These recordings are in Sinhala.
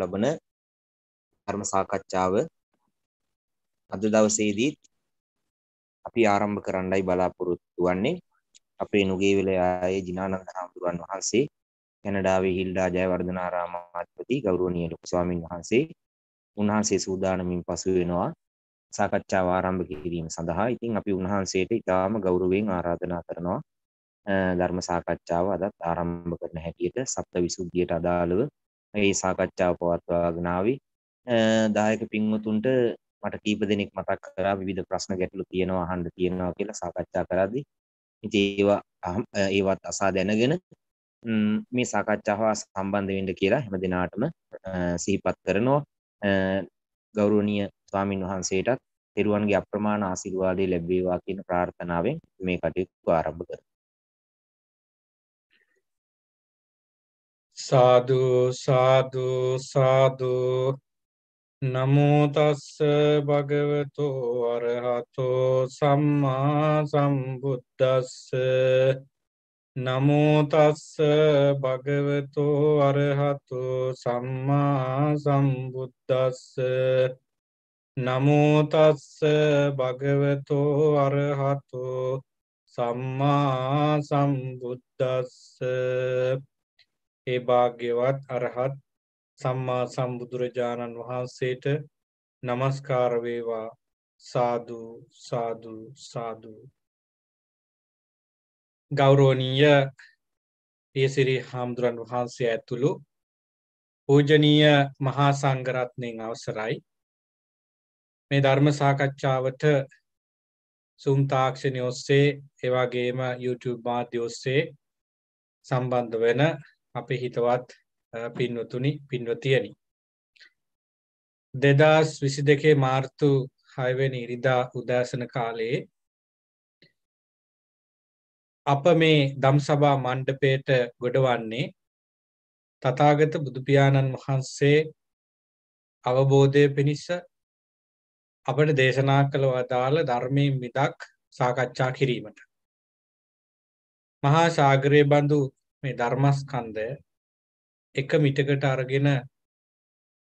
ලබන ධර්ම සාකච්ඡාව අද දවසේදී අපි ආරම්භ කරන්නයි බලාපොරොත්තු වෙන්නේ අපේ නුගේවිලයායේ ජිනානන්ද හාමුදුරන් වහන්සේ කැනඩාවේ හිල්ඩා ජයවර්ධනාරාම අධිපති ගෞරවනීය ලොකු ස්වාමීන් වහන්සේ උන්වහන්සේ සූදානමින් පසු වෙනවා සාකච්ඡාව ආරම්භ කිරීම සඳහා. ඉතින් අපි උන්වහන්සේට ඉතාම ගෞරවයෙන් ආරාධනා කරනවා ධර්ම සාකච්ඡාව අදත් ආරම්භ කරන හැටියට සප්ත විසුද්ධියට අදාළව ඒ සාකච්ඡාව පවත්වාගෙනාවි දායක පින්වතුන්ට මට කීප දෙනෙක් මතක් කරා විවිධ ප්‍රශ්න ගැටලු තියෙනවා අහන්න තියෙනවා කියලා සාකච්ඡා කරද්දී ඉතින් ඒවා ඒවත් අසා දැනගෙන මේ සාකච්ඡාව සම්බන්ධ වෙන්න කියලා හැම දිනාටම සිහිපත් කරනවා ගෞරවනීය ස්වාමින් වහන්සේටත් තෙරුවන්ගේ අප්‍රමාණ ආශිර්වාදය ලැබේවා කියන ප්‍රාර්ථනාවෙන් මේ කටයුතු ආරම්භ කරමු සාදු සාදු සාදු නමුතස්ස භගවතෝ අරහතෝ සම්මා සම්බුද්ධස්ස නමුතස්ස භගවතෝ අරහතෝ සම්මා සම්බුද්ධස්ස නමුතස්ස භගවතෝ අරහතෝ සම්මා සම්බුද්ධස්ස ඒ භාග්‍යවත් අරහත් සම්මා සම්බුදුරජාණන් වහන්සේට নমස්කාර වේවා සාදු සාදු සාදු ගෞරවනීය පියසිරි හාමුදුරන් වහන්සේ ඇතුළු පූජනීය මහා සංඝරත්නයෙන් අවසරයි මේ ධර්ම සාකච්ඡාවට සුම් තාක්ෂණය ඔස්සේ එවාගේම YouTube මාධ්‍ය ඔස්සේ සම්බන්ධ වෙන අපේ හිතවත් පින්වතුනි පින්වතියනි. දෙදස් විසි දෙකේ මාර්තු හයවෙන ඉරිදා උදෑසන කාලයේ අප මේ දම් සභා මණ්ඩපයට ගොඩවන්නේ තතාගත බුදුපාණන් වහන්සේ අවබෝධය පිණිස අපට දේශනා කළ වදාළ ධර්මය මිදක් සාකච්ඡා කිරීමට. මහා සාගරය බඳු මේ ධර්මස්කන්ධය එක මිටකට අරගෙන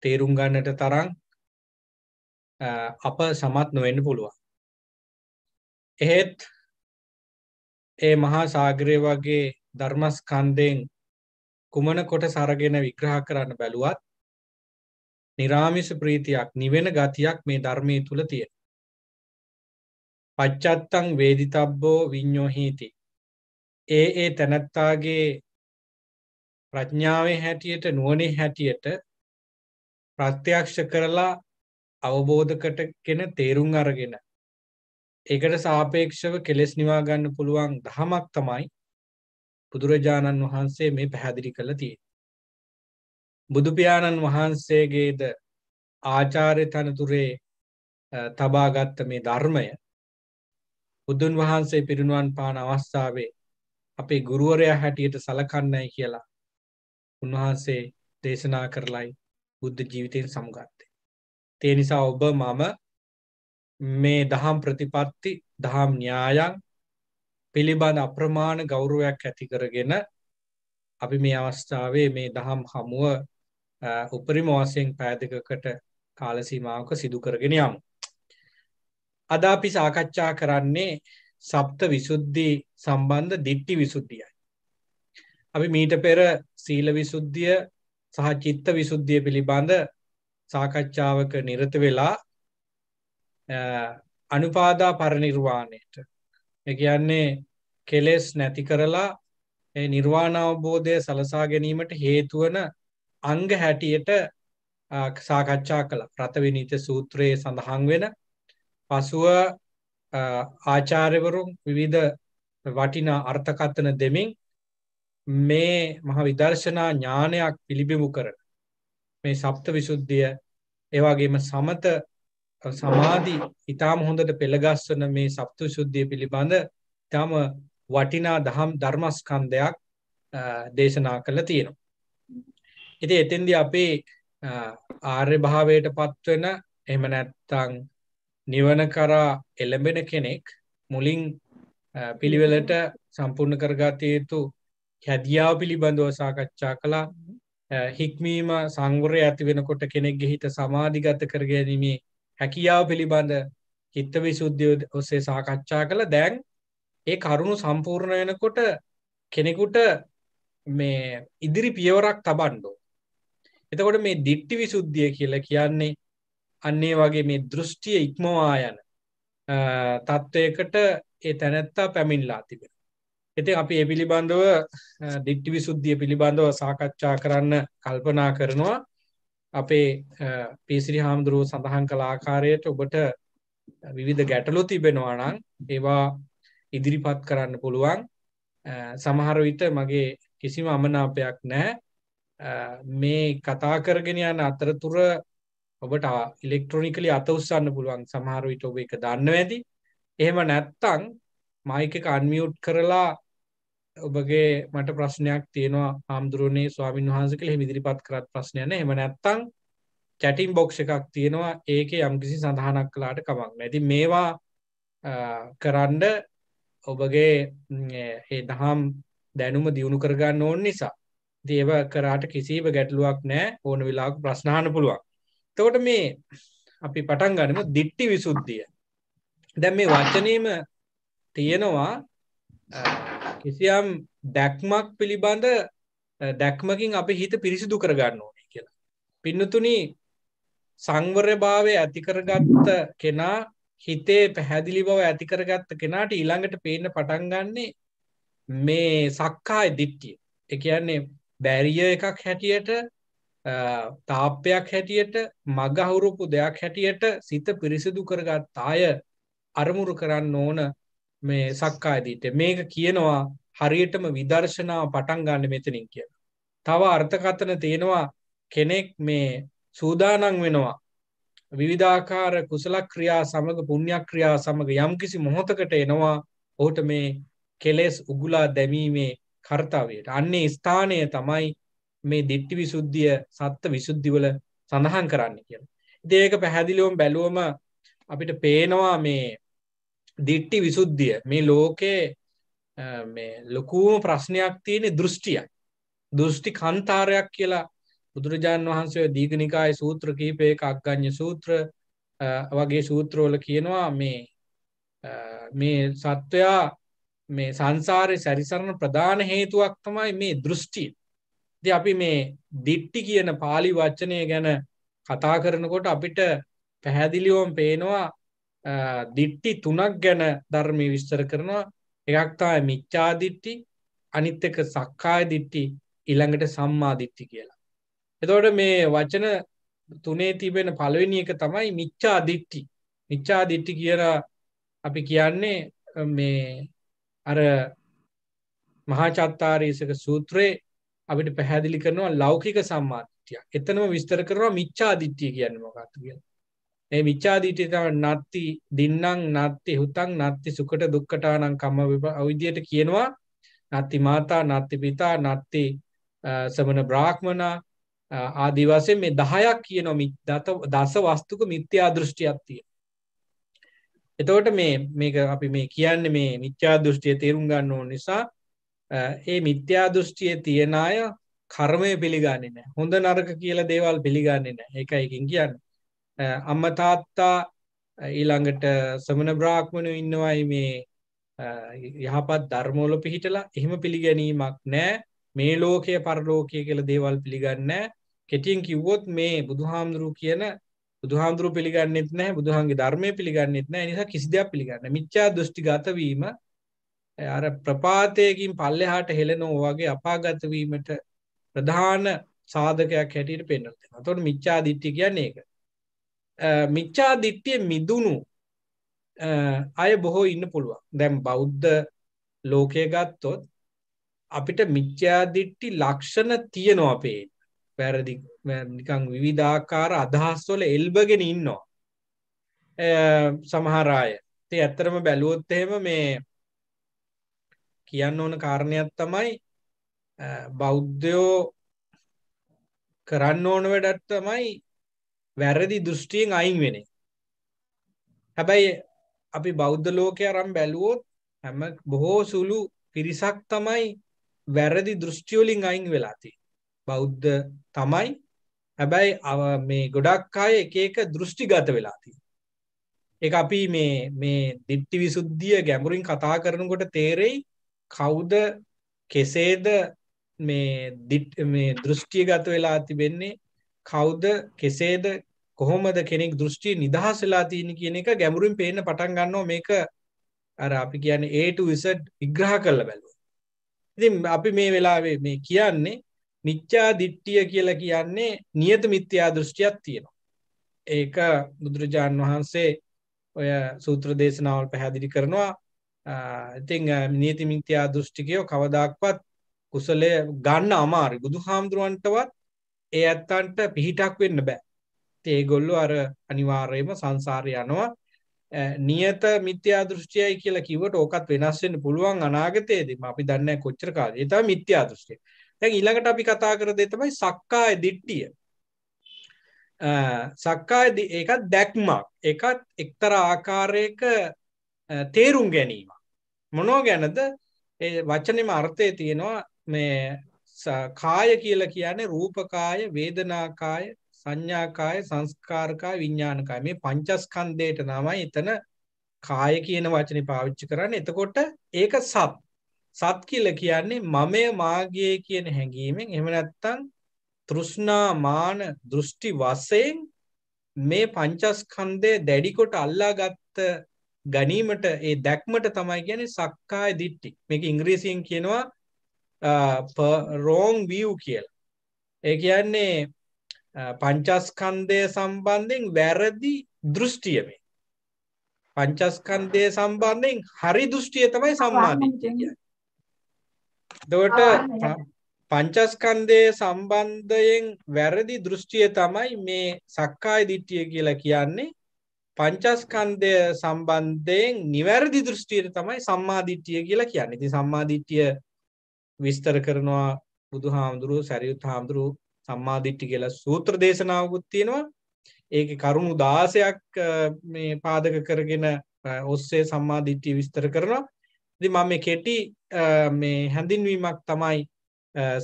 තේරුම් ගන්නට තරම් අප සමත් නොවෙන්න පුළුවන්. එහෙත් ඒ මහා සාගරය වගේ ධර්මස්කන්ධයෙන් කුමන කොට සරගෙන විග්‍රහ කරන්න බැලුවත් නිරාමිස ප්‍රීතියක් නිවෙන ගතියක් මේ ධර්මය තුළ තියෙන. පච්චත්තං වේදිතබ්බෝ විඤ්ඥෝහීති ඒ ඒ තැනැත්තාගේ ප්‍රඥාවේ හැටියට නුවණේ හැටියට ප්‍රත්‍යක්ෂ කරලා අවබෝධකටගෙන තේරුම් අරගෙන ඒකට සාපේක්ෂව කෙලෙස් නිවා ගන්න පුළුවන් ධමයක් තමයි බුදුරජාණන් වහන්සේ මේ පැහැදිලි කළා තියෙන්නේ. බුදු පියාණන් වහන්සේගේද ආචාර්ය තනතුරේ තබාගත් මේ ධර්මය බුදුන් වහන්සේ පිරිනුවන් පාන අවස්ථාවේ අපේ ගුරුවරයා හැටියට සලකන්නයි කියලා උන්වහන්සේ දේශනා කරලයි බුද්ධ ජීවිතයෙන් සමුගත්තේ. තේ නිසා ඔබ මම මේ දහම් ප්‍රතිපත්ති දහම් න්‍යායන් පිළිබඳ අප්‍රමාණ ගෞරුවයක් ඇති කරගෙන අපි මේ අවස්ථාවේ මේ දහම් හමුව උපරිම වසයෙන් පෑදකකට කාලසීමාවක සිදු කරගෙන යමු. අද අපි සාකච්ඡා කරන්නේ සප්ත විසුද්ධි සම්බන්ධ දිට්ටි විසුද්ධියයි. අපි මීට පෙර සීල විසුද්ධිය සහ චිත්ත විසුද්ධිය පිළිබඳ සාකච්ඡාවක නිරත වෙලා අනුපාදා පරිනිර්වාණයට ඒ කියන්නේ කෙලෙස් නැති කරලා ඒ නිර්වාණ අවබෝධය සලසා ගැනීමට හේතු වන අංග හැටියට සාකච්ඡා කළා. රතවිනිත සූත්‍රයේ සඳහන් වෙන පසුව ආචාර්යවරුන් විවිධ වටිනා අර්ථකථන දෙමින් මේ මහ විදර්ශනා ඥානයක් පිළිබිඹු කරන මේ සප්ත විසුද්ධිය ඒවාගේම සමත සමාධි ඉතාම හොඳට පෙළගස්වන මේ සප්තු ශුද්ධිය පිළිබඳ තම වටිනා දහම් ධර්මස්කන්ධයක් දේශනා කළ තියෙනවා. ඉති එතින්දි අපේ ආර්ය භාවයට පත්වෙන එම නැත්තං නිවන කරා එළඹෙන කෙනෙක් මුලින් පිළිවෙලට සම්පූර්ණ කරගත යුතු හැදියාව පිළිබඳව සාකච්ඡා කළා හික්මීම සංවරය ඇති වෙනකොට කෙනෙක්ගේ හිත සමාධිගත කරගැනීමේ හැකියාව පිළිබඳ හිත්ත විසුද්ධිය ඔස්සේ සාකච්ඡා කළ දැන් ඒ කරුණු සම්පූර්ණ වෙනකොට කෙනෙකුට මේ ඉදිරි පියවරක් තබන්ඩෝ. එතකොට මේ දිට්ටි විසුද්ධිය කියලා කියන්නේ අන්නේ වගේ මේ දෘෂ්ටිය ඉක්මවා යන තත්ත්වයකට ඒ තැනැත්තා පැමිණලා තිබෙන. එති අපි ඒ පිළිබඳව දිට්ටිවි සුද්ධිය පිළිබඳව සාකච්ඡා කරන්න කල්පනා කරනවා අපේ පිසිරි හාමුදුරුව සඳහන් කළ ආකාරයට ඔබට විවිධ ගැටලු තිබෙනවා නම් ඒවා ඉදිරිපත් කරන්න පුළුවන් සමහර විට මගේ කිසිම අමනාපයක් නැහැ මේ කතා කරගෙන යන අතරතුර ඔබට ඉලෙක්ට්‍රොනිකලි අත උස්සන්න පුළුවන් සමහර විට ඔබ එක දන්න ඇති එහෙම නැත්තං මයික කන්මියුට් කරලා ඔබගේ මට ප්‍රශ්නයක් තියෙනවා හාමුදුරුවනේ ස්වාමින් වහන්සක හෙම ඉදිරිපත් කරත් ප්‍රශ්නයන එම නැත්තං චැටිම් බොක්ෂ එකක් තියෙනවා ඒක යම්කිසි සඳහනක් කලාට කමක් නැති මේවා කරන්ඩ ඔබගේ ඒ දහම් දැනුම දියුණු කරගන්න ඕන් නිසා දේව කරාට කිසිීව ගැටලුවක් නෑ ඕන විලාක් ප්‍රශ්නාන පුළුවන් තකොට මේ අපි පටන් ගනිමු දිට්ටි විසුද්ධිය. දැන් මේ වචනේම තියෙනවා කිසියම් දැක්මක් පිළිබඳ දැක්මකින් අපි හිත පිරිසිදු කරගන්න ඕනේ කියලා. පින්නතුනි සංවර්යභාවය ඇති කරගත්ත කෙනා හිතේ පැහැදිලි බව ඇති කරගත්ත කෙනාට ඊළඟට පේන්න පටන් ගන්නේ මේ සක්කාය දිට්ඨිය. ඒ කියන්නේ බැරිය එකක් හැටියට තාපයක් හැටියට මගහුරුපු දෙයක් හැටියට සිත පිරිසිදු කරගත් අය අරමුරු කරන්න ඕන මේ සක්කායදීට මේක කියනවා හරියටම විදර්ශනාව පටන් ගන්න මෙතනින් කියන. තව අර්ථකථන තියෙනවා කෙනෙක් මේ සූදානන් වෙනවා විවිධාකාර කුසල ක්‍රියා සමග පුණ්‍යක් ක්‍රියා සමග යම්කිසි මොහොතකට එනවා ඔහුට මේ කෙලෙස් උගුලා දැමීමේ කර්තාවයට අන්නේ ස්ථානය තමයි මේ දිට්ටි විසුද්ධිය සත්ත විසුද්ධිවල සඳහන් කරන්න කියන. දේක පැහැදිලිවම් බැලුවම අපිට පේනවා මේ දිට්ටි විසුද්ධිය මේ ලෝකයේ ලොකූම ප්‍රශ්නයක් තියෙන දෘෂ්ටියක් දෘෂ්ටි කන්තාරයක් කියලා බුදුරජාණන් වහන්සේ දීගනිකාය සූත්‍ර කීපය අක්ගඥ සූත්‍ර වගේ සූත්‍රෝල කියනවා මේ මේ සත්වයා මේ සංසාරය සැරිසරණ ප්‍රධාන හේතුවක් තමයි මේ දෘෂ්ටි ති අපි මේ දිට්ටි කියන පාලි වච්චනය ගැන කතා කරනකොට අපිට පැහැදිලිවෝම් පේනවා දිට්ටි තුනක් ගැන ධර්මය විස්තර කරනවා එකක්තාය මිච්චාදිට්ටි අනිත් එක සක්කාය දිට්ටි ඉළඟට සම්මාදිට්ටි කියලා. එතවට මේ වචන තුනේ තිබෙන පළවෙනි එක තමයි මිච්චා දිට්ටි මිච්චා දිට්ටි කියලා අපි කියන්නේ මේ අර මහාචත්තාරීසක සූත්‍රයේ අපිට පැහැදිලි කරනවා ලෞකික සම්මාදිට්ඨිය. එතනම විස්තර කරනවා මිච්ඡාදිට්ඨිය කියන්නේ මොකක්ද කියලා. මේ මිච්ඡාදිට්ඨිය තමයි නත්ති දින්නම් නත්ති හුතං නත්ති සුකට දුක්කටානම් කම්ම විදියට කියනවා නත්ති මාතා නත්ති පිතා නත්ති සමන බ්‍රාහ්මණ ආදි වශයෙන් මේ 10ක් කියනවා දස වස්තුක මිත්‍යා දෘෂ්ටියක් තියෙනවා. එතකොට මේ මේක අපි මේ කියන්නේ මේ මිත්‍යා දෘෂ්ටිය තේරුම් ගන්න ඕන නිසා ඒ මිත්‍යා දෘෂ්ටියේ තියෙන අය කර්මය පිළිගන්නේ නැහැ. හොඳ නරක කියලා දේවල් පිළිගන්නේ නැහැ. ඒකයිකින් කියන්නේ. අම්මා තාත්තා ඊළඟට සමන බ්‍රාහ්මණයෝ ඉන්නවයි මේ යහපත් ධර්මවල පිහිටලා එහෙම පිළිගැනීමක් නැහැ. මේ ලෝකය පරලෝකය කියලා දේවල් පිළිගන්නේ නැහැ. කෙටියෙන් කිව්වොත් මේ බුදුහාමුදුරු කියන බුදුහාමුදුරු පිළිගන්නෙත් නැහැ. බුදුහන්ගේ ධර්මය පිළිගන්නෙත් නැහැ. ඒ නිසා කිසි දෙයක් පිළිගන්නේ නැහැ. මිත්‍යා දෘෂ්ටිගත වීම අර ප්‍රපාතයකින් පල්ලෙහාට හෙළනෝ වගේ අපාගත වීමට ප්‍රධාන සාධකයක් හැටියට පෙන්වලා දෙනවා. එතකොට මිච්ඡා දිට්ඨිය කියන්නේ ඒක. මිච්ඡා දිට්ඨිය මිදුණු අය බොහෝ ඉන්න පුළුවන්. දැන් බෞද්ධ ලෝකය ගත්තොත් අපිට මිච්ඡා දිට්ඨි ලක්ෂණ තියෙනවා අපේ. වැරදි නිකන් විවිධාකාර අදහස් වල එල්බගෙන ඉන්නවා. සමහර අය. ඉතින් ඇත්තටම බැලුවොත් එහෙම මේ කියන්න ඕන කාරණයක් තමයි බෞද්ධයෝ කරන්න ඕන වැඩත් තමයි වැරදි දෘෂ්ටියෙන් අයින් වෙන. හැබැයි අපි බෞද්ධ ලෝකය අරම් බැලුවොත් හැම බොහෝ සුළු පිරිසක් තමයි වැරදි දෘෂ්ටියෝලින් අයින් වෙලාති. බෞද්ධ තමයි හැබැයි මේ ගොඩක් අය එක එක දෘෂ්ටිගත වෙලාති. ඒ අපි මේ මේ දිට්ටි විසුද්ධිය ගැඹුරින් කතා කරනකොට තේරෙයි කවුද කෙසේද මේ මේ දෘෂ්ටිය ගත වෙලා තිබෙන්නේ කවුද කෙසේද කොහොමද කෙනෙක් දෘෂ්ටි නිදහස් වෙලා තියෙන කියන එක ගැඹුරින් පේන්න පටන් ගන්නවා මේක අර අපි කියන්නේ A to Z විග්‍රහ කරලා බලුවා. ඉතින් අපි මේ වෙලාවේ මේ කියන්නේ මිච්ඡා දිට්ඨිය කියලා කියන්නේ නියත මිත්‍යා දෘෂ්ටියක් තියෙනවා. ඒක බුදුරජාන් වහන්සේ ඔය සූත්‍ර දේශනාවල් පැහැදිලි කරනවා ඉතිං නීතිමින්තියා දෘෂ්ටිකයෝ කවදක්වත් කුසලය ගන්න අමාරි බුදු හාමුදුරුවන්ටවත් ඒ ඇත්තන්ට පිහිටක් වෙන්න බෑ ඒගොල්ලු අර අනිවාර්යම සංසාරය යනවා නියත මිත්‍යා දෘෂ්ටියයි කියලා කිවට ඕකත් වෙනස්වෙන්න පුළුවන් අනාගතයේදීම අපි දන්න කොච්චර කාල එත මිත්‍යා දෘෂ්ටිය තැන් ඉළඟට අපි කතා කර දෙතමයි සක්කාය දිට්ටිය සක්කාය එකත් දැක්මක් එකත් එක්තර ආකාරයක තේරුම් ගැනීම මොනෝ ගැනද ඒ වචනෙම අර්ථය තියෙනවා මේ කාය කියලා කියන්නේ රූපකාය වේදනාකාය සංඥාකාය සංස්කාරකාය විඤ්ඥානකාය මේ පංචස්කන්දයට නමයි එතන කාය කියන වචනය පාවිච්චි කරන්න එතකොට ඒක සත් සත් කියල කියන්නේ මමය මාගේ කියන හැඟීමෙන් එමනැත්තං තෘෂ්ණා මාන දෘෂ්ටි වසයෙන් මේ පංචස්කන්දය දැඩිකොට අල්ලා ගත්ත ගැනීමට ඒ දැක්මට තමයි කියන්නේ සක්කාය දිට්ටි. මේක ඉංග්‍රීසියෙන් කියනවා wrong view කියලා. ඒ කියන්නේ පංචස්කන්ධය සම්බන්ධයෙන් වැරදි දෘෂ්ටිය මේ. පංචස්කන්ධය සම්බන්ධයෙන් හරි දෘෂ්ටිය තමයි සම්මාදිට්ඨිය කියන්නේ. එතකොට පංචස්කන්ධය සම්බන්ධයෙන් වැරදි දෘෂ්ටිය තමයි මේ සක්කාය දිට්ඨිය කියලා කියන්නේ පංචස්කන්ධය සම්බන්ධයෙන් නිවැරදි දෘෂ්ටියට තමයි සම්මාධිට්ඨිය කියලා කියන්නේ. ඉතින් සම්මාධිට්ඨිය විස්තර කරනවා බුදුහාමුදුරුව සැරියුත් හාමුදුරුව සම්මාධිට්ඨි කියලා සූත්‍ර දේශනාවකුත් තියෙනවා. ඒකේ කරුණු 16ක් මේ පාදක කරගෙන ඔස්සේ සම්මාධිට්ඨිය විස්තර කරනවා. ඉතින් මම මේ කෙටි මේ හැඳින්වීමක් තමයි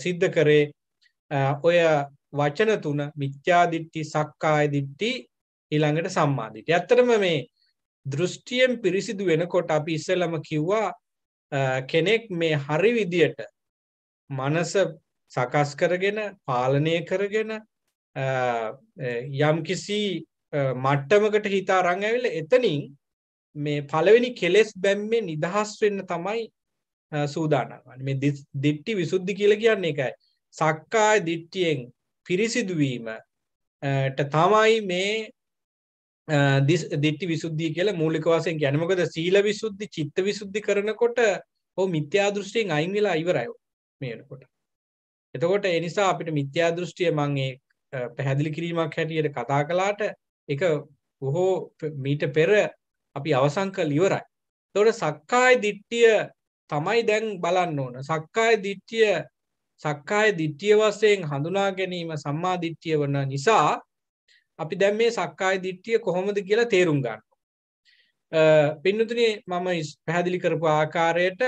සිද්ධ කරේ ඔය වචන තුන මිත්‍යාදිට්ටි සක්කාය දිට්ටි ඊළඟට සම්මාදිට්ඨිය. ඇත්තටම මේ දෘෂ්ටියෙන් පිරිසිදු වෙනකොට අපි ඉස්සෙල්ලම කිව්වා කෙනෙක් මේ හරි විදියට මනස සකස් කරගෙන පාලනය කරගෙන යම්කිසි මට්ටමකට හිත අරන් ඇවිල්ලා එතනින් මේ පළවෙනි කෙලෙස් බැම්මේ නිදහස් වෙන්න තමයි සූදානම් වෙන්නේ. මේ දිට්ටි විසුද්ධි කියලා කියන්නේ ඒකයි. සක්කාය දිට්ටියෙන් පිරිසිදු වීම තමයි මේ දිස් දිට්ටි විසුද්ධිය කියල මූලික වසයෙන් ගැනමකද සීල විසුද්ධි චිත්ත විසුද්ධි කරනකොට හෝ මිත්‍යාදෘෂ්ටියෙන් අයින් වෙලා ඉවරයෝ මේනකොට. එතකොට එනිසා අපිට මිත්‍යාදෘෂ්ටිය මංගේ පැහැදිලි කිරීමක් හැටියට කතා කලාට එක බොහෝ මීට පෙර අපි අවසංකල් ඉවරයි. තොට සක්කාය දිට්ටිය තමයි දැන් බලන්න ඕන සක්කාය දිට්ටිය සක්කාය දිට්ටිය වසයෙන් හඳුනා ගැනීම සම්මා දිට්ටිය වන නිසා අපි දැම් මේ සක්කාය දිට්ටිය කොහොමද කියලා තේරුම් ගන්න. පින්නතුනේ මම පැහැදිලි කරපු ආකාරයට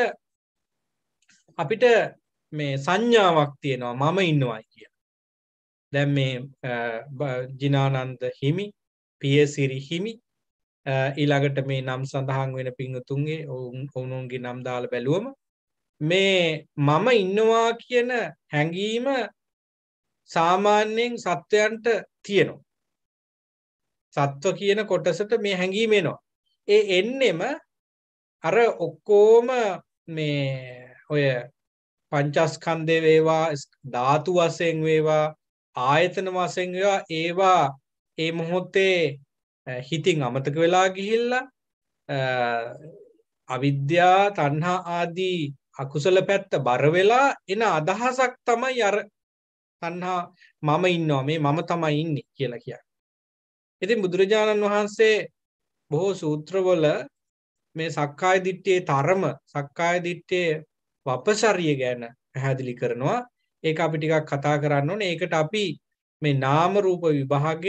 අපිට මේ සංඥාවක් තියෙනවා මම ඉන්නවායි කිය. දැම් මේ ජිනානන්ද හිමි පියසිරි හිමි ඊළඟට මේ නම් සඳහන් වෙන පිංහතුන්ගේ ඔවුන් ඔවුනුන්ගේ නම් දාල බැලුවම මේ මම ඉන්නවා කියන හැඟීම සාමාන්‍යයෙන් සත්වයන්ට තියෙනවා. සත්ව කියන කොටසට මේ හැඟීම එනවා. ඒ එන්නෙම අර ඔක්කොම මේ ඔය පංචස්කන්ධේ වේවා ධාතු වශයෙන් වේවා ආයතන වශයෙන් වේවා ඒවා ඒ මොහොතේ හිතින් අමතක වෙලා ගිහිල්ලා අවිද්‍යා තණ්හා ආදී අකුසල පැත්ත බර වෙලා එන අදහසක් තමයි අර තණ්හා මම ඉන්නවා මේ මම තමයි ඉන්නේ කියලා කියන්නේ ඉතින් බුදුරජාණන් වහන්සේ බොහෝ සූත්‍රවල මේ සක්කාය දිට්ඨියේ තරම සක්කාය දිට්ඨියේ වපසරිය ගැන පැහැදිලි කරනවා ඒක අපි ටිකක් කතා කරන්න ඕනේ ඒකට අපි මේ නාම රූප විභාගය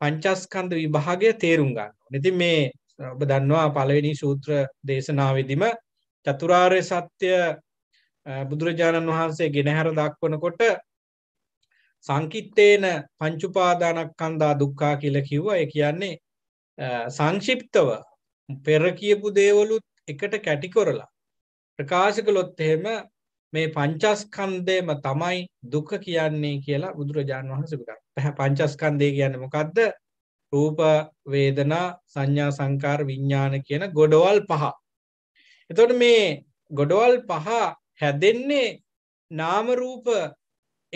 පංචස්කන්ධ විභාගය තේරුම් ගන්න ඕනේ ඉතින් මේ ඔබ දන්නවා පළවෙනි සූත්‍ර දේශනාවේදීම චතුරාර්ය සත්‍ය බුදුරජාණන් වහන්සේ ගෙනහැර දක්වනකොට සංකිත්තේන පංචුපාදානක්කන්දා දුක්කා කියල කිව්වා ඒ කියන්නේ සංශිප්තව පෙර කියපු දේවලුත් එකට කැටිකොරලා ප්‍රකාශ කළොත් එහෙම මේ පංචස්කන්දයම තමයි දුක කියන්නේ කියලා බුදුරජාණන් වහන්සේ කර පැහ පංචස්කන්දය කියන්න මොකක්ද රූප වේදනා සංඥා සංකාර විඤ්ඥාන කියන ගොඩවල් පහ. එතොට මේ ගොඩවල් පහ හැදෙන්නේ නාමරූප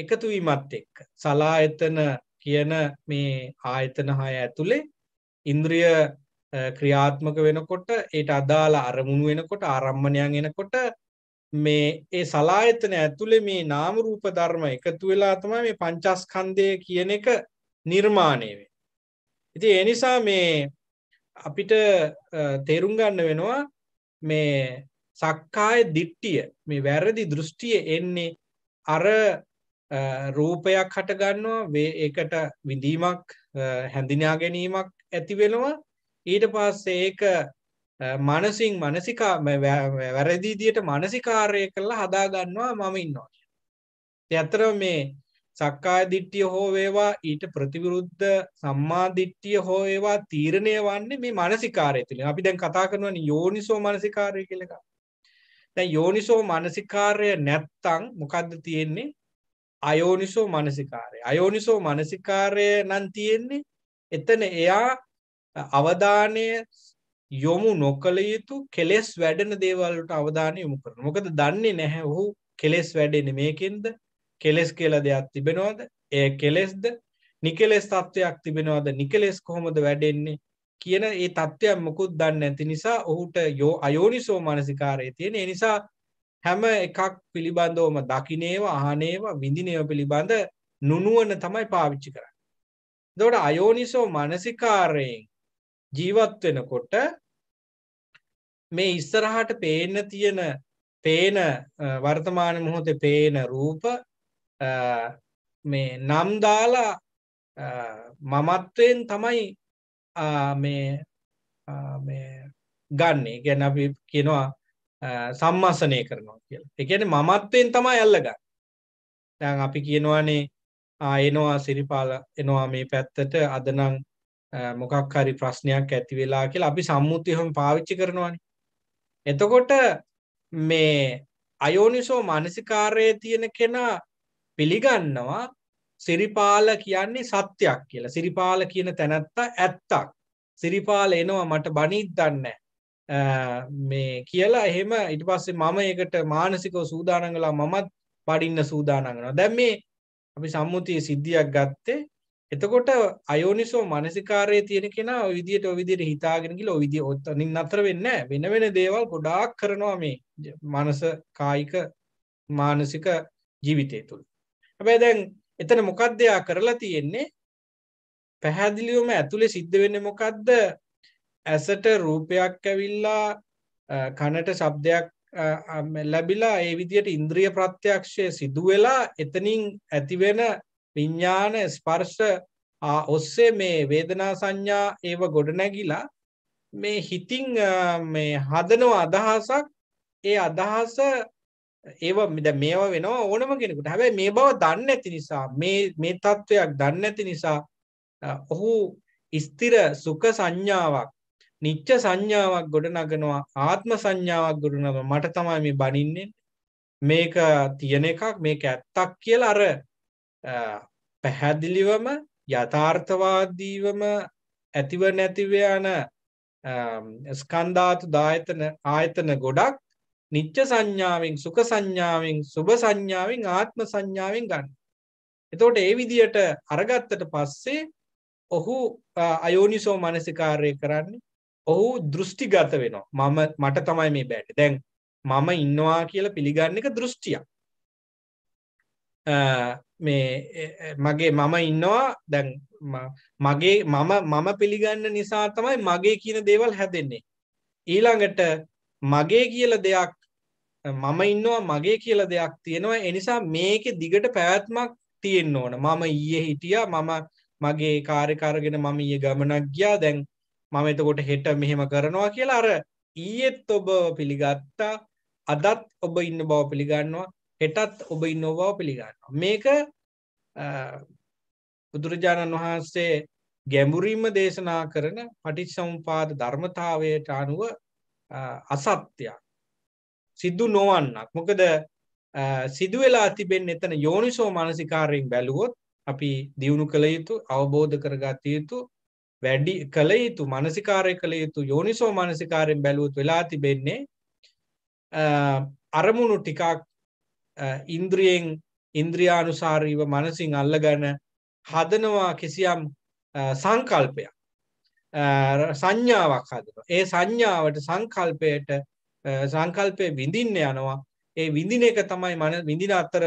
එකතු වීමත් එක්ක සලායතන කියන මේ ආයතන හය ඇතුලේ ඉන්ද්‍රිය ක්‍රියාත්මක වෙනකොට ඒට අදාළ අරමුණු වෙනකොට ආරම්මණයන් එනකොට මේ ඒ සලායතන ඇතුලේ මේ නාම රූප ධර්ම එකතු වෙලා තමයි මේ පංචස්කන්ධය කියන එක නිර්මාණය වෙන්නේ. ඉතින් ඒ නිසා මේ අපිට තේරුම් ගන්න වෙනවා මේ සක්කාය දිට්ඨිය මේ වැරදි දෘෂ්ටිය එන්නේ අර රූපයක් හට ගන්නවා වේ ඒකට විඳීමක් හැඳිනා ගැනීමක් ඇතිවෙනවා ඊට පස්සේ ඒක මනසින් මනසිකා වැරදිදියට මනසිකාරය කරලා හදාගන්නවා මම ඉන්නවා ඇත්තර මේ සක්කාය දිට්ටිය හෝ වේවා ඊට ප්‍රතිවිරුද්ධ සම්මාධිට්ටිය හෝ ඒවා තීරණය වන්නේ මේ මනසිකාරය තුළ අපි දැන් කතා කරනවන යෝනිසෝ මනසිකාරය කලක දැ යෝනිසෝ මනසිකාරය නැත්තං මොකක්ද තියෙන්නේ අයෝනිසෝ මනසිකාරය අයෝනිසෝ මනසිකාරය නම් තියෙන්නේ එතන එයා අවධානය යොමු නොකළ යුතු කෙලෙස් වැඩන දේවල්ට අවධානය යොමු කරන මොකද දන්නේ නැහැ ඔහු කෙලෙස් වැඩෙන මේකින්ද කෙලෙස් කියලා දෙයක් තිබෙනවාද ඒ කෙලෙස්ද නිකෙලෙස් තත්ත්වයක් තිබෙනවාද නිකෙලෙස් කොහොමද වැඩෙන්නේ කියන ඒ තත්ත්වයක් මොකුත් දන්න ඇති නිසා ඔහුට යෝ අයෝනිසෝ මනසිකාරය තියෙන නිසා හැම එකක් පිළිබඳවම දකිනේව අහනේව විඳිනේව පිළිබඳ නුනුවන තමයි පාවිච්චි කරන්න. දොට අයෝනිසෝ මනසිකාරයෙන් ජීවත් වෙනකොට මේ ඉස්සරහට පේන්න තියෙන පේන වර්තමාන මොහොතේ පේන රූප මේ නම් දාලා මමත්වයෙන් තමයි මේ ගන්නේ ගැන අපි කියනවා සම්මස්සනය කරනවා කියලා. ඒ කියන්නේ මමත්වෙන් තමයි අල්ලගන්නේ. දැන් අපි කියනවානේ ආ එනවා සිරිපාල එනවා මේ පැත්තට අද නම් මොකක් හරි ප්‍රශ්නයක් ඇති වෙලා කියලා අපි සම්මුතියම පාවිච්චි කරනවානේ. එතකොට මේ අයෝනිසෝ මානසිකාර්යයේ තියෙන කෙනා පිළිගන්නවා සිරිපාල කියන්නේ සත්‍යයක් කියලා. සිරිපාල කියන තැනත්තා ඇත්තක්. සිරිපාල එනවා මට බනිද්දන්නේ මේ කියලා එහෙම ඊට පස්සේ මම ඒකට මානසිකව සූදානම් වෙලා මමත් පඩින්න සූදානම් වෙනවා. දැන් මේ අපි සම්මුතියේ සිද්ධියක් ගත්තේ එතකොට අයෝනිසෝ මානසිකාරයේ තියෙන කෙනා ওই විදියට ওই විදියට හිතාගෙන ගිහලා ওই විදිය ඔතනින් නතර වෙන්නේ වෙන වෙන දේවල් ගොඩාක් කරනවා මේ මනස කායික මානසික ජීවිතය තුළ. හැබැයි දැන් එතන මොකද්ද කරලා තියෙන්නේ? පැහැදිලිවම ඇතුලේ සිද්ධ වෙන්නේ මොකද්ද ඇසට රූපයක් ඇවිල්ලා කනට ශබ්දයක් ලැබිලා ඒ විදියට ඉන්ද්‍රිය ප්‍රත්‍යක්ෂය සිදුවෙලා එතනින් ඇතිවෙන විඤ්ඥාන ස්පර්ශ ඔස්සේ මේ වේදනා සංඥා ඒව ගොඩනැගිලා මේ හිතිං මේ හදනව අදහසක් ඒ අදහස ඒව මිද මේව වෙනවා ඕනම කෙනෙකුට හැබැයි මේ බව දන්න ඇති නිසා මේ මේ තත්ත්වයක් දන්න ඇති නිසා ඔහු ස්තිර සුඛ සංඥාවක් නිච්ච සංඥාවක් ගොඩනගනවා ආත්ම සංඥාවක් ගොඩනග මට තමයි මේ බනින්නේ මේක තියෙන එකක් මේක ඇත්තක් කියලා අර පැහැදිලිවම යථාර්ථවාදීවම ඇතිව නැතිව යන ස්කන්ධාතු දායතන ආයතන ගොඩක් නිච්ච සංඥාවෙන් සුඛ සංඥාවෙන් සුභ සංඥාවෙන් ආත්ම සංඥාවෙන් ගන්න. එතකොට ඒ විදියට අරගත්තට පස්සේ ඔහු අයෝනිසෝ මනසිකාරය කරන්නේ ඔහු දෘෂ්ටිගත වෙනවා මම මට තමයි මේ බෑට දැන් මම ඉන්නවා කියලා පිළිගන්න එක දෘෂ්ටියක් මේ මගේ මම ඉන්නවා දැන් මගේ මම මම පිළිගන්න නිසා තමයි මගේ කියන දේවල් හැදෙන්නේ ඊළඟට මගේ කියල දෙයක් මම ඉන්නවා මගේ කියල දෙයක් තියෙනවා එනිසා මේක දිගට පැවැත්මක් තියෙන්න්න ඕන මම ඊයේ හිටිය මම මගේ කාර්කාරගෙන මම ඊය ගමනක් ගියා දැන් මම එතකොට හෙට මෙහෙම කරනවා කියලා අර ඊයෙත් ඔබ පිළිගත්තා අදත් ඔබ ඉන්න බව පිළිගන්නවා හෙටත් ඔබ ඉන්න බව පිළිගන්නවා මේක බුදුරජාණන් වහන්සේ ගැඹුරින්ම දේශනා කරන පටිච්චසමුපාද ධර්මතාවයට අනුව අසත්‍යයක් සිද්ධු නොවන්නක් මොකද සිදු වෙලා තිබෙන් එතන යෝනිසෝ මානසිකාරයෙන් බැලුවොත් අපි දියුණු කළ යුතු අවබෝධ කරගත යුතු වැඩි කළ යුතු මානසිකාරය කළ යුතු යෝනිසෝ මානසිකාරයෙන් බැලුවොත් වෙලා තිබෙන්නේ අරමුණු ටිකක් ඉන්ද්‍රියෙන් ඉන්ද්‍රියානුසාරීව මනසින් අල්ලගෙන හදනවා කිසියම් සංකල්පයක් සංඥාවක් හදන ඒ සංඥාවට සංකල්පයට සංකල්පය විඳින්න යනවා ඒ විඳින එක තමයි මන විඳින අතර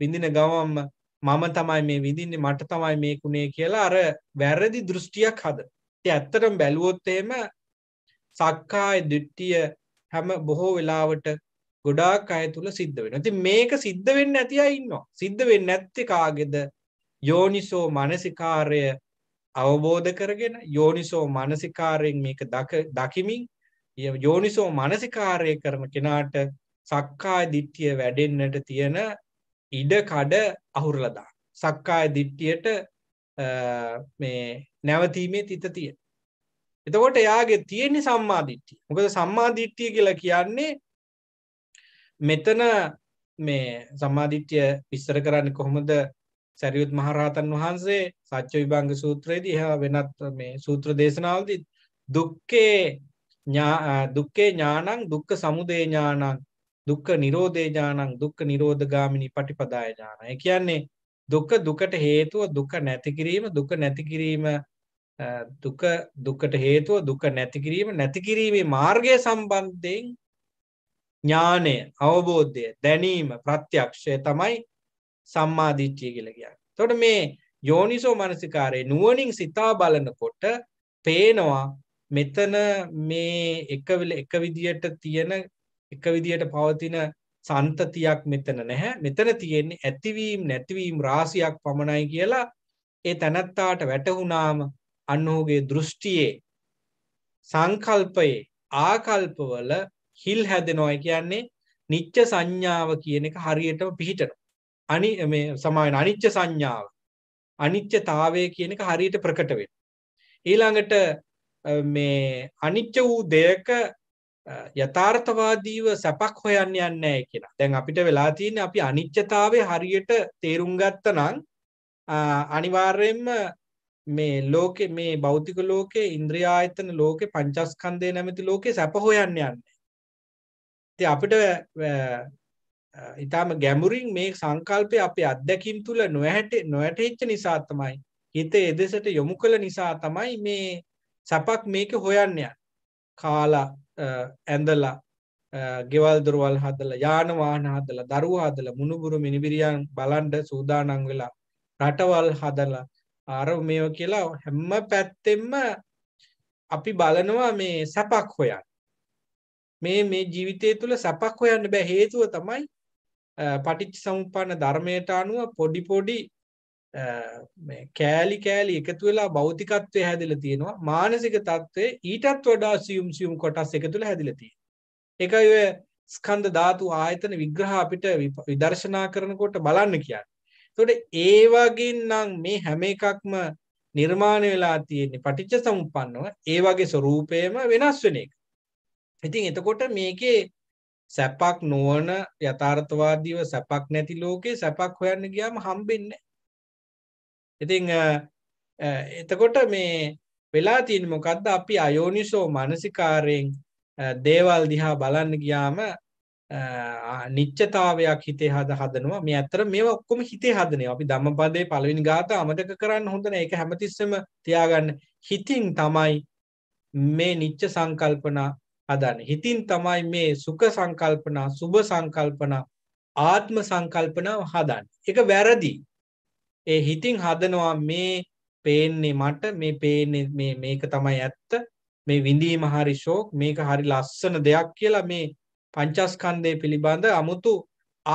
විඳින ගවම්ම මම තමයි මේ විඳින්නේ මට තමයි මේකුණේ කියලා අර වැරදි දෘෂ්ටියක් හද ඇත්තටම බැලුවොත්තේම සක්කාය දිට්ටිය හැම බොහෝ වෙලාවට ගොඩාක් අය තුළ සිද්ධ වෙන ති මේක සිද්ධ වෙන්න ඇති අයින්නවා සිද්ධ වෙන්න නැත්ති කාගෙද යෝනිසෝ මනසිකාරය අවබෝධ කරගෙන යෝනිසෝ මනසිකාරයෙන් මේක දකිමින් යෝනිසෝ මනසිකාරය කරන කෙනාට සක්කා දිට්ටිය වැඩෙන්න්නට තියෙන ඉඩ කඩ අහුරලා දාන. සක්කාය දිට්ටියට මේ නැවතීමේ තිත තියෙන. එතකොට එයාගේ තියෙන්නේ සම්මාධිට්ටිය. මොකද සම්මාධිට්ටිය කියලා කියන්නේ මෙතන මේ සම්මාධිට්්‍යය විස්සර කරන්න කොහොමද සැරියුත් මහරහතන් වහන්සේ සච්ච විභංග සූත්‍රයේදී හා වෙනත් මේ සූත්‍ර දේශනාවදී දුක්කේ දුක්කේ ඥානං දුක්ක සමුදේ ඥානං දුක්ඛ නිරෝධේ ඥානං දුක්ඛ නිරෝධ ගාමිනී පටිපදාය ඥාන. ඒ කියන්නේ දුක දුකට හේතුව දුක නැති කිරීම දුක නැති කිරීම දුක දුකට හේතුව දුක නැති කිරීම නැති කිරීමේ මාර්ගය සම්බන්ධයෙන් ඥානය අවබෝධය දැනීම ප්‍රත්‍යක්ෂය තමයි සම්මාධිච්චිය කියලා කියන්නේ. එතකොට මේ යෝනිසෝ මනසිකාරයේ නුවණින් සිතා බලනකොට පේනවා මෙතන මේ එක එක විදියට තියෙන එක විදියට පවතින සන්තතියක් මෙතන නැහැ. මෙතන තියෙන්නේ ඇතිවීම නැතිවීම රාශියක් පමණයි කියලා ඒ තනත්තාට වැටහුණාම අන්නෝගේ දෘෂ්ටියේ සංකල්පයේ ආකල්පවල හිල් හැදෙනවා කියන්නේ නිච්ච සංඥාව කියන එක හරියටම පිහිටනවා. අනි මේ සමාන අනිච්ච සංඥාව අනිච්චතාවය කියන එක හරියට ප්‍රකට වෙනවා. ඊළඟට මේ අනිච්ච වූ දෙයක යථාර්ථවාදීව සැපක් හොයන්න යන්නෑ කියලා දැන් අපිට වෙලා තියෙන අපි අනිච්චතාවේ හරියට තේරුම් ගත්ත නම් අනිවාර්යෙන්ම මේ ලෝකෙ මේ බෞතික ලෝකේ ඉන්ද්‍රියායතන ලෝකෙ පංචස්කන්දය නැමති ලෝකෙ සැප හොයන්න යන්න ති අපිට ඉතාම ගැමුරින් මේ සංකල්පය අපේ අත්දැකින් තුළ නොහැට නොයටහිච්ච නිසා තමයි හිත එදෙසට යොමු කළ නිසා තමයි මේ සැපක් මේක හොයන්නයන් කාලා ඇඳලා ගෙවල් දොරවල් හදලා යාන වාහන හදලා දරුවා හදලා මුණුබුරු මිනිබිරියන් බලන්ඩ සූදානම් වෙලා රටවල් හදලා අර මේව කියලා හැම පැත්තෙම අපි බලනවා මේ සැපක් හොයන් මේ මේ ජීවිතය තුළ සැපක් හොයන්න බෑ හේතුව තමයි පටිච්ච සමුපාන ධර්මයට අනුව පොඩි පොඩි කෑලි කෑලි එකතු වෙලා භෞතිකත්වය හැදිලා තියෙනවා මානසික தત્ත්වය ඊටත් වඩා සියුම් සියුම් කොටස් එකතු වෙලා හැදිලා තියෙනවා ඒකයි ඔය ස්කන්ධ ධාතු ආයතන විග්‍රහ අපිට විදර්ශනා කරනකොට බලන්න කියන්නේ එතකොට ඒ වගේනම් මේ හැම එකක්ම නිර්මාණය වෙලා තියෙන්නේ පටිච්ච සමුප්පන්නව ඒ වගේ ස්වરૂපයම වෙනස් වෙන එක ඉතින් එතකොට මේකේ සැපක් නොවන යථාර්ථවාදීව සැපක් නැති ලෝකේ සැපක් හොයන්න ගියාම හම්බෙන්නේ ඉතිං එතකොට මේ වෙලා තින් මොකක්ද අපි අයෝනිසෝ මනසිකාරයෙන් දේවල් දිහා බලන්න ගියාම නිච්චතාවයක් හිතේ හද හදනවා මේ ඇතර මේ ඔක්කොම හිතේ හදනය අපි දම්මපදේ පළවිනි ගාත අමතක කරන්න හොඳන එක හැමතිස්සම තියාගන්න හිතින් තමයි මේ නිච්ච සංකල්පනා හදන්න හිතින් තමයි මේ සුඛ සංකල්පනා සුභ සංකල්පනා ආත්ම සංකල්පනාව හදන්න එක වැරදි ඒ හිතින් හදනවා මේ පේන්නේ මට මේ පේන්නේ මේක තමයි ඇත්ත මේ විඳීම හරි ශෝක් මේක හරි ලස්සන දෙයක් කියලා මේ පංචස්කන්දය පිළිබඳ අමුතු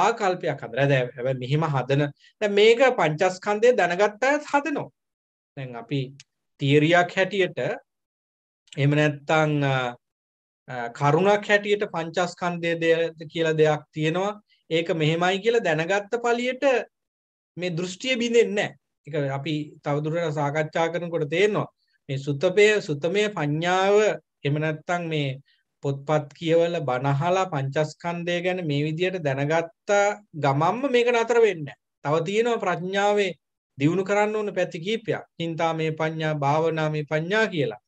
ආකල්පයක් හදර දැ හැබ මෙහෙම හදන මේක පංචස්කන්දය දැනගත්ත ඇත් හදනෝ දැන් අපි තීරයක් හැටියට එම නැත්තං කරුණක් හැටියට පංචස්කන්දය දෙ කියලා දෙයක් තියෙනවා ඒක මෙහෙමයි කියලා දැනගත්ත පලියට මේ දෘෂ්ටිය බිඳෙන්නේ එක අපි තවදුරට සාකච්ඡා කරනකොට තේරෙනවා මේ සුතපය සුතමය පඤ්ඤාව එහෙම නැත්නම් මේ පොත්පත් කියවල බනහලා පංචස්කන්ධය ගැන මේ විදියට දැනගත්තා ගමම්ම මේක නතර වෙන්නේ තව තියෙනවා ප්‍රඥාවේ දියුණු කරන්න ඕන පැති කීපයක්. චින්තා මේ පඤ්ඤා භාවනා මේ පඤ්ඤා කියලා.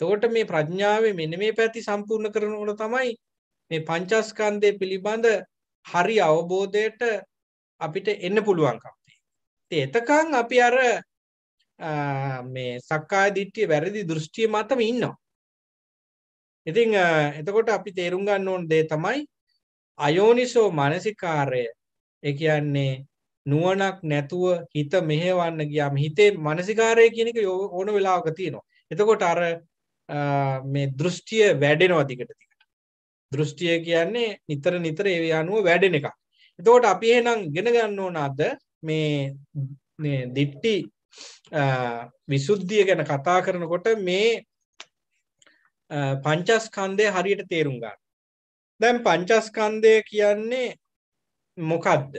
එතකොට මේ ප්‍රඥාවේ මෙන්න මේ පැති සම්පූර්ණ කරනකොට තමයි මේ පංචස්කන්ධය පිළිබඳ හරි අවබෝධයට අපිට එන්න පුළුවන්කම. එතකං අපි අර මේ සක්කා දිට්ටිය වැරදි දෘෂ්ටිය මතම ඉන්නවා. ඉතිං එතකොට අපි තේරුම් ගන්න ඕන් දේ තමයි අයෝනිසෝ මනසිකාරය එක කියන්නේ නුවනක් නැතුව හිත මෙහෙවන්න ගියාම හිතේ මනසිකාරය කියනක ඕන වෙලාවක තියෙනවා. එතකොට අර මේ දෘෂ්ටිය වැඩෙනවා දිකට තිකට. දෘෂ්ටිය කියන්නේ නිතර නිතර ඒ අනුව වැඩෙන එක. එතකොට අපි එහෙනම් ගෙන ගන්න ඕන අද මේ දිට්ටි විසුද්ධිය ගැන කතා කරනකොට මේ පංචස්කන්දය හරියට තේරුම් ගන්න. දැන් පංචස්කන්දය කියන්නේ මොකක්ද.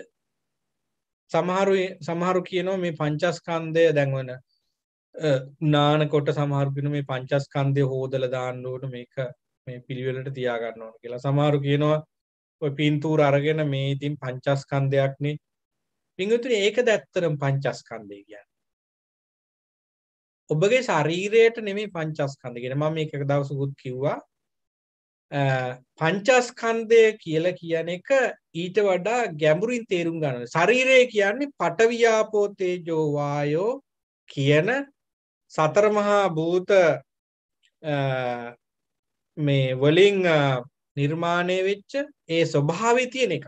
සමහරු සමහරු කියනවා මේ පංචස්කන්දය දැන්වන නානකොට සමහරපින මේ පංචස්කන්දය හෝදල දාන්නුවට මේක මේ පිළිවෙලට තියාගන්න ඕන කියලා සමහරු කියනවා පින්තූර අරගෙන මේ ඉතින් පංචස්කන්දයක්නේ පිඟුතුනි ඒකද ඇත්තරම් පංචස්කන්ධය කියන්නේ. ඔබගේ ශරීරයට නෙමෙයි පංචස්කන්ධ කියන මම මේක එක දවසකුත් කිව්වා පංචස්කන්ධය කියලා කියන එක ඊට වඩා ගැඹුරින් තේරුම් ගන්න. ශරීරය කියන්නේ පටවියාපෝ තේජෝ වායෝ කියන සතර මහා භූත මේ වලින් නිර්මාණය වෙච්ච ඒ ස්වභාවය තියෙන එකක්.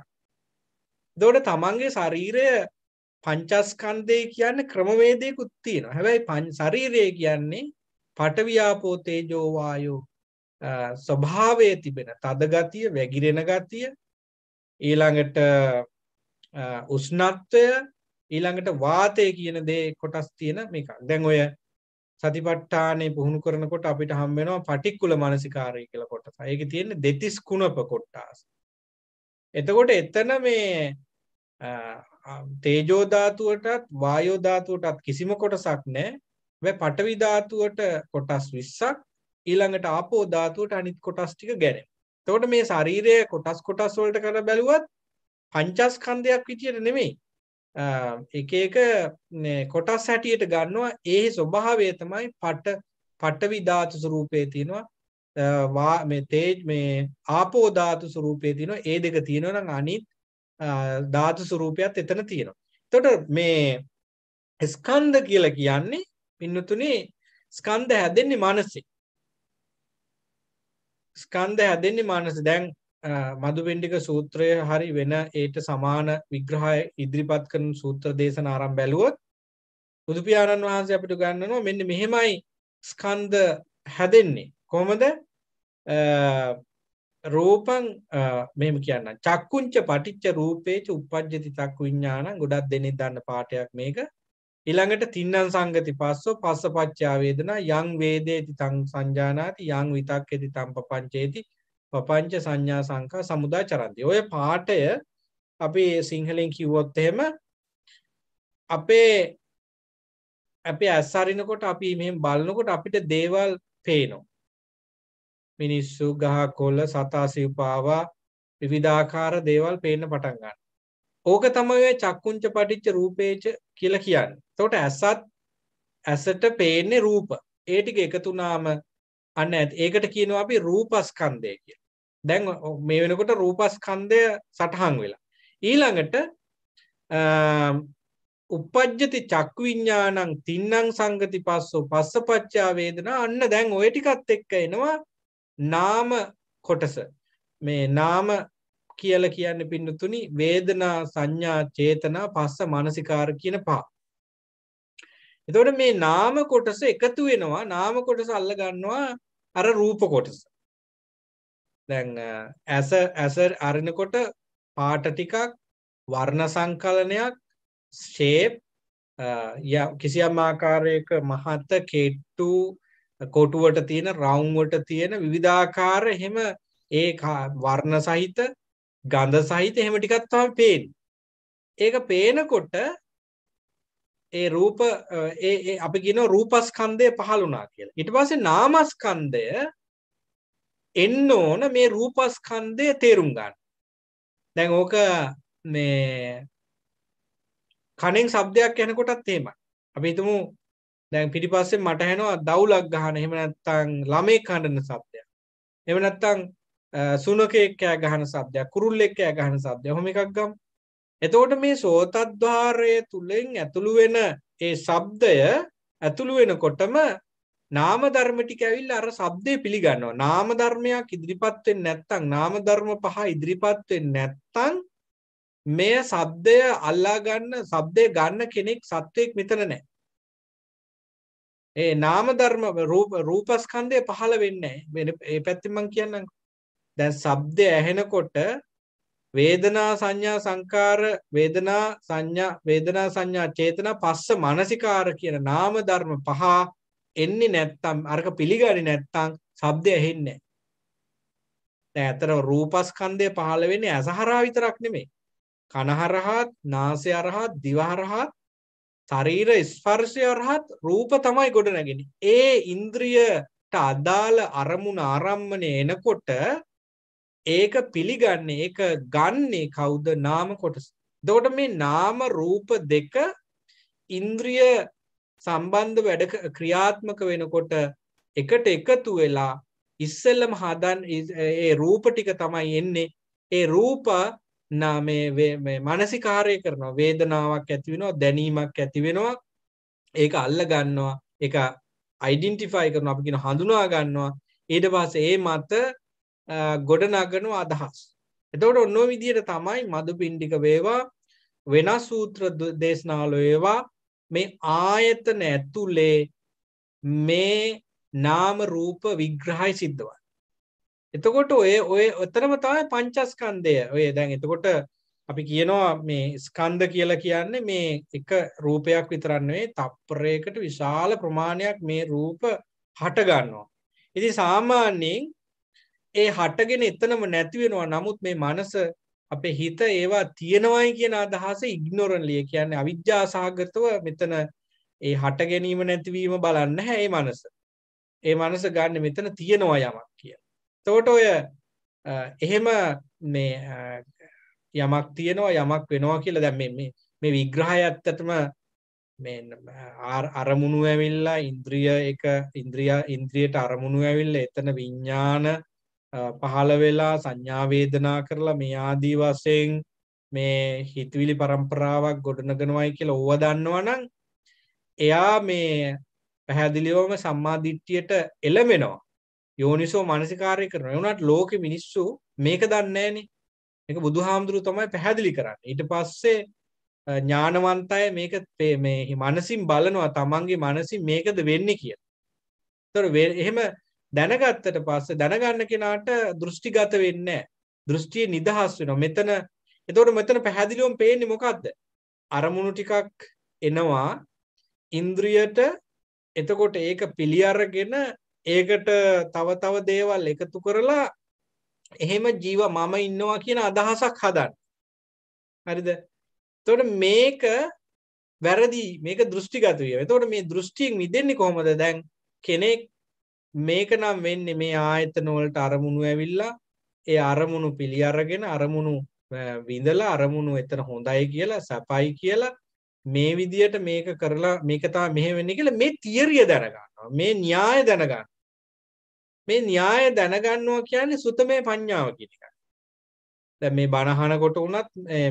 දවට තමන්ගේ ශරීරය පංචස්කන්දය කියන්න ක්‍රමවේදයකුත් තියෙන හැබැයි පං ශරීරය කියන්නේ පටවියාපෝතේජෝවායෝ ස්වභාවය තිබෙන තදගතිය වැගිරෙන ගතිය ඊළඟට උස්නත්වය ඊළඟට වාතය කියන දේ කොටස් තියෙන මේක දැන් ඔය සතිපට්ඨානේ පුහුණු කරනකොට අපිට හම් වෙනවා පටික්කුල මානසිකාරය කියලා කොටස. ඒක තියෙන්නේ දෙතිස් කුණප කොටාස. එතකොට එතන මේ තේජෝ ධාතුවටත් වායෝ ධාතුවටත් කිසිම කොටසක් නැහැ. හැබැයි පඨවි ධාතුවට කොටස් 20ක් ඊළඟට ආපෝ ධාතුවට අනිත් කොටස් ටික ගැනෙනවා. එතකොට මේ ශරීරය කොටස් කොටස් වලට කර බැලුවත් පංචස්කන්ධයක් විදියට නෙමෙයි. එක එක කොටස් හැටියට ගන්නවා ඒහි ස්වභාවය තමයි පට පඨවි ධාතු ස්වරූපයේ තියෙනවා වා මේ තේජ් මේ ආපෝ ධාතු ස්වරූපයේ තියෙනවා ඒ දෙක තියෙනවා නම් අනිත් ධාතු ස්වරූපයත් එතන තියෙනවා. එතකොට මේ ස්කන්ධ කියලා කියන්නේ පින්නතුනේ ස්කන්ධ හැදෙන්නේ මනසේ. ස්කන්ධ හැදෙන්නේ මනස දැන් මදුපෙන්ඩික සූත්‍රය හරි වෙන ඒට සමාන විග්‍රහය ඉදිරිපත් කරන සූත්‍ර දේශන ආරම් බැලුවොත් බුදුපියාණන් වහන්සේ අපිට ගන්නවා මෙන්න මෙහෙමයි ස්කන්ධ හැදෙන්නේ කොහොමද රූපං මෙම කියන්න චක්කුංච පටිච්ච රූපේච උපද්ජති තක් විඤ්ඥාන ගොඩක් දෙනෙ දන්න පාටයක් මේක ඉළඟට තින්නන් සංගති පස්සෝ පස්ස පච්චාවේදන යං වේදේති තං සංජානාති යං විතක් ඇති තම්ප පංචේති පපංච සංඥා සංකා සමුදා චරන්ති ඔය පාටය අපි සිංහලෙන් කිව්වොත්තහෙම අපේ අපේ ඇස්සරිනකොට අපි මෙ බලන්නකොට අපිට දේවල් පේනවා මිනිස්සු ගහ කොල්ල සතා සිව්පාවා විවිධාකාර දේවල් පේන්න පටන් ගන්න. ඕක තමයි චක්කුංච පටිච්ච රූපේච කියලා කියන්නේ. එතකොට ඇසත් ඇසට පේන්නේ රූප. ඒ ටික එකතුනාම අන්න ඒකට කියනවා අපි රූපස්කන්ධය කියලා. දැන් මේ වෙනකොට රූපස්කන්ධය සටහන් වෙලා. ඊළඟට උපජ්ජති චක්කු විඤ්ඤාණං තින්නං සංගති පස්සෝ පස්සපච්චා වේදනා අන්න දැන් ওই ටිකත් එක්ක එනවා නාම කොටස මේ නාම කියල කියන්න පින්නතුනි වේදනා සංඥා චේතනා පස්ස මනසිකාර කියන පා. එතොට මේ නාම කොටස එකතු වෙනවා නාම කොටස අල්ල ගන්නවා අර රූප කොටස. දැන් ඇස ඇසර් අරණකොට පාට ටිකක් වර්ණ සංකලනයක් ශේප් කිසියම් ආකාරයක මහත්ත කෙට්ටු කොටුවට තියෙන රවුම්වට තියෙන විවිධාකාර එහෙම ඒ වර්ණ සහිත ගඳ සහිත එහෙම ටිකත්තාව පේෙන්. ඒක පේනකොට ඒ රූප අපි ගෙන රූපස්කන්දය පහළුනා කියලා. ඉට පසේ නාමස්කන්දය එන්න ඕන මේ රූපස්කන්දය තේරුම් ගන්න. දැන් ඕක මේ කනෙන් සබ්දයක් යනකොටත් තේම. අපි තුමු දැන් පිටිපස්සේ මට ඇහෙනවා දවුලක් ගහන එහෙම නැත්නම් ළමේ කඩන શબ્දයක්. එහෙම නැත්නම් සුනකෙක් කෑ ගහන શબ્දයක්, කුරුල්ලෙක් කෑ ගහන શબ્දයක්. ඔහොම එකක් ගමු. එතකොට මේ සෝතද්වාරයේ තුලින් ඇතුළු වෙන ඒ ශබ්දය ඇතුළු වෙනකොටම නාම ධර්ම ටික ඇවිල්ලා අර ශබ්දේ පිළිගන්නවා. නාම ධර්මයක් ඉදිරිපත් වෙන්නේ නැත්නම් නාම ධර්ම පහ ඉදිරිපත් වෙන්නේ නැත්නම් මේ ශබ්දය අල්ලා ගන්න ශබ්දේ ගන්න කෙනෙක් සත්වෙක් මෙතන නැහැ. ඒ නාම ධර්ම රූප රූපස්කන්ධය පහළ වෙන්නේ නැහැ. මේ පැත්තෙන් මම කියන්නම්. දැන් ශබ්දය ඇහෙනකොට වේදනා සංඥා සංකාර වේදනා සංඥා වේදනා සංඥා චේතනා පස්ස මානසිකාර කියන නාම ධර්ම පහ එන්නේ නැත්තම් අරක පිළිගන්නේ නැත්තම් ශබ්දය ඇහෙන්නේ නැහැ. දැන් අතර රූපස්කන්ධය පහළ වෙන්නේ අසහරා විතරක් නෙමෙයි. කනහරහත්, නාසයරහත්, දිවහරහත් ශරීර ස්පර්ශය රහත් රූප තමයි ගොඩ නැගෙන. ඒ ඉන්ද්‍රියට අදාළ අරමුණ ආරම්මණය එනකොට ඒක පිළිගන්නේ ඒක ගන්නේ කවුද නාම කොටස. දොට මේ නාම රූප දෙක ඉන්ද්‍රිය සම්බන්ධ වැඩ ක්‍රියාත්මක වෙනකොට එකට එකතු වෙලා ඉස්සෙල්ලම හදන් ඒ රූප ටික තමයි එන්නේ ඒ රූප නා මේ මනසිකාරය කරනවා වේදනාවක් ඇතිවෙනවා දැනීමක් ඇතිවෙනවා ඒක අල්ල ගන්නවා එක අයිඩෙන්ටිෆයි කරන අපිගෙන හඳුනා ගන්නවා ඊට පස්සේ ඒ මත ගොඩනගනු අදහස්. එතකොට ඔන්න විදිහට තමයි මදුපිණ්ඩික වේවා වෙනස් සූත්‍ර දේශනාවල වේවා මේ ආයතන ඇතුලේ මේ නාම රූප විග්‍රහය සිද්ධවන්නේ. එතකොට ඔය ඔය ඔතරම තමයි පංචස්කන්ධය ඔය දැන් එතකොට අපි කියනවා මේ ස්කන්ධ කියලා කියන්නේ මේ එක රූපයක් විතරක් නෙවෙයි තප්පරයකට විශාල ප්‍රමාණයක් මේ රූප හට ගන්නවා. ඉතින් සාමාන්‍යයෙන් ඒ හටගෙන එතනම නැති වෙනවා. නමුත් මේ මනස අපේ හිත ඒවා තියෙනවයි කියන අදහස ඉග්නොරන්ලිය කියන්නේ අවිද්‍යාසහගතව මෙතන ඒ හට ගැනීම නැතිවීම බලන්න හැ ඒ මනස. ඒ මනස ගන්න මෙතන තියෙනවා යමක්. තෝට ඔය එහෙම මේ යමක් තියෙනවා යමක් වෙනවා කියලා දැම් මේ විග්‍රහය ඇත්තටම අරමුණු ඇවිල්ලා ඉන්ද්‍රිය එක ඉන්ද්‍රිය ඉන්ද්‍රියට අරමුණු ඇවිල්ල එතන විඤ්ඥාන පහළ වෙලා සංඥාවේදනා කරලා මේ ආදී වසයෙන් මේ හිතවිලි පරම්පරාවක් ගොඩනගෙනවයි කියලා ඕව දන්නවනං එයා මේ පැහැදිලිවම සම්මාධිට්ටියට එළමෙනවා යෝනිසෝ මනසිකාරය කරන එවුණට ලෝක මිනිස්සු මේක දන්නේන එක බුදු හාමුදුරු තමයි පැහැදිලි කරන්න ඊට පස්සේ ඥානවන්තය මේක මේ මනසින් බලනවා තමන්ගේ මනසින් මේකද වෙන්න කිය තොර එහෙම දැනගත්තට පස්සේ දැනගන්න කෙනාට දෘෂ්ටිගත වෙන්න දෘෂ්ටිය නිදහස් වෙන මෙතන එතවට මෙතන පැහැදිලිවම් පේන්නේ මොකක්ද අරමුණු ටිකක් එනවා ඉන්ද්‍රියට එතකොට ඒක පිළි අරගෙන ඒකට තව තව දේවල් එකතු කරලා එහෙම ජීව මම ඉන්නවා කියන අදහසක් හදන්න. හරිද? එතකොට මේක වැරදි මේක දෘෂ්ටිගත විය. එතකොට මේ දෘෂ්ටියෙන් මිදෙන්නේ කොහොමද? දැන් කෙනෙක් මේක නම් වෙන්නේ මේ ආයතන වලට අරමුණු ඇවිල්ලා ඒ අරමුණු පිළි අරගෙන අරමුණු විඳලා අරමුණු එතන හොඳයි කියලා සපයි කියලා මේ විදියට මේක කරලා මේක තමයි මෙහෙම වෙන්නේ කියලා මේ තියරිය දැනගන්නවා. මේ න්‍යාය දැනගන්න. මේ න්‍යාය දැනගන්නවා කියන්නේ සුතමේ පඤ්ඤාව කියන එකයි. දැන් මේ බණහනකොට උනත්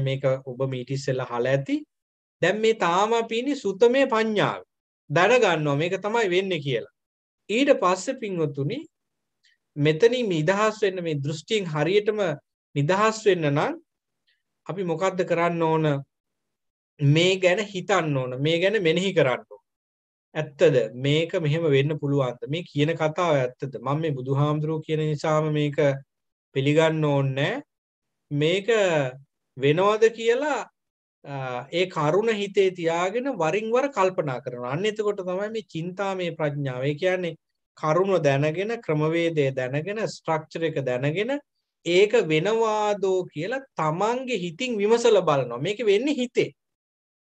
මේක ඔබ මීටිස්සෙල්ලා අහලා ඇති. දැන් මේ තාම අපිනේ සුතමේ පඤ්ඤාව. දැනගන්නවා මේක තමයි වෙන්නේ කියලා. ඊට පස්සේ පින්වතුනි මෙතනින් නිදහස් වෙන්න මේ දෘෂ්ටියෙන් හරියටම නිදහස් වෙන්න නම් අපි මොකද්ද කරන්න ඕන මේ ගැන හිතන්න ඕන මේ ගැන මෙනෙහි කරන්න ඇත්තද මේක මෙහෙම වෙන්න පුළුවන්ද මේ කියන කතාව ඇත්තද මම මේ බුදුහාමුදුරුවෝ කියන නිසාම මේක පිළිගන්න ඕනේ මේක වෙනවද කියලා ඒ කරුණ හිතේ තියාගෙන වරින් වර කල්පනා කරනවා. අන්න එතකොට තමයි මේ චින්තාමේ ප්‍රඥාව. ඒ කියන්නේ කරුණ දැනගෙන ක්‍රමවේදය දැනගෙන ස්ට්‍රක්චර් එක දැනගෙන ඒක වෙනවාදෝ කියලා තමන්ගේ හිතින් විමසලා බලනවා. මේක වෙන්නේ හිතේ.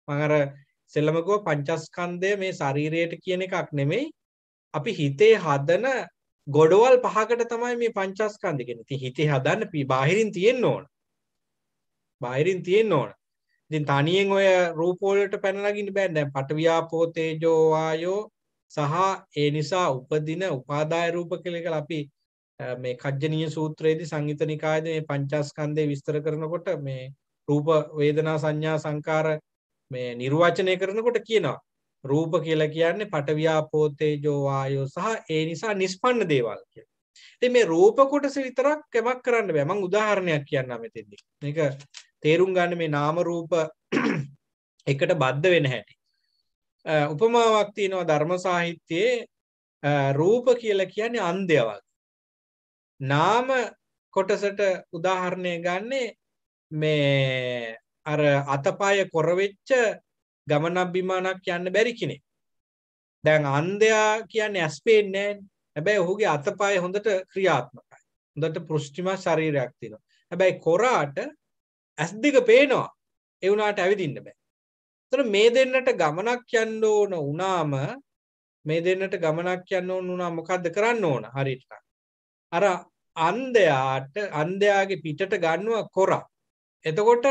මම සෙල්ලමකුව පංචස්කන්දය මේ ශරීරයට කියන එකක් නෙමෙයි අපි හිතේ හදන ගොඩවල් පහකට තමයි මේ පංචස්කන්දගෙන ති හිතේ හදන්න පි බාහිරින් තියෙන් ඕන බාහිරින් තියෙන් ඕන ඉතින් තනියෙන් ඔය රූපෝලට පැනලගින්න බෑ දැන් පටවියාපෝ තේජෝ වායෝ සහ ඒ නිසා උපදින උපාදාය රූප කියලා එකලා අපි මේ කජ්ජනීය සූත්‍රයේදී සංයුත නිකායේදී මේ පංචස්කන්ධය විස්තර කරනකොට මේ රූප වේදනා සංඥා සංකාර මේ නිර්වචනය කරනකොට කියනවා රූප කියලා කියන්නේ පටවියාපෝතේජෝ වායෝ සහ ඒ නිසා නිස්පන්න දේවල් කියලා. ඉතින් මේ රූප කොටස විතරක් කැමක් කරන්න බෑ. මම උදාහරණයක් කියන්නම් මෙතෙන්දී. මේක තේරුම් ගන්න මේ නාම රූප එකට බද්ධ වෙන හැටි. උපමාවක් තියෙනවා ධර්ම සාහිත්‍යයේ රූප කියලා කියන්නේ අන්ධය වගේ. නාම කොටසට උදාහරණය ගන්නේ මේ අර අතපාය කොරවෙච්ච ගමනබ්බිමානක් යන්න බැරි කෙනෙක්. දැන් අන්ධයා කියන්නේ ඇස් පේන්නේ නැහැ. හැබැයි ඔහුගේ අතපාය හොඳට ක්‍රියාත්මකයි. හොඳට පෘෂ්ටිමත් ශරීරයක් තියෙනවා. හැබැයි කොරාට ඇස් දෙක පේනවා. ඒ වුණාට ඇවිදින්න බෑ. එතන මේ දෙන්නට ගමනක් යන්න ඕන වුණාම මේ දෙන්නට ගමනක් යන්න ඕන වුණා මොකද්ද කරන්න ඕන හරියට අර අන්ධයාට අන්ධයාගේ පිටට ගන්නවා කොරා එතකොට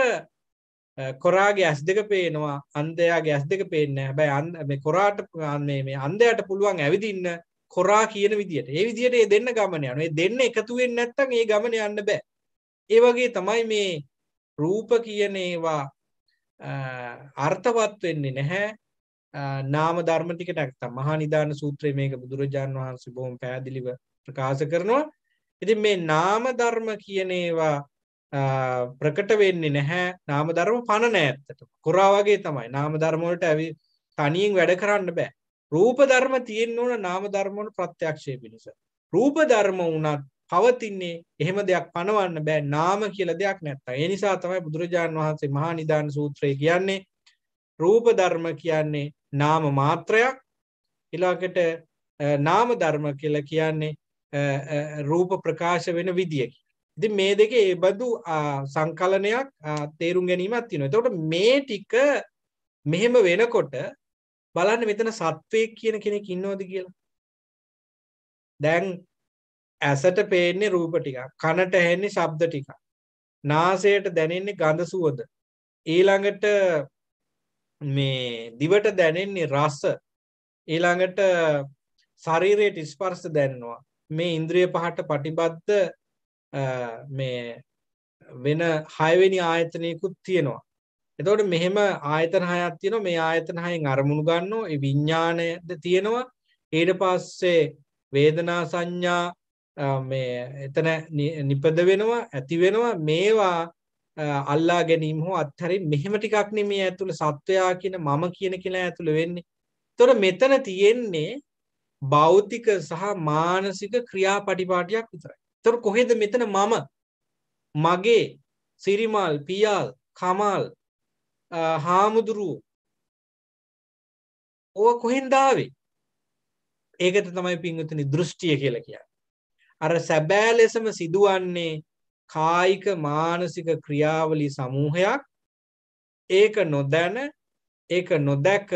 කොරාගේ ඇස් දෙක පේනවා අන්දයාගේ ඇස් දෙක පේන්න බැයි අන්න කොරාට මේ මේ අන්දයට පුළුවන් ඇවිදින්න කොරා කියන විදිට ඒ විදියට ඒ දෙන්න ගමන යන ඒ දෙන්න එකතුවෙන් නැත්තම් ඒ ගමන යන්න බෑ ඒ වගේ තමයි මේ රූප කියන ඒවා අර්ථවත් වෙන්නේ නැහැ නාම ධර්ම ටික නැත්තම් මහා නිදාන සූත්‍රයේ මේක බුදුරජාන් වහන්සේ බොහොම පැහැදිලිව ප්‍රකාශ කරනවා ඉතින් මේ නාම ධර්ම කියන ඒවා ප්‍රකට වෙන්නේ නැහැ නාම ධර්ම පණ නෑත්තට කොරා වගේ තමයි නාම ධර්මවලට ඇවි තනියෙන් වැඩ කරන්න බෑ රූප ධර්ම තියෙන් ඕන නාම ධර්මවන ප්‍රත්‍යක්ෂය පිණිස රූප ධර්ම වුණත් පවතින්නේ එහෙම දෙයක් පණවන්න බෑ නාම කියල දෙයක් නැත්ත ඒ නිසා තමයි බුදුරජාණන් වහන්සේ මහා නිධාන සූත්‍රය කියන්නේ රූප ධර්ම කියන්නේ නාම මාත්‍රයක් ඉලාකට නාම ධර්ම කියලා කියන්නේ රූප ප්‍රකාශ වෙන විදියකි ඉති මේ දෙක ඒබඳු සංකලනයක් තේරුම් ගැනීමත් තින තවට මේ ටික මෙහෙම වෙනකොට බලන්න මෙතන සත්වයක් කියන කෙනෙක් ඉන්නෝද කියලා දැන් ඇසට පේන්නේ රූප ටික කනට ඇහෙන්නේ ශබ්ද ටික නාසයට දැනෙන්නේ ගඳ සුවද ඊළඟට මේ දිවට දැනෙන්නේ රස ඊළඟට ශරීරයට ස්පර්ශ දැනනවා මේ ඉන්ද්‍රිය පහට පටිබද්ධ මේ වෙන හයවෙනි ආයතනයකුත් තියෙනවා. එතකොට මෙහෙම ආයතන හයක් තියෙනවා මේ ආයතන හයෙන් අරමුණු ගන්නවා ඒ විඥාණයද තියෙනවා ඊට පස්සේ වේදනා සංඥා මේ එතන නිපද වෙනවා ඇති වෙනවා මේවා අල්ලා ගැනීම හෝ අත්හරින් මෙහෙම ටිකක් නෙමේ ඇතුළේ සත්වයා කියන මම කියන කියලා ඇතුළේ වෙන්නේ. එතකොට මෙතන තියෙන්නේ භෞතික සහ මානසික ක්‍රියාපටිපාටියක් විතරයි. තොර කොහෙද මෙතන මම මගේ සිරිමල් පියල් කමල් හාමුදුරු ඕ කොහෙන්දාවේ ඒකට තමයි පින්වතුනි දෘෂ්ටිය කියලා කියන්නේ. අර සැබෑ ලෙසම සිදුවන්නේ කායික මානසික ක්‍රියාවලි සමූහයක් ඒක නොදැන ඒක නොදැක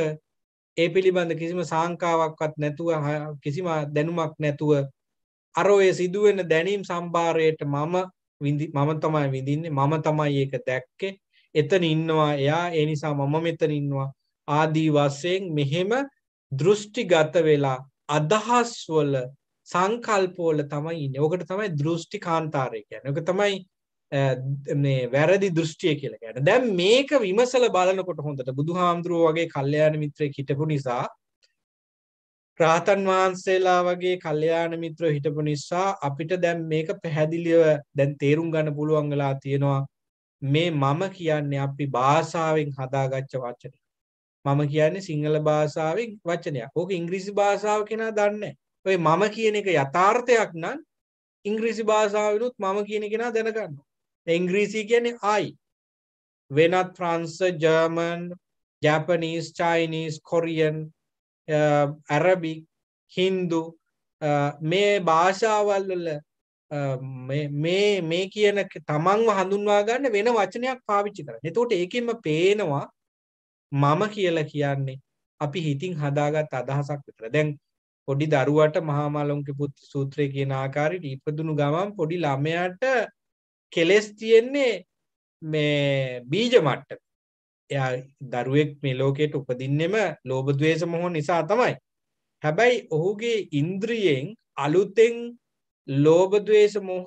ඒ පිළිබඳ කිසිම සංකාවක්වත් නැතුව කිසිම දැනුමක් නැතුව අරෝය සිදුවෙන දැනීම් සම්භාරයට මම මම තමයි විඳින්නේ මම තමයි ඒක දැක්කේ එතන ඉන්නවා එයා ඒ නිසා මම මෙතන ඉන්නවා ආදී වශයෙන් මෙහෙම දෘෂ්ටිගත වෙලා අදහස් වල සංකල්පවල තමයි ඉන්නේ. ඕකට තමයි දෘෂ්ටි කාන්තාරය කියන්නේ. ඕක තමයි මේ වැරදි දෘෂ්ටිය කියලා කියන්නේ. දැන් මේක විමසලා බලනකොට හොඳට බුදුහාමුදුරුවෝ වගේ කල්යාණ මිත්‍රයෙක් හිටපු නිසා රාතන් වහන්සේලා වගේ කල්යාණ මිත්‍ර හිටපු නිසා අපිට දැන් මේක පැහැදිලිව දැන් තේරුම් ගන්න පුළුවන් වෙලා තියෙනවා මේ මම කියන්නේ අපි භාෂාවෙන් හදාගත්ත වචනය. මම කියන්නේ සිංහල භාෂාවෙන් වචනයක්. ඕක ඉංග්‍රීසි භාෂාව කෙනා දන්නේ ඔය මම කියන එක යථාර්ථයක් නම් ඉංග්‍රීසි භාෂාවලුත් මම කියන කෙනා දැනගන්නවා. ඉංග්‍රීසි කියන්නේ I. වෙනත් France, German, Japanese, Chinese, Korean Arabic Hindu මේ භාෂාවල්ල මේ කියන තමන්ව හඳුන්වා ගන්න වෙන වචනයක් පාවිච්චි කර එතෝට ඒකෙම පේනවා මම කියලා කියන්නේ අපි හිතින් හදාගත් අදහසක් විතර දැන් පොඩි දරුවට මහාමලොංක පුත් සූත්‍රය කියන ආකාරයට ඉපදුණු ගමන් පොඩි ළමයට කෙලෙස් තියෙන්නේ මේ බීජ මට්ටක එයා දරුවෙක් මේ ලෝකයට උපදින්නෙම ලෝභ ද්වේෂ මොහ නිසා තමයි. හැබැයි ඔහුගේ ඉන්ද්‍රියෙන් අලුතෙන් ලෝභ ද්වේෂ මොහ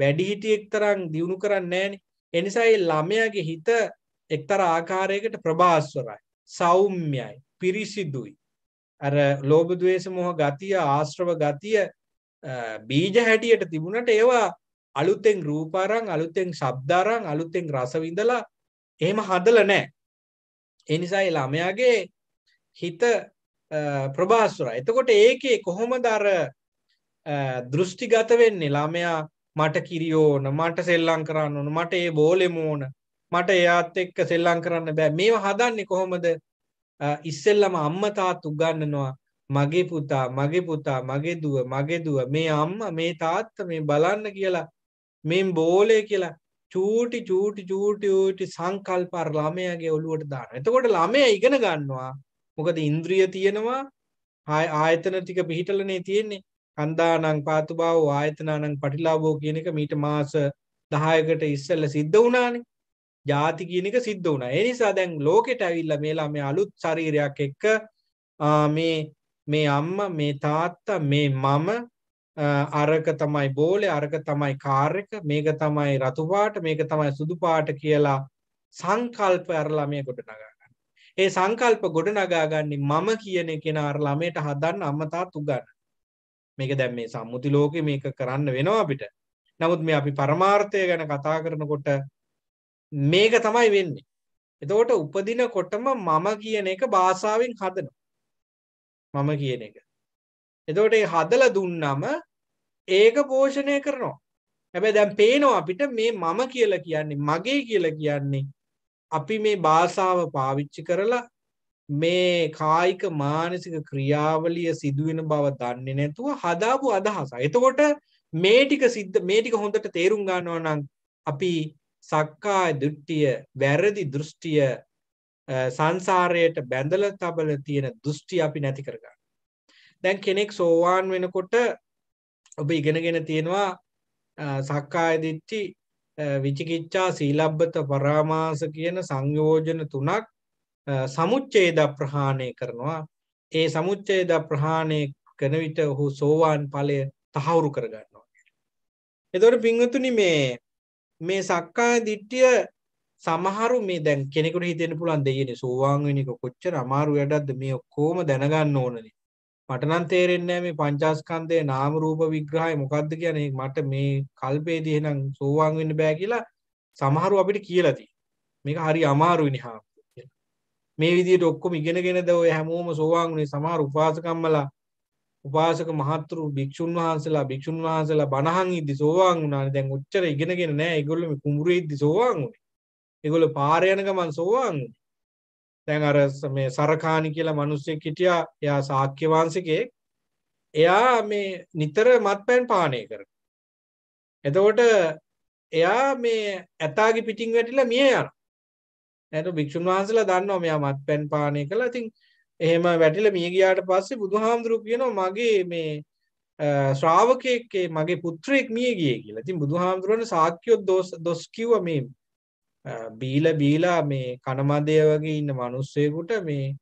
වැඩිහිටියෙක් තරම් දියුණු කරන්නේ නැහනේ. ඒ නිසා මේ ළමයාගේ හිත එක්තරා ආකාරයකට ප්‍රභාස්වරයි, සෞම්‍යයි, පිරිසිදුයි. අර ලෝභ ද්වේෂ මොහ ගතිය, ආශ්‍රව ගතිය බීජ හැටියට තිබුණට ඒවා අලුතෙන් රූපාරං අලුතෙන් ශබ්දාරං අලුතෙන් රස විඳලා එහෙම හදල නෑ. ඒ නිසා ඒ ළමයාගේ හිත ප්‍රභාස්වර. එතකොට ඒකේ කොහොමද අර දෘෂ්ටිගත වෙන්නේ ළමයා මට කිරියෝන මට සෙල්ලම් කරන්න ඕන මට ඒ බෝලෙම ඕන මට එයාත් එක්ක සෙල්ලම් කරන්න බෑ මේව හදන්නේ කොහොමද ඉස්සෙල්ලම අම්මා තාත්තු උගන්වනවා මගේ පුතා මගේ පුතා මගේ දුව මගේ දුව මේ අම්මා මේ තාත්තා මේ බලන්න කියලා මේ බෝලේ කියලා චූටි චූටි චූටි ටි සංකල්ප අර ළමයාගේ ඔළුවට දාන එතකොට ළමය ඉගෙන ගන්නවා මොකද ඉන්ද්‍රිය තියෙනවා ආයතන ටික පිහිටලනේ තියෙන්නේ කන්දානං පාතු බව ආයතනානං පටිලාබෝ කියන එක මීට මාස දහයකට ඉස්සල්ල සිද්ධ වුණානේ ජාති කියන එක සිද්ධ වුණා ඒ නිසා දැන් ලෝකෙට ඇවිල්ලා මේ ළමයා අලුත් ශරීරයක් එක්ක මේ මේ අම්මා මේ තාත්තා මේ මම අරක තමයි බෝලේ අරක තමයි කාර්යක මේක තමයි රතු පාට මේක තමයි සුදු පාට කියලා සංකල්ප අර ළමයා ගොඩනගා ගන්න. ඒ සංකල්ප ගොඩනගා ගන්නේ මම කියන කෙනා අර ළමයට හදන්න අම්මා තාත්තු උගන්න. මේක දැන් මේ සම්මුති ලෝකේ මේක කරන්න වෙනවා අපිට. නමුත් මේ අපි පරමාර්ථය ගැන කතා කරනකොට මේක තමයි වෙන්නේ. එතකොට උපදිනකොටම මම කියන එක භාෂාවෙන් හදනවා. මම කියන එක. එතකොට ඒ හදලා දුන්නම ඒක පෝෂණය කරනවා. හැබැ දැන් පේනවා අපිට මේ මම කියලා කියන්නේ මගේ කියලා කියන්නේ අපි මේ භාෂාව පාවිච්චි කරලා මේ කායික මානසික ක්‍රියාවලිය සිදුවෙන බව දන්නේ නැතුව හදාපු අදහස. එතකොට මේ ටික සිද්ධ මේ ටික හොඳට තේරුම් ගන්නවා නම් අපි සක්කාය දෘෂ්ටිය වැරදි දෘෂ්ටිය සංසාරයට බැඳලා තබල තියෙන දෘෂ්ටි අපි නැති කරගන්න. දැන් කෙනෙක් සෝවාන් වෙනකොට ඔබ ඉගෙනගෙන තියෙනවා සක්කාය දිට්ටි විචිකිච්ඡා සීලබ්බත පරාමාස කියන සංයෝජන තුනක් සමුච්ඡේද ප්‍රහාණය කරනවා ඒ සමුච්ඡේද ප්‍රහාණය කරන විට ඔහු සෝවාන් ඵලය තහවුරු කරගන්නවා එතකොට පින්වතුනි මේ මේ සක්කාය දිට්ඨිය සමහරු මේ දැන් කෙනෙකුට හිතෙන්න පුළුවන් දෙයනේ සෝවාන් වෙන එක කොච්චර අමාරු වැඩක්ද මේ ඔක්කොම දැනගන්න ඕනනේ මට නම් තේරෙන්නේ මේ පංචස්කන්ධයේ නාම රූප විග්‍රහය මොකද්ද කියන්නේ මට මේ කල්පේදී එහෙනම් සෝවාන් වෙන්න බෑ කියලා සමහරු අපිට කියලා තියෙනවා මේක හරි අමාරුයි නිහා මේ විදිහට ඔක්කොම ඉගෙනගෙනද ඔය හැමෝම සෝවාන් වුණේ සමහර උපාසකම්මලා උපාසක මහතුරු භික්ෂුන් වහන්සේලා භික්ෂුන් වහන්සේලා බණහන් ඉද්දි සෝවාන් වුණානේ දැන් ඔච්චර ඉගෙනගෙන නෑ ඒගොල්ලෝ මේ කුඹුරේ ඉද්දි සෝවාන් වුණේ ඒගොල්ලෝ පාර යන ගමන් සෝවාන් වුණේ දැන් අර මේ සරකාණි කියලා මිනිස්සෙක් හිටියා එයා ශාක්‍ය වංශිකේ එයා මේ නිතර මත්පැන් පානය කරන. එතකොට එයා මේ ඇතාගේ පිටින් වැටිලා මිය යනවා. එතකොට භික්ෂුන් වහන්සේලා දන්නවා මෙයා මත්පැන් පානය කළා. ඉතින් එහෙම වැටිලා මිය ගියාට පස්සේ බුදුහාමුදුරුවෝ කියනවා මගේ මේ ශ්‍රාවකයෙක්ගේ මගේ පුත්‍රයෙක් මිය ගියේ කියලා. ඉතින් බුදුහාමුදුරනේ සාක්‍යෝ දොස් දොස් කිව්වා මේ බීල බීලා මේ කනමදේ වගේ ඉන්න මිනිස්සෙකුට මේ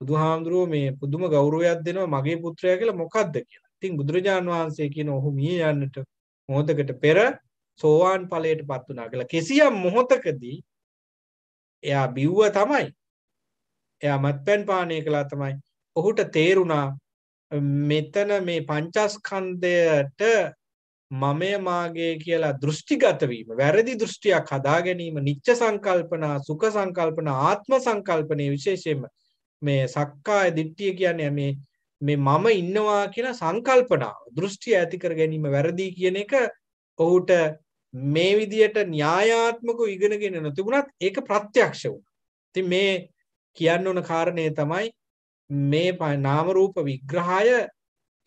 බුදුහාමුදුරුව මේ පුදුම ගෞරවයක් දෙනවා මගේ පුත්‍රයා කියලා මොකද්ද කියලා. ඉතින් බුදුරජාන් වහන්සේ කියන ඔහු මිය යන්නට මොහොතකට පෙර සෝවාන් ඵලයටපත් වුණා කියලා. කෙසියම් මොහොතකදී එයා බිව්ව තමයි. එයා මත්පැන් පානය කළා තමයි. ඔහුට තේරුණා මෙතන මේ පංචස්කන්ධයට මමය මාගේ කියලා දෘෂ්ටිගත වීම වැරදි දෘෂ්ටියක් හදා ගැනීම නිච්ච සංකල්පනා සුඛ සංකල්පන ආත්ම සංකල්පනයේ විශේෂයෙන්ම මේ සක්කාය දිට්ඨිය කියන්නේ මේ මේ මම ඉන්නවා කියලා සංකල්පනාව දෘෂ්ටිය ඇති කර ගැනීම වැරදි කියන එක ඔහුට මේ විදියට න්‍යායාත්මකව ඉගෙනගෙන නොතිබුණත් ඒක ප්‍රත්‍යක්ෂ වුණා. ඉතින් මේ කියන්න ඕන කාරණේ තමයි මේ නාම රූප විග්‍රහය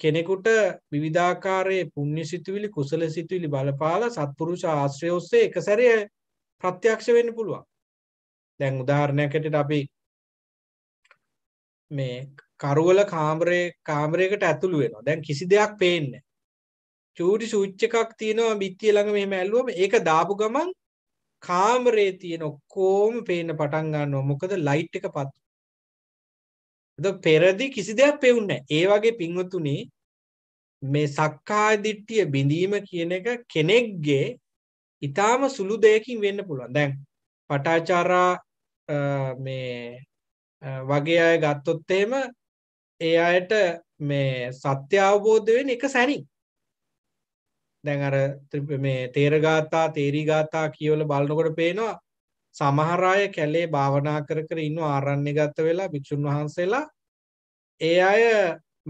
කෙනෙකුට විවිධාකාරයේ පුුණ්‍ය සිතුවිලි කුසල සිතුවිලි බලපාල සත්පුරු ශාස්ත්‍රය ඔස්සේ එක සැරය ප්‍රත්‍යක්ෂ වෙන්න පුළුවන් දැන් උදාහරණයකටට අපි මේ කරුවල කාමරේ කාමරයකට ඇතුළු වෙනවා දැන් කිසි දෙයක් පේන්න චූටි සූච්ච එකක් තියෙනවා බිත්තිය ළඟ මෙහෙම ඇල්ලුවම ඒක දාපු ගමන් කාමරේ තියෙන ඔක්කෝම පේන පටන් ගන්නවා මොකද ලයිට් එක පත් එතකොට පෙරදි කිසි දෙයක් පෙවුන්නේ ඒ වගේ පින්වතුනි මේ සක්කාය දිට්ඨිය බිඳීම කියන එක කෙනෙක්ගේ ඊටාම සුළු දෙයකින් වෙන්න පුළුවන්. දැන් පටාචාරා මේ වගේ අය ගත්තොත් එහෙම ඒ අයට මේ සත්‍ය අවබෝධ වෙන එක සැනින්. දැන් අර මේ තේරගාතා තේරිගාතා කියවල බලනකොට පේනවා සමහර අය කැලේ භාවනා කර කර ඉන්න ආරණ්‍ය ගත වෙලා භික්ෂුන් වහන්සේලා ඒ අය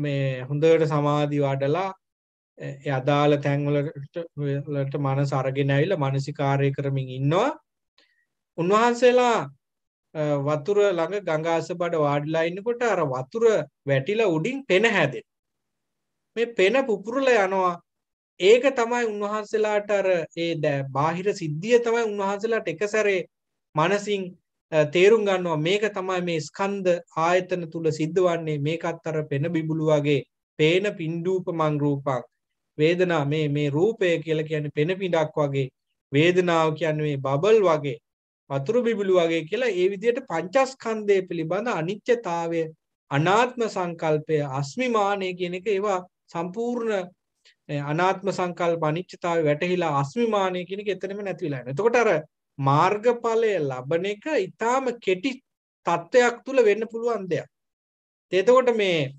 මේ හොඳට සමාධි වඩලා ඒ අදාළ තැන්වලට වලට මනස අරගෙන ඇවිල්ලා මානසිකාර්ය කරමින් ඉන්නවා. උන්වහන්සේලා වතුර ළඟ ගංගාස බඩ වාඩිලා ඉන්නකොට අර වතුර වැටිලා උඩින් පෙන හැදෙන. මේ පෙන පුපුරලා යනවා. ඒක තමයි උන්වහන්සේලාට අර ඒ බාහිර සිද්ධිය තමයි උන්වහන්සේලාට එක සැරේ මනසින් තේරුම් ගන්නවා මේක තමයි මේ ස්කන්ධ ආයතන තුල සිද්ධ වන්නේ මේකත් අර පෙන බිබුලු වගේ පේන පින්ඩූපමං රූපක් වේදනා මේ මේ රූපය කියලා කියන්නේ පෙන පිඩක් වගේ වේදනාව කියන්නේ මේ බබල් වගේ වතුරු බිබුලු වගේ කියලා ඒ විදිහට පංචස්කන්ධය පිළිබඳ අනිත්‍යතාවය අනාත්ම සංකල්පය අස්මිමානය කියන එක ඒවා සම්පූර්ණ අනාත්ම සංකල්ප අනිච්චතාවය වැටහිලා අස්මිමානය කියන එක එතනම නැති වෙලා යනවා. එතකොට අර මාර්ගඵලය ලබන එක ඊටාම කෙටි තත්වයක් තුල වෙන්න පුළුවන් දෙයක්. එතකොට මේ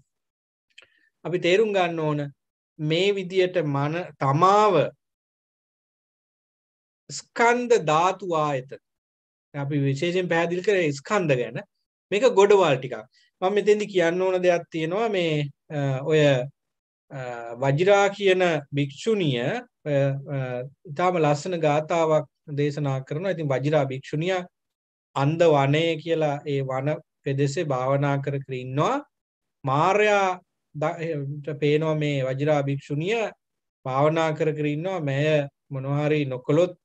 අපි තේරුම් ගන්න ඕන මේ විදියට මන තමාව ස්කන්ධ ධාතු ආයතන අපි විශේෂයෙන් පැහැදිලි කරේ ස්කන්ධ ගැන මේක ගොඩවල් ටිකක් මම මෙතෙන්දි කියන්න ඕන දෙයක් තියෙනවා මේ ඔය වජිරා කියන භික්ෂුණිය ඉතාම ලස්සන ගාතාවක් දේශනා කරනවා. ඉතින් වජිරා භික්ෂුණිය අන්ද වනයේ කියලා ඒ වන පෙදෙසේ භාවනා කර කර ඉන්නවා. මාර්යා පේනවා මේ වජිරා භික්ෂුණිය භාවනා කර කර ඉන්නවා. මෙය මොනවා හරි නොකළොත්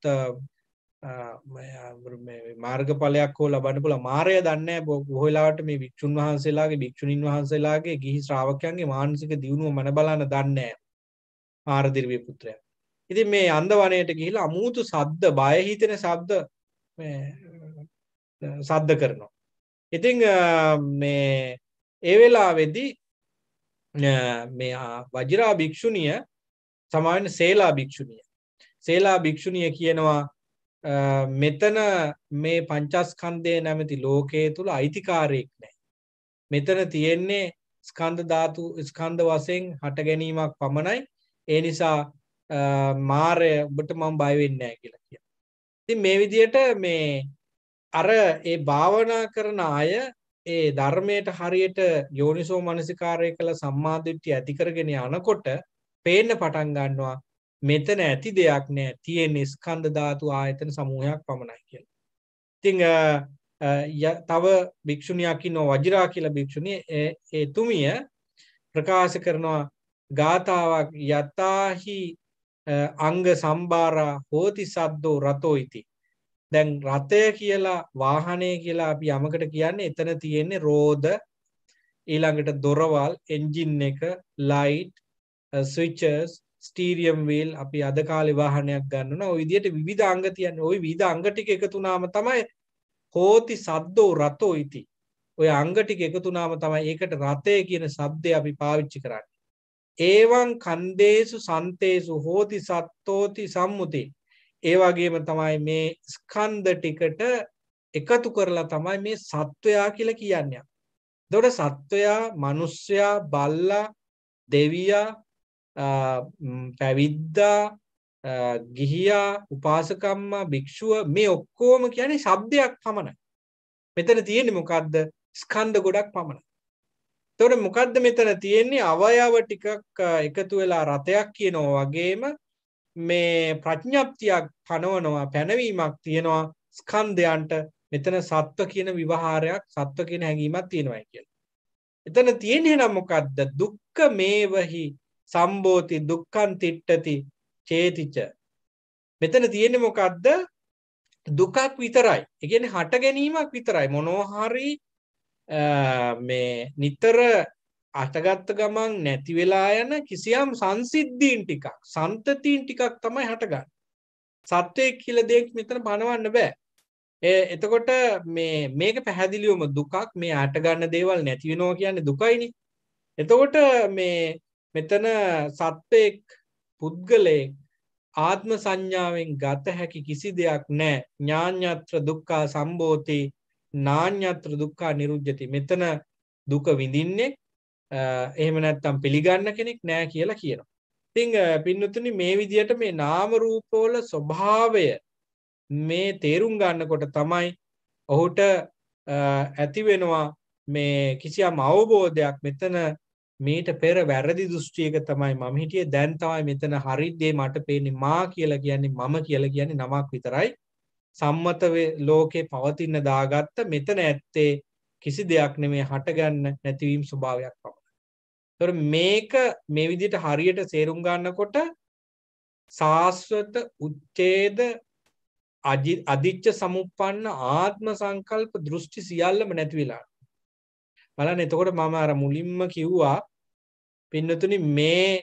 මාර්ගඵලයක් හෝ ලබන්න පුළුවන්. මාර්ය දන්නේ බොහෝ වෙලාවට මේ භික්ෂුන් වහන්සේලාගේ භික්ෂුණීන් වහන්සේලාගේ ගිහි ශ්‍රාවකයන්ගේ මානසික දියුණුව මන බලන්න දන්නේ නැහැ. මාර්දිර්වි පුත්‍රයා. ඉතින් මේ අන්දවනයට ගිහිලා අමුතු සද්ද බය හිතෙන ශබ්ද සද්ද කරනවා. ඉතිං මේ ඒ වෙලාවෙදී මේ වජිරා භික්‍ෂුණිය සමාවෙන සේලා භික්‍ෂුණිය. සේලා භික්‍ෂුණිය කියනවා මෙතන මේ පංචස්කන්දය නැමති ලෝකයේ තුළ අයිතිකාරයෙක් නෑ. මෙතන තියෙන්නේ ස්කන්ධ ධාතු ස්කන්ධ වසයෙන් හට ගැනීමක් පමණයි ඒ නිසා මාරය ඔබට මම බයවෙන්නෑ කියලා කිය. ති මේ විදියට මේ අර ඒ භාවනා කරන අය ඒ ධර්මයට හරියට යෝනිසෝ මනසිකාරය කළ සම්මාධිට්ටි ඇතිකරගෙන යනකොට පේන්න පටන් ගන්නවා මෙතන ඇති දෙයක් නෑ තියෙන් නිස්කන්ධ ධාතු ආයතන සමූහයක් පමණයි කියල. ඉතිං තව භික්‍ෂුණයකි නො වජරා කියල භික්‍ෂුණිය එතුමිය ප්‍රකාශ කරනවා ගාථාවක් යතාහි අංග සම්බාරා හෝති සද්දෝ රතෝ ඉති. දැන් රථය කියලා වාහනය කියලා අපි යමකට කියන්නේ එතන තියෙන්නේ රෝධ ඊළඟට දොරවල් එන්ජින් එක ලයිට් ස්විචර්ස් ස්ටීරියම් වේල් අපි අද කාලේ වාහනයක් ගන්නවන ඔය විදිහට විවිධ අංග තියන්නේ ওই විවිධ අංග ටික එකතු වුනාම තමයි හෝති සද්දෝ රතෝ ඉති ඔය අංග ටික එකතු වුනාම තමයි ඒකට රතේ කියන શબ્දය අපි පාවිච්චි කරන්නේ ඒවන් කන්දේසු සන්තේසු හෝති සත්තෝති සම්මුති ඒවාගේම තමයි මේ ස්කන්ද ටිකට එකතු කරලා තමයි මේ සත්වයා කියල කියන්න දොට සත්වයා මනුස්්‍යයා බල්ලා දෙවයා පැවිද්දා ගිහියා උපාසකම්මා භික්‍ෂුව මේ ඔක්කෝම කියන ශබ්දයක් පමණ මෙතන තියෙන මොකක්ද ස්කන්ද ගොඩක් පමණ තොට මොකක්ද මෙතන තියෙන්නේ අවයාව ටිකක් එකතු වෙලා රථයක් කියනෝ වගේම මේ ප්‍රඥප්තියක් පනවනවා පැනවීමක් තියෙනවා ස්කන්දයන්ට මෙතන සත්ව කියන විවහාරයක් සත්ව කියෙන හැඟීමත් තියෙනවයි කියල. එතන තියෙන්නේ නම් මොකක්ද දුක්ක මේවහි සම්බෝති දුක්කන් තිට්ටති චේතිච. මෙතන තියෙන මොකක්ද දුකක් විතරයි එකගෙන හට ගැනීමක් විතරයි මොනෝහරී මේ නිතර අටගත්ත ගමන් නැති වෙලා යන කිසියම් සංසිද්ධීන් ටිකක් සන්තතිීන් ටිකක් තමයි හටගන්න. සත්වය කියල දෙයක් මෙතන පණවන්න බෑ. එතකොට මේ මේක පැහැදිලියෝම දුකක් මේ අටගන්න දේවල් නැතිවෙනවා කියන්නේ දුකයිනි. එතකොට මේ මෙතන සත්වයෙක් පුද්ගලයෙක් ආත්ම සංඥාවෙන් ගත හැකි කිසි දෙයක් නෑ ඥාඥත්‍ර දුක්කා සම්බෝධී නාඤ්‍යත්‍ර දුක්ඛා නිරුද්ධති. මෙතන දුක විඳින්නේ එහෙම නැත්තම් පිළිගන්න කෙනෙක් නෑ කියලා කියනවා. ඉතිං පින්නතුනි මේ විදියට මේ නාම රූපවල ස්වභාවය මේ තේරුම් ගන්නකොට තමයි ඔහුට ඇතිවෙනවා මේ කිසියම් අවබෝධයක් මෙතන මීට පෙර වැරදි දෘෂ්ටියක තමයි මම හිටියේ දැන් තමයි මෙතන හරිද්දේ මට පේන්නේ මා කියලා කියන්නේ මම කියලා කියන්නේ නමක් විතරයි සම්මත ලෝකේ පවතින දාගත්ත මෙතන ඇත්තේ කිසි දෙයක් නෙමේ හටගන්න නැතිවීම් ස්වභාවයක් පමණ. තොර මේක මේ විදිට හරියට සේරුම් ගන්නකොට ශාස්වත උච්චේද අධිච්ච සමුපන්න ආත්ම සංකල්ප දෘෂ්ටි සියල්ලම නැතිවෙලා. බලන්න එතකොට මම අර මුලින්ම කිව්වා පින්නතුනි මේ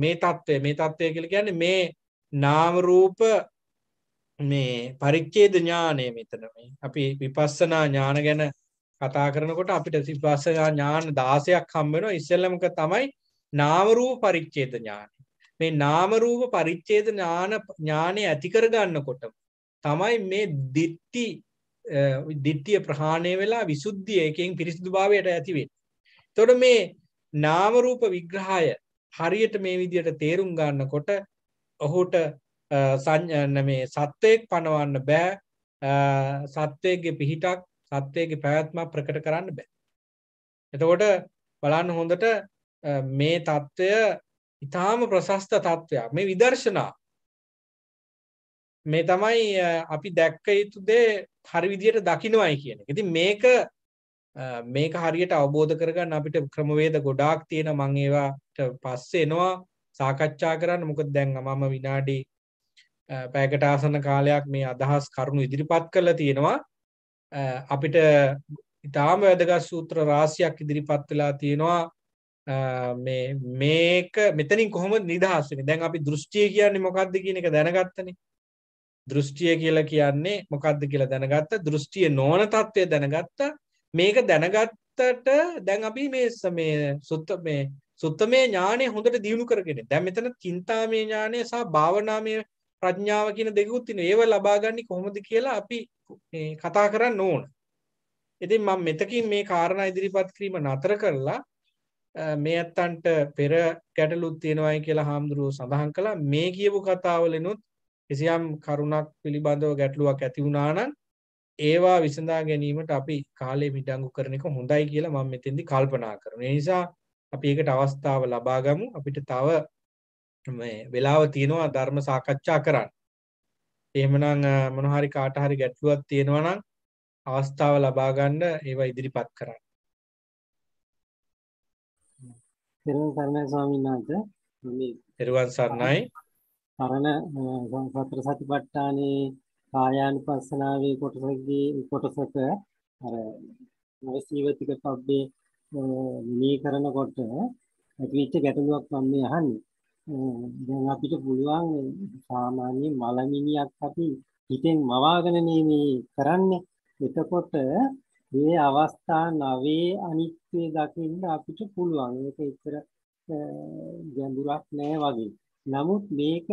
මේ තත්ත්වය මේ තත්ත්වය කියලා කියන්නේ මේ නාම රූප මේ පරිච්චේද ඥානය මෙතනම අපි විපස්සනා ඥාන ගැන කතා කරනකොට අපිට සිපස්සනා ඥාන දාසයක් හම්බෙන ඉස්සල්ලමක තමයි නාමරූප පරිච්චේද ඥාන මේ නාමරූප පරිච්චේද ඥාන ඥානය ඇතිකරගන්නකොට තමයි මේ දිත්ති දිත්තිය ප්‍රහාණය වෙලා විසුද්ධියයකින් පිරිසිදු භාවයට ඇතිවෙන් තොට මේ නාමරූප විග්‍රහය හරියට මේ විදියට තේරුම් ගන්නකොට ඔහුට සංඥන මේ සත්වයෙක් පනවන්න බෑ සත්වයගේ පිහිටක් සත්වයගේ පැවැත්ම ප්‍රකට කරන්න බෑ. එතකොට බලන්න හොඳට මේ තත්ත්වය ඉතාම ප්‍රශස්ත තත්ත්වයක් මේ විදර්ශනා මේ තමයි අපි දැක්ක යුතු දේ හරි විදියට දකිනවයි කියන එක. ඉතින් මේක මේක හරියට අවබෝධ කරගන්න අපිට ක්‍රමවේද ගොඩාක් තියෙන මං ඒවාට පස්සේ එනවා සාකච්ඡා කරන්න මොකද දැන් මම විනාඩි පැකට ආසන්න කාලයක් මේ අදහස් කරුණු ඉදිරිපත් කළ තියෙනවා අපිට ඉතාම වැදගත් සූත්‍ර රාසියක් ඉදිරිපත් වෙලා තියෙනවා මේක මෙතනින් කොහොම නිදහස්සෙන දැන් අපි දෘෂ්ටිය කියන්නේ මොකක්ද කියන එක දැනගත්තන දෘෂ්ටිය කියලා කියන්නේ මොකක්ද කියලා දැනගත්ත දෘෂ්ටිය නෝන තත්ත්වය දැනගත්ත මේක දැනගත්තට දැන් අපි මේ සමේ සුත්ත මේ සුත්තමේ ඥානය හොඳට දියුණු කරගෙන දැන් මෙතන චින්තාමය ඥානය සහ භාවනාමය ප්‍රඥාව කියන දෙකුත් තියෙනවා. ඒව ලබා ගන්න කොහොමද කියලා අපි මේ කතා කරන්න ඕන. ඉතින් මම මෙතකින් මේ කාරණා ඉදිරිපත් කිරීම නතර කරලා මේ ඇත්තන්ට පෙර ගැටලුත් තියෙනවායි කියලා හාමුදුරුවෝ සඳහන් කළා. මේ කියපු කතාවලිනුත් කිසියම් කරුණක් පිළිබඳව ගැටලුවක් ඇති වුණා නම් ඒවා විසඳා ගැනීමට අපි කාලේ මිඩංගු කරන එක හොඳයි කියලා මම මෙතෙන්දි කල්පනා කරනවා. ඒ නිසා අපි ඒකට අවස්ථාව ලබා ගමු. අපිට තව වෙලාව තියෙනවා ධර්ම සාකච්ඡා කරන්න. එහෙමනම් මොන හරි කාට හරි ගැටලුවක් තියෙනවා නම් අවස්ථාව ලබා ගන්න ඒවා ඉදිරිපත් කරන්න. පෙරවන් සරණයි ස්වාමීන් වහන්සේ. පෙරවන් සරණයි. පරණ සතර සතිපට්ඨානේ කායානුපස්සනාවේ කොටසකදී කොටසක අර නවසීවතික පබ්බේ මෙහි කරනකොට ඇතිවෙච්ච ගැටලුවක් මම අහන්නේ. දැන් අපිට පුළුවන් සාමාන්‍ය මලමිනියක් අපි හිතෙන් මවාගෙන මේ කරන්නේ. එතකොට මේ අවස්ථා නවයේ අනිත්‍ය දකින්න අපිට පුළුවන්. ඒක ඉතර ගැඹුරක් නෑ වගේ. නමුත් මේක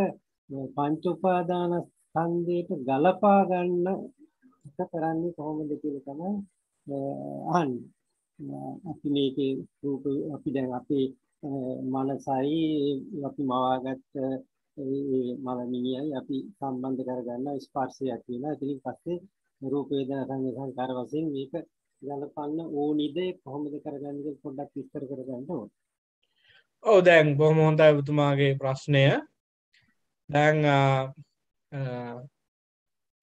පංච උපාදාන ස්කන්ධයට ගලපා ගන්න එක කරන්නේ කොහොමද කියලා තමයි අහන්නේ. අපි මේකේ රූප අපි දැන් අපේ මනසයි අපි මවාගත්ත මලමිනියයි අපි සම්බන්ධ කරගන්න ස්පර්ශයක් කියලා. ඉතින් පස්සේ රූප වේදනා සංඥා සංකාර වශයෙන් මේක ගලපන්න ඕනිද කොහොමද කරගන්නේ කියලා පොඩ්ඩක් විස්තර කරගන්න ඕන. ඔව් දැන් බොහොම හොඳයි ඔබතුමාගේ ප්‍රශ්නය. දැන්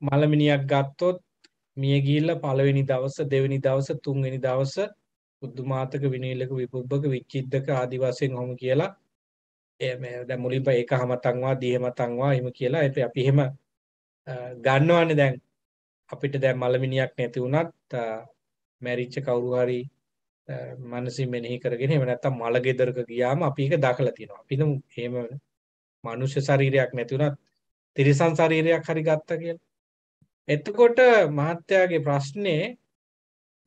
මලමිනියක් ගත්තොත් මිය ගිහිල්ලා පළවෙනි දවස, දෙවෙනි දවස, තුන්වෙනි දවස බුද්ධමාතක විනීලක විපුබ්බක විචිද්දක ආදි වශයෙන් ඔහොම කියලා මේ දැන් මුලින්ම ඒක හමතන්වා දීහමතන්වා එහෙම කියලා ඒත් අපි එහෙම ගන්නවන්නේ දැන් අපිට දැන් මලමිනියක් නැති වුණත් මැරිච්ච කවුරු හරි මනසින් මෙනෙහි කරගෙන එහෙම නැත්තම් මල ගෙදරක ගියාම අපි ඒක දකලා තියෙනවා. අපි හිතමු එහෙම මනුෂ්‍ය ශරීරයක් නැති වුණත් තිරිසන් ශරීරයක් හරි ගත්තා කියලා. එතකොට මහත්යාගේ ප්‍රශ්නේ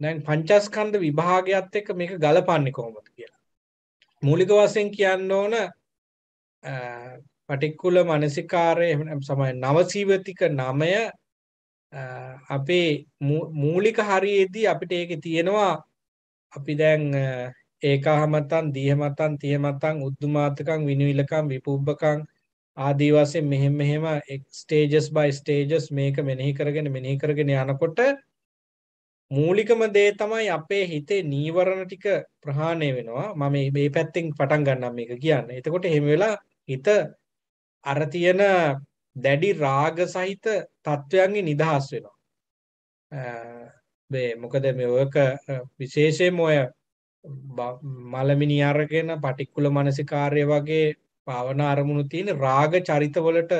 දැන් පංචස්කන්ධ විභාගයත් එක්ක මේක ගලපන්නේ කොහොමද කියලා. මූලික වශයෙන් කියන්න ඕන පටික්කුල මනසිකාරය සමය නවසීවතික නමය අපේ මූලික හරියේදී අපිට ඒක තියෙනවා අපි දැන් ඒකාහමතන් දීහමතන් තියමතන් උද්දුමාතකං විනිවිලකං විපුබ්බකං ආදී වශයෙන් මෙහෙම මෙහෙම ස්ටේජස් බයි ස්ටේජස් මේක මෙනෙහි කරගෙන මෙනෙහි කරගෙන යනකොට මූලිකම දේ තමයි අපේ හිතේ නීවරණ ටික ප්‍රහාණය වෙනවා. මම මේ පැත්තෙන් පටන් ගන්නම් මේක කියන්න. එතකොට එහෙම වෙලා හිත අර තියෙන දැඩි රාග සහිත තත්වයන්ගේ නිදහස් වෙනවා. මේ මොකද මේ ඔයක විශේෂයෙන්ම ඔය මලමිනි අරගෙන පටික්කුල මානසිකාර්ය වගේ භාවනා අරමුණු තියෙන රාග චරිතවලට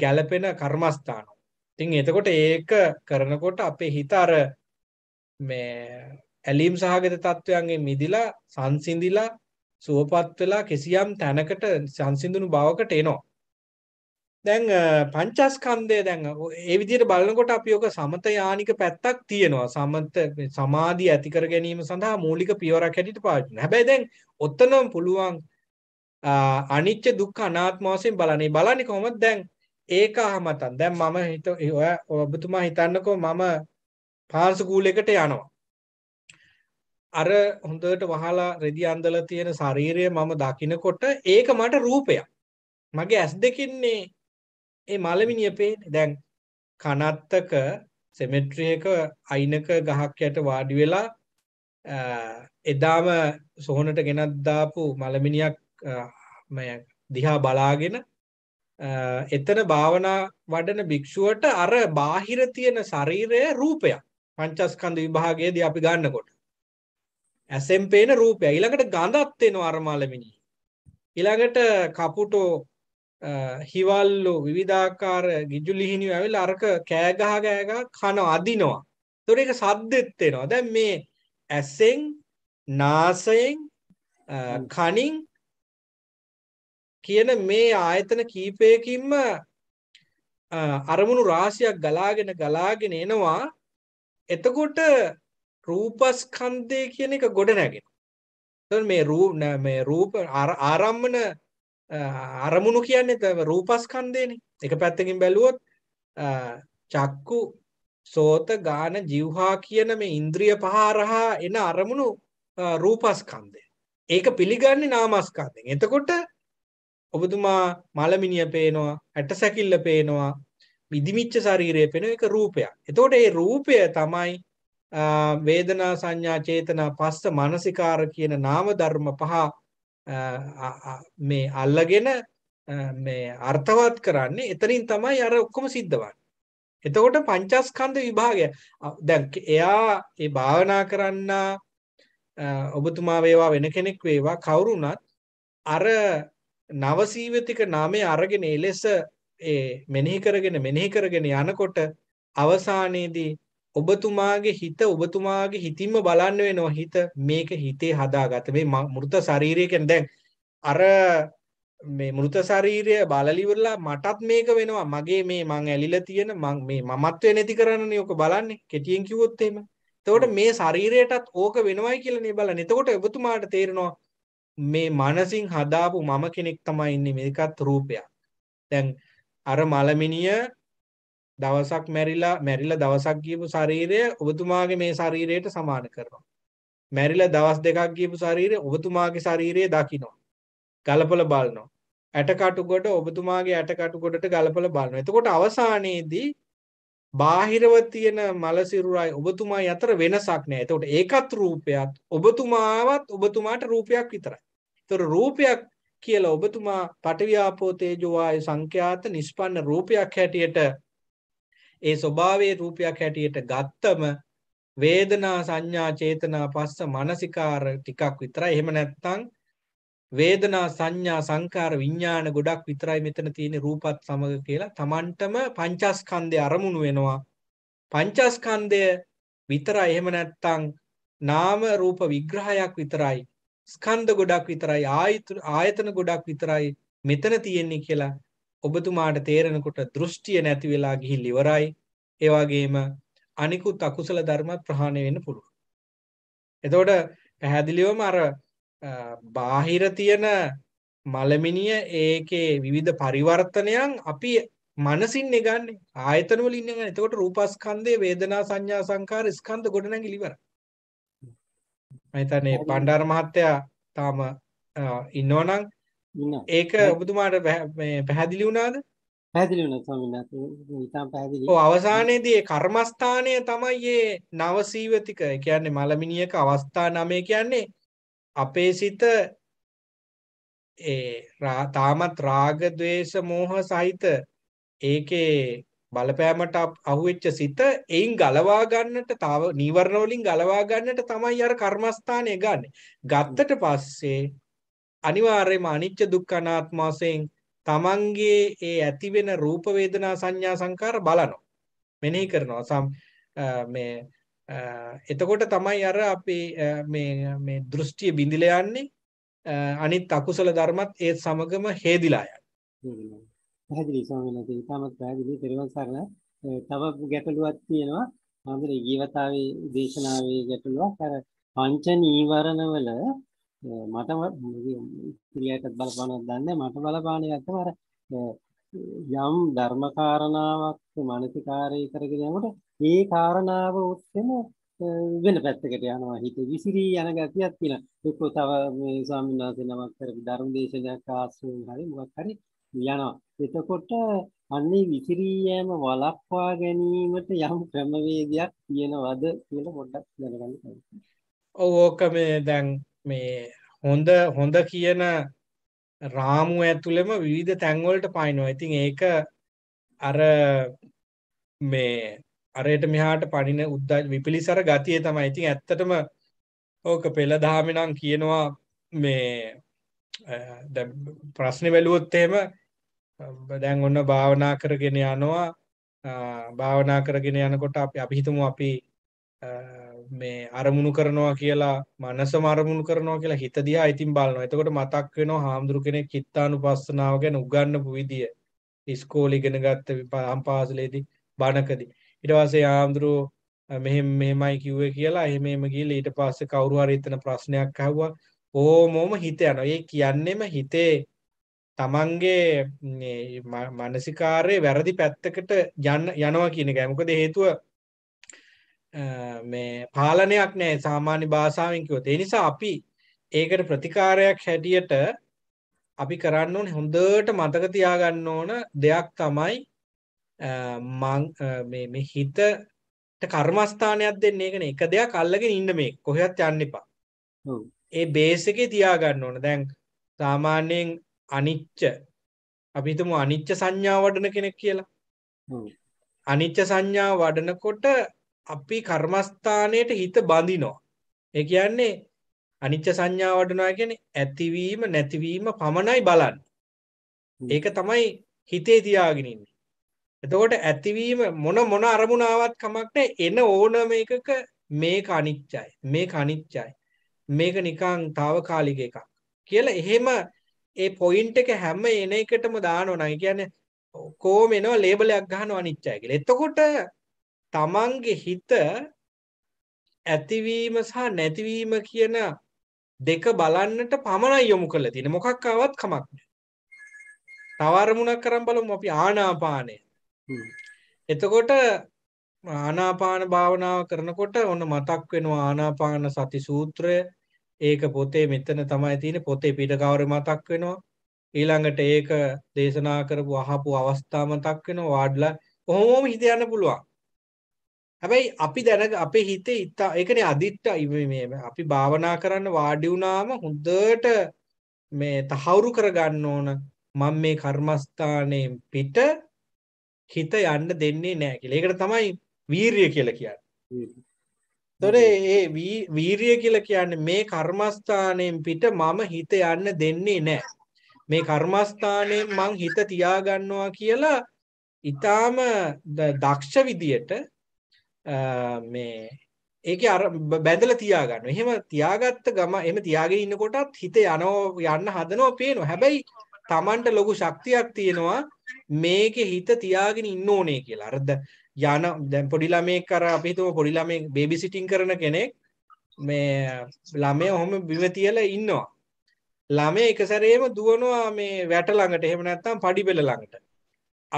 ගැළපෙන කර්මස්ථාන. ඉතින් එතකොට ඒක කරනකොට අපේ හිත අර මේ ඇලීම් සහගත තත්වයන්ගෙන් මිදිලා සංසිඳිලා සුවපත් වෙලා කිසියම් තැනකට සංසිඳුණු බවකට එනවා. දැන් පංචස්කන්ධය දැන් ඒ විදිහට බලනකොට අපි ඔක සමත යානික පැත්තක් තියෙනවා. සමත සමාධිය ඇති කර ගැනීම සඳහා මූලික පියවරක් හැටියට පාවිච්චි කරනවා. හැබැයි දැන් ඔතනම පුළුවන් අනිච්ච දුක්ඛ අනාත්ම වශයෙන් බලන්නේ. බලන්නේ කොහොමද දැන් ඒක අහමතන්. දැන් මම හිත ඔබතුමා හිතන්නකෝ මම පාර්සකූල එකට යනවා. අර හොඳට වහලා රෙදි අන්දල තියෙන ශරීරය මම දකිනකොට ඒක මට රූපයක්. මගේ ඇස් දෙකින්නේ ඒ මලමිනිය පේන්නේ. දැන් කනත්තක සෙමෙට්‍රි එක අයිනක ගහක් යට වාඩි වෙලා එදාම සොහනට ගෙනත් දාපු මලමිනියක් දිහා බලාගෙන එතන භාවනා වඩන භික්ෂුවට අර බාහිර තියෙන ශරීරය රූපයක්. පංචස්කන්ධ විභාගයේදී අපි ගන්නකොට ඇසෙන් පේන රූපය ඊළඟට ගඳත් එනවා අරමලමිනී ඊළඟට කපුටෝ හිවල්ලු විවිධාකාර ගිජුලිහිනියෝ ඇවිල්ලා අරක කෑ ගහ ගෑ ගහ කන අදිනවා ඒතකොට ඒක සද්දෙත් එනවා දැන් මේ ඇසෙන් නාසයෙන් කනින් කියන මේ ආයතන කීපයකින්ම අරමුණු රාශියක් ගලාගෙන ගලාගෙන එනවා එතකොට රූපස්කන්ධය කියන එක ගොඩ නැගෙන. මේ රූප මේ රූප ආරම්මන අරමුණු කියන්නේ රූපස්කන්ධයනේ. එක පැත්තකින් බැලුවොත් චක්කු සෝත ගාන ජීවහා කියන මේ ඉන්ද්‍රිය පහරහා එන අරමුණු රූපස්කන්ධය. ඒක පිළිගන්නේ නාමස්කන්ධයෙන්. එතකොට ඔබතුමා මලමිනිය පේනවා, ඇටසැකිල්ල පේනවා, ඉදිමිච්ච ශරීරය පෙන එක රූපයක්. එතකොට ඒ රූපය තමයි වේදනා සංඥා චේතනා පස්ස මානසිකාර කියන නාම ධර්ම පහ මේ අල්ලගෙන මේ අර්ථවත් කරන්නේ එතනින් තමයි අර ඔක්කොම සිද්ධ එතකොට පංචස්කන්ධ විභාගය දැන් එයා ඒ භාවනා කරන්න ඔබතුමා වේවා වෙන කෙනෙක් වේවා කවුරුණත් අර නවසීවතික නාමය අරගෙන එලෙස ඒ මෙනෙහි කරගෙන මෙනෙහි කරගෙන යනකොට අවසානයේදී ඔබතුමාගේ හිත ඔබතුමාගේ හිතින්ම බලන්න වෙනවා හිත මේක හිතේ හදාගත මේ මෘත ශරීරය කියන්නේ දැන් අර මේ මෘත ශරීරය බලලිවලා මටත් මේක වෙනවා මගේ මේ මං ඇලිලා තියෙන මං මේ මමත්වේ නැති කරන්නේ ඔක බලන්නේ කෙටියෙන් කිව්වොත් එහෙම. එතකොට මේ ශරීරයටත් ඕක වෙනවයි කියලා නේ බලන්නේ. එතකොට ඔබතුමාට තේරෙනවා මේ මනසින් හදාපු මම කෙනෙක් තමයි ඉන්නේ මේකත් රූපයක්. දැන් අර මලමිනිය දවසක් මැරිලා මැරිලා දවසක් කියපු ශරීරය ඔබතුමාගේ මේ ශරීරයට සමාන කරනවා. මැරිලා දවස් දෙකක් කියපු ශරීරය ඔබතුමාගේ ශරීරයේ දකිනවා. ගලපල බලනවා. ඇටකටු කොට ඔබතුමාගේ ඇටකටු කොටට ගලපල බලනවා. එතකොට අවසානයේදී බාහිරව තියෙන මල සිරුරයි ඔබතුමා අතර වෙනසක් නෑ. එතකොට ඒකත් රූපයක්. ඔබතුමාවත් ඔබතුමාට රූපයක් විතරයි. ඒතර රූපයක් කියලා ඔබතුමා පටවියාපෝ තේජෝ වායු සංඛ්‍යාත නිස්පන්න රූපයක් හැටියට ඒ ස්වභාවයේ රූපයක් හැටියට ගත්තම වේදනා සංඥා චේතනා පස්ස මානසිකාර ටිකක් විතරයි එහෙම නැත්නම් වේදනා සංඥා සංකාර විඥාන ගොඩක් විතරයි මෙතන තියෙන රූපත් සමග කියලා Tamanටම පංචස්කන්ධය අරමුණු වෙනවා පංචස්කන්ධය විතරයි එහෙම නැත්නම් නාම රූප විග්‍රහයක් විතරයි ස්කන්ධ ගොඩක් විතරයි ආයතන ගොඩක් විතරයි මෙතන තියෙන්නේ කියලා ඔබතුමාට තේරෙනකොට දෘෂ්ටිය නැති වෙලා ගිහිල් ඉවරයි. ඒ වගේම අනිකුත් අකුසල ධර්මත් ප්‍රහාණය වෙන්න පුළුවන්. එතකොට පැහැදිලිවම අර බාහිර තියෙන මලමිනිය ඒකේ විවිධ පරිවර්තනයන් අපි මනසින් ගන්න ආයතන වලින් ගන්න. එතකොට රූපස්කන්ධය, වේදනා, සංඥා, සංකාර ස්කන්ධ ගොඩනැගිලි ඉවරයි. මම හිතන්නේ බණ්ඩාර මහත්තයා තාම ඉන්නවනම් ඒක ඔබතුමාට මේ පැහැදිලි වුණාද? පැහැදිලි වුණා ස්වාමීන් වහන්සේ. ඊටම පැහැදිලි. ඔව් අවසානයේදී ඒ කර්මස්ථානය තමයි මේ නවසීවතික. ඒ කියන්නේ මලමිනියක අවස්ථා 9 කියන්නේ අපේ සිත ඒ තාමත් රාග ద్వේෂ මෝහ සහිත ඒකේ බලපෑමට අහුවෙච්ච සිත එයින් ගලවා ගන්නට තව නීවරණ වලින් ගලවා ගන්නට තමයි අර කර්මස්ථානය ගන්න. ගත්තට පස්සේ අනිවාර්යයෙන්ම අනිච්ච දුක්ඛ අනාත්ම වශයෙන් තමන්ගේ ඒ ඇතිවෙන රූප වේදනා සංඥා සංකාර බලනවා. මෙනෙහි කරනවා. සම් මේ එතකොට තමයි අර අපේ මේ මේ දෘෂ්ටිය බිඳිලා යන්නේ අනිත් අකුසල ධර්මත් ඒත් සමගම හේදිලා යන්නේ. පැහැදිලි ස්වාමීන් වහන්සේ ඉතාමත් පැහැදිලි පෙරවන් සරණ තව ගැටලුවක් තියෙනවා ආන්දර ඊවතාවේ දේශනාවේ ගැටලුවක් අර පංච නීවරණවල මට ඉතිරියටත් බලපානක් දන්නේ මට බලපාන එකක් අර යම් ධර්මකාරණාවක් මානසිකාරය කරගෙන යනකොට ඒ කාරණාව ඔස්සේම වෙන පැත්තකට යනවා හිත විසිරී යන ගතියක් තියෙන. එක්කෝ තව මේ ස්වාමීන් වහන්සේ නමක් කරපු ධර්ම දේශනාවක් ආශ්‍රයෙන් හරි මොකක් හරි යනවා. එතකොට අන්නේ විසිරී යෑම වළක්වා ගැනීමට යම් ක්‍රමවේදයක් තියෙනවද කියලා පොඩ්ඩක් දැනගන්න ඕනේ. ඔව් ඕක මේ දැන් මේ හොඳ හොඳ කියන රාමුව ඇතුළෙම විවිධ තැන්වලට පනිනවා. ඉතින් ඒක අර මේ අරයට මෙහාට පනින උද්දා විපිලිසර ගතිය තමයි. ඉතින් ඇත්තටම ඕක පෙළ දහමේ නම් කියනවා මේ ප්‍රශ්නේ වැළුවොත් එහෙම දැන් ඔන්න භාවනා කරගෙන යනවා භාවනා කරගෙන යනකොට අපි අපි හිතමු අපි මේ අරමුණු කරනවා කියලා මනසම අරමුණු කරනවා කියලා හිත දිහා ඉතින් බලනවා. එතකොට මතක් වෙනවා හාමුදුරු කෙනෙක් චිත්තානුපස්සනාව ගැන උගන්වපු විදිය. ඉස්කෝලේ ඉගෙන ගත්ත පාසලේදී බණකදී. ඊට පස්සේ හාමුදුරු මෙහෙම මෙහෙමයි කිව්වේ කියලා එහෙම එහෙම ගිහලා ඊට පස්සේ කවුරු හරි එතන ප්‍රශ්නයක් අහුවා. ඕමෝම හිත යනවා. ඒ කියන්නේම හිතේ තමන්ගේ මනසිකාරය වැරදි පැත්තකට යන්න යනවා කියන එක මොකද හේතුව මේ පාලනයක් නෑ සාමාන්‍ය භාසාාවෙන්කිවොත් ඒ නිසා අපි ඒකට ප්‍රතිකාරයක් හැටියට අපි කරන්න ඕන හොඳට මතක තියාගන්න ඕන දෙයක් තමයි මේ හිත කර්මස්ථානයක් දෙන්න ඒකන එක දෙයක් අල්ලගෙන ඉන්න මේ කොහෙත් යන්න එපා ඒ බේසකේ තියාගන්න ඕන දැන් සාමාන්‍යයෙන් අනිච්ච අපි හිතමු අනිච්ච සංඥා වඩන කෙනෙක් කියලා. අනිච්ච සංඥා වඩනකොට අපි කර්මස්ථානයට හිත බඳිනවා. ඒ කියන්නේ අනිච්ච සංඥා වඩනවා කියන්නේ ඇතිවීම නැතිවීම පමණයි බලන්නේ. ඒක තමයි හිතේ තියාගෙන ඉන්නේ. එතකොට ඇතිවීම මොන මොන අරමුණ ආවත් කමක් නැහැ. එන ඕනම එකක මේක අනිච්චයි. මේක අනිච්චයි. මේක නිකං తాවකාලික එකක්. කියලා එහෙම ඒ පොයින්ට් එක හැම එන එකටම දානවා නම් කියන්නේ කොහොම එනවා ලේබලයක් ගහනවා අනිත්‍යයි කියලා. එතකොට තමන්ගේ හිත ඇතිවීම සහ නැතිවීම කියන දෙක බලන්නට පමණයි යොමු කරලා තියෙන්නේ. මොකක් ආවත් කමක් නැහැ. තව අරමුණක් කරන් බලමු අපි ආනාපානය. එතකොට ආනාපාන භාවනාව කරනකොට ඔන්න මතක් වෙනවා ආනාපාන සති සූත්‍රය ඒක පොතේ මෙතන තමයි තියෙන්නේ පොතේ පිටකවර මතක් වෙනවා ඊළඟට ඒක දේශනා කරපු අහපු අවස්ථා මතක් වෙනවා වාඩ්ලා කොහොමම හිත යන්න පුළුවන් හැබැයි අපි දැන අපේ හිතේ ඉත ඒකනේ අදිත්ත මේ අපි භාවනා කරන්න වාඩි වුණාම හොඳට මේ තහවුරු කරගන්න ඕන මම මේ කර්මස්ථානයෙන් පිට හිත යන්න දෙන්නේ නැහැ කියලා. ඒකට තමයි වීරිය කියලා කියන්නේ. තොර ඒ වීරිය කියලා කියන්නේ මේ කර්මස්ථානයෙන් පිට මම හිත යන්න දෙන්නේ නැහැ. මේ කර්මස්ථානයෙන් මං හිත තියාගන්නවා කියලා ඊටාම දක්ෂ විදියට මේ ඒකේ අර බැඳලා තියාගන්නවා. එහෙම තියාගත්ත ගම එහෙම තියාගෙන ඉන්නකොටත් හිත යනවා යන්න හදනවා පේනවා. හැබැයි Tamanට ලොකු ශක්තියක් තියෙනවා මේකේ හිත තියාගෙන ඉන්න ඕනේ කියලා. අර යන දැන් පොඩි ළමයෙක් අර අපි හිතමු පොඩි ළමයෙක් බේබි සිටින් කරන කෙනෙක් මේ ළමයා ඔහොම බිම තියලා ඉන්නවා. ළමයා එක සැරේම දුවනවා මේ වැට ළඟට එහෙම නැත්නම් padi බෙල ළඟට.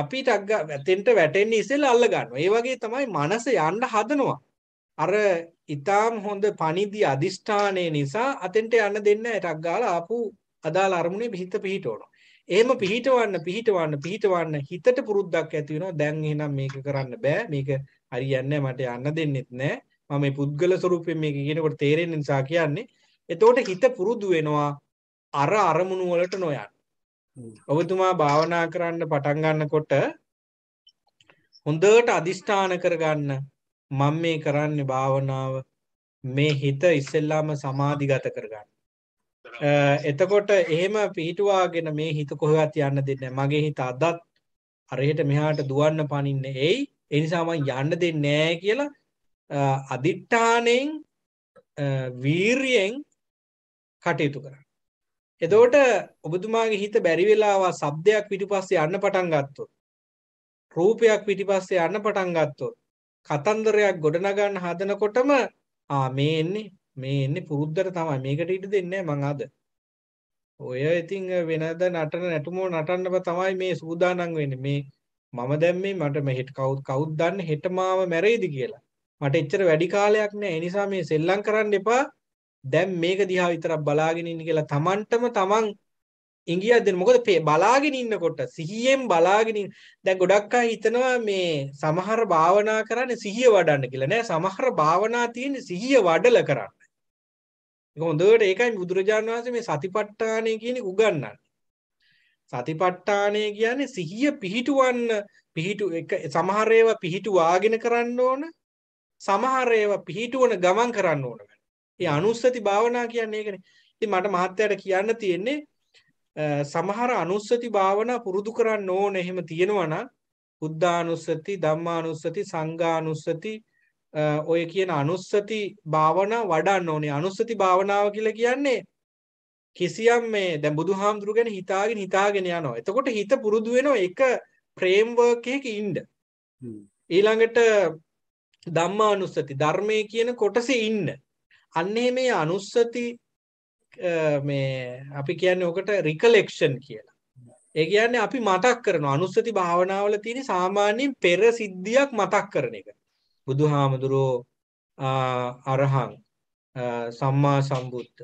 අපි ටග් වැටෙන්ට වැටෙන්නේ ඉස්සෙල්ලා අල්ල ගන්නවා. ඒ වගේ තමයි මනස යන්න හදනවා. අර ඊටාම් හොඳ පණිදි අදිෂ්ඨානයේ නිසා අතෙන්ට යන්න දෙන්නේ ටග් ගාලා ආපු අදාළ අරමුණේ හිත පිහිටවනවා. එහෙම පිහිටවන්න පිහිටවන්න පිහිටවන්න හිතට පුරුද්දක් ඇති වෙනවා දැන් එහෙනම් මේක කරන්න බෑ මේක හරියන්නේ මට යන්න දෙන්නෙත් නෑ මම මේ පුද්ගල ස්වරූපයෙන් මේක කියනකොට තේරෙන නිසා කියන්නේ එතකොට හිත පුරුදු වෙනවා අර අරමුණු වලට නොයන්න ඔබතුමා භාවනා කරන්න පටන් ගන්නකොට හොඳට අදිෂ්ඨාන කරගන්න මම මේ කරන්නේ භාවනාව මේ හිත ඉස්සෙල්ලාම සමාධිගත කරගන්න එතකොට එහෙම පිහිටුවාගෙන මේ හිත කොහෙවත් යන්න දෙන්නේ මගේ හිත අදත් හරියට මෙහාට දුවන්න පනින්නේ එයි. ඒ නිසා මම යන්න දෙන්නේ නැහැ කියලා අදිට්ඨාණයෙන් වීරියෙන් කටයුතු කරන්න. එතකොට ඔබතුමාගේ හිත බැරි වෙලාව ශබ්දයක් පිටිපස්සේ යන්න පටන් ගත්තොත් රූපයක් පිටිපස්සේ යන්න පටන් ගත්තොත් කතන්දරයක් ගොඩනගන්න හදනකොටම ආ මේ එන්නේ මේ එන්නේ පුරුද්දට තමයි. මේකට ඉඩ දෙන්නේ මං අද. ඔය ඉතින් වෙනද නටන නැටුමෝ නටන්නව තමයි මේ සූදානම් වෙන්නේ. මේ මම දැන් මේ මට මේ හෙට කවුද කවුද දන්නේ හෙට මාව මැරෙයිද කියලා. මට එච්චර වැඩි කාලයක් නෑ. ඒ නිසා මේ සෙල්ලම් කරන්න එපා. දැන් මේක දිහා විතරක් බලාගෙන ඉන්න කියලා තමන්ටම තමන් ඉංගියක් දෙන්න. මොකද බලාගෙන ඉන්නකොට සිහියෙන් බලාගෙන දැන් ගොඩක් අය හිතනවා මේ සමහර භාවනා කරන්නේ සිහිය වඩන්න කියලා නෑ. සමහර භාවනා තියෙන්නේ සිහිය වඩල කරන්න. හොඳට ඒකයි බුදුරජාණන් වහන්සේ මේ සතිපට්ඨානය කියන්නේ උගන්වන්නේ. සතිපට්ඨානය කියන්නේ සිහිය පිහිටුවන්න පිහිටු එක සමහර ඒවා පිහිටුවාගෙන කරන්න ඕන. සමහර ඒවා පිහිටුවන ගමන් කරන්න ඕන. ඒ අනුස්සති භාවනා කියන්නේ ඒකනේ. ඉතින් මට මහත්තයාට කියන්න තියෙන්නේ සමහර අනුස්සති භාවනා පුරුදු කරන්න ඕන එහෙම තියෙනවා නම් බුද්ධානුස්සති ධම්මානුස්සති සංඝානුස්සති ඔය කියන අනුස්සති භාවනා වඩන්න ඕනේ. අනුස්සති භාවනාව කියලා කියන්නේ කිසියම් මේ දැන් බුදුහාමුදුරු ගැන හිතාගෙන හිතාගෙන යනවා. එතකොට හිත පුරුදු වෙනවා එක ෆ්‍රේම්වර්ක් එකක ඉන්න. ඊළඟට ධම්මානුස්සති ධර්මයේ කියන කොටසේ ඉන්න. අන්නේ මේ අනුස්සති මේ අපි කියන්නේ ඔකට රිකලෙක්ෂන් කියලා. ඒ කියන්නේ අපි මතක් කරන අනුස්සති භාවනාවල තියෙන සාමාන්‍යයෙන් පෙර සිද්ධියක් මතක් කරන එක. බුදුහාමුදුරෝ අරහං සම්මා සම්බුද්ධ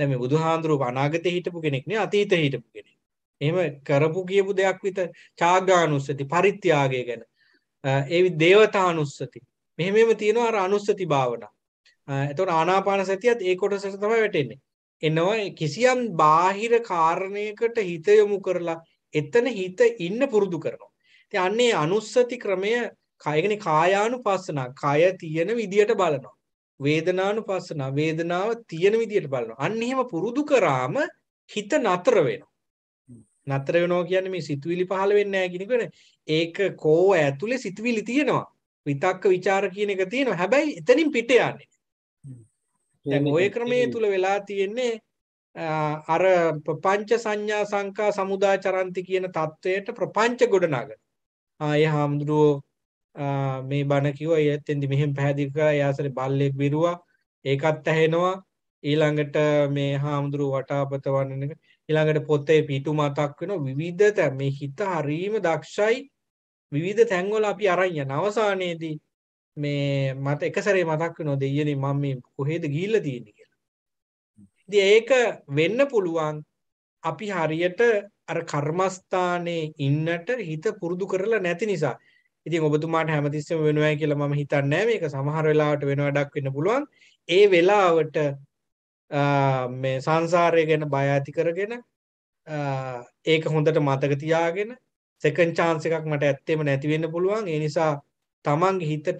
දැම බුදුහාන්දුරුව අනාගත හිටපු කෙනෙක් නේ අතීත හිටපු කෙනෙක් එම කරපු කියපු දෙයක් විත චාගානුස්සති පරිත්‍යයාගේ ගැන ඒවි දේවතානුස්සති මෙහෙම තියෙනවා අර අනුස්සති භාවන එතොට ආනාපාන සතියත් ඒ කොට සස තම වැටෙන්නේ එනවා කිසියම් බාහිර කාරණයකට හිත යොමු කරලා එතන හිත ඉන්න පුරුදු කරනවා ති අන්නේ අනුස්සති ක්‍රමය කයගනේ කායානුපස්සනා කය තියෙන විදියට බලනවා. වේදනානුපස්සනා වේදනාව තියෙන විදියට බලනවා. අන්න එහෙම පුරුදු කරාම හිත නතර වෙනවා. නතර වෙනවා කියන්නේ මේ සිතුවිලි පහළ වෙන්නේ නැහැ ඒක කෝ ඇතුලේ සිතුවිලි තියෙනවා. විතක්ක ਵਿਚාර කියන එක තියෙනවා. හැබැයි එතනින් පිට යන්නේ. දැන් ওই ක්‍රමයේ තුල වෙලා තියෙන්නේ අර ප්‍රපංච සංඥා සංකා සමුදා චරන්ති කියන தത്വයට ප්‍රපංච ගොඩනගන. ආය හාමුදුරුවෝ මේ බණ කිව්වා ඒත් එන්දි මෙහෙම පැහැදිලි කරලා යාසරේ බල්ලෙක් විරුවා ඒකත් ඇහෙනවා ඊළඟට මේ හාමුදුරු වටාපත වන්නන ඊළඟට පොතේ පිටු මතක් වෙන විවිධ තැන් මේ හිත හරීම දක්ෂයි විවිධ තැන්වල අපි අරන් යන අවසානයේදී මේ මට එක සැරේ මතක් වෙනවා දෙයියනේ මම මේ කොහෙද ගිහිල්ලා තියෙන්නේ කියලා. ඉතින් ඒක වෙන්න පුළුවන් අපි හරියට අර කර්මස්ථානයේ ඉන්නට හිත පුරුදු කරලා නැති නිසා. ඉතින් ඔබතුමාට හැමතිස්සෙම වෙනවයි කියලා මම හිතන්නේ නැහැ මේක සමහර වෙලාවට වෙන වැඩක් වෙන්න පුළුවන් ඒ වෙලාවට මේ සංසාරය ගැන බය ඇති කරගෙන ඒක හොඳට මතක තියාගෙන සෙකන්ඩ් chance එකක් මට ඇත්තෙම නැති වෙන්න පුළුවන් ඒ නිසා තමන්ගේ හිතට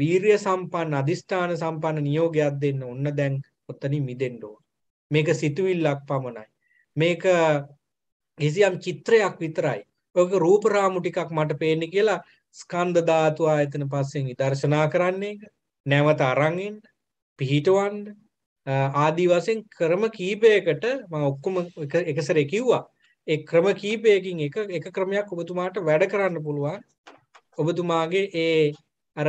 වීරිය සම්පන්න අදිෂ්ඨාන සම්පන්න නියෝගයක් දෙන්න ඕන්න දැන් ඔතනින් මිදෙන්න ඕන මේක සිතුවිල්ලක් පමණයි මේක කිසියම් චිත්‍රයක් විතරයි ඔක රූපරාමු ටිකක් මට පේන්නේ කියලා ස්කන්ධ ධාතු ආයතන පස්සෙන් විදර්ශනා කරන්නේ නැවත අරන් එන්න පිහිටවන්න ආදී වශයෙන් ක්‍රම කීපයකට මම ඔක්කොම එක සැරේ කිව්වා ඒ ක්‍රම කීපයකින් එක එක ක්‍රමයක් ඔබතුමාට වැඩ කරන්න පුළුවන් ඔබතුමාගේ ඒ අර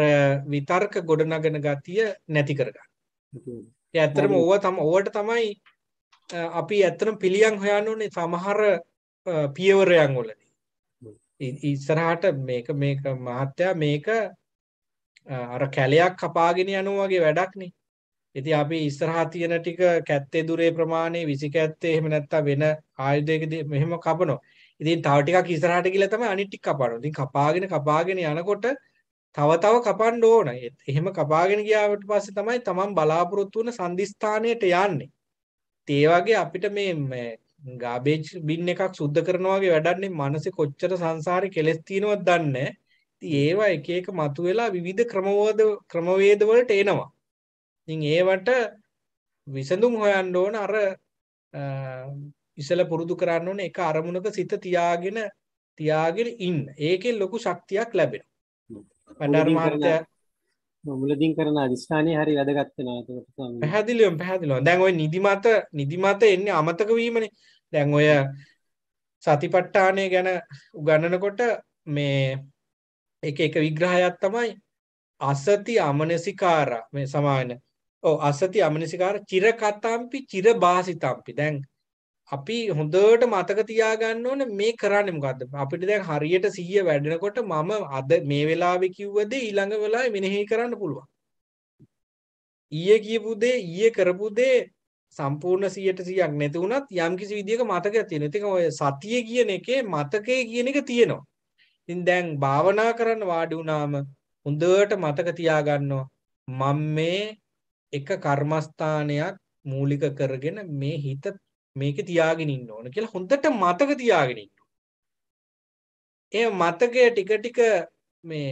විතර්ක ගොඩනගන ගතිය නැති කරගන්න. ඒ ඇත්තටම ඕව තම ඕවට තමයි අපි ඇත්තටම පිළියම් හොයන්න ඕනේ සමහර පියවරයන් වලදී. ඉස්සරහට මේක මේක මහත්තයා මේක අර කැලයක් කපාගෙන යනවා වගේ වැඩක් නේ. ඉතින් අපි ඉස්සරහා තියෙන ටික කැත්තේ දුරේ ප්‍රමාණය 20 කැත්තේ එහෙම නැත්තම් වෙන ආයුධයකදී මෙහෙම කපනවා. ඉතින් තව ටිකක් ඉස්සරහට ගිහලා තමයි අනිත් ටික කපනවා. ඉතින් කපාගෙන කපාගෙන යනකොට තව තව කපන්න ඕන. එහෙම කපාගෙන ගියාට පස්සේ තමයි Taman බලාපොරොත්තු වන සම්දිස්ථානයට යන්නේ. ඒ වගේ අපිට මේ ගාබේජ් බින් එකක් සුද්ධ කරනවා වගේ වැඩන්නේ මනසේ කොච්චර සංසාරේ කෙලෙස් තියෙනවද දන්නේ ඉතින් ඒවා එක එක මතුවෙලා විවිධ ක්‍රමවේද ක්‍රමවේද වලට එනවා ඉතින් ඒවට විසඳුම් හොයන්න ඕන අර ඉසල පුරුදු කරන්න ඕන එක අරමුණක සිත තියාගෙන තියාගෙන ඉන්න ඒකෙන් ලොකු ශක්තියක් ලැබෙනවා පණ්ඩාර මහත්තයා මුලදින් කරන අධිෂ්ඨානය හරි වැදගත් වෙනවා එතකොට පැහැදිලිවම පැහැදිලිවම දැන් ওই නිදිමත නිදිමත එන්නේ අමතක වීමනේ දැන් ඔය සතිපට්ඨානය ගැන උගන්නනකොට මේ එක එක විග්‍රහයක් තමයි අසති අමනසිකාර මේ සමාන ඔව් අසති අමනසිකාර චිරකතම්පි චිරබාසිතම්පි දැන් අපි හොඳට මතක තියාගන්න ඕන මේ කරන්න මොකක්ද අපිට දැන් හරියට සිහිය වැඩෙනකොට මම අද මේ වෙලාවේ කිව්වද ඊළඟ වෙලාවේ මෙනෙහි කරන්න පුළුවන් ඊයේ කියපු දේ ඊයේ කරපු දේ සම්පූර්ණ 100%ක් නැති වුණත් යම්කිසි විදියක මතකයක් තියෙනවා. ඉතින් ඔය සතිය කියන එකේ මතකය කියන එක තියෙනවා. ඉතින් දැන් භාවනා කරන්න වාඩි වුණාම හොඳට මතක තියාගන්නවා මම මේ එක කර්මස්ථානයක් මූලික කරගෙන මේ හිත මේක තියාගෙනන්න ඕන කියලා හොඳට මතක තියාගෙනන්න ඒ මතකය ටික ටික මේ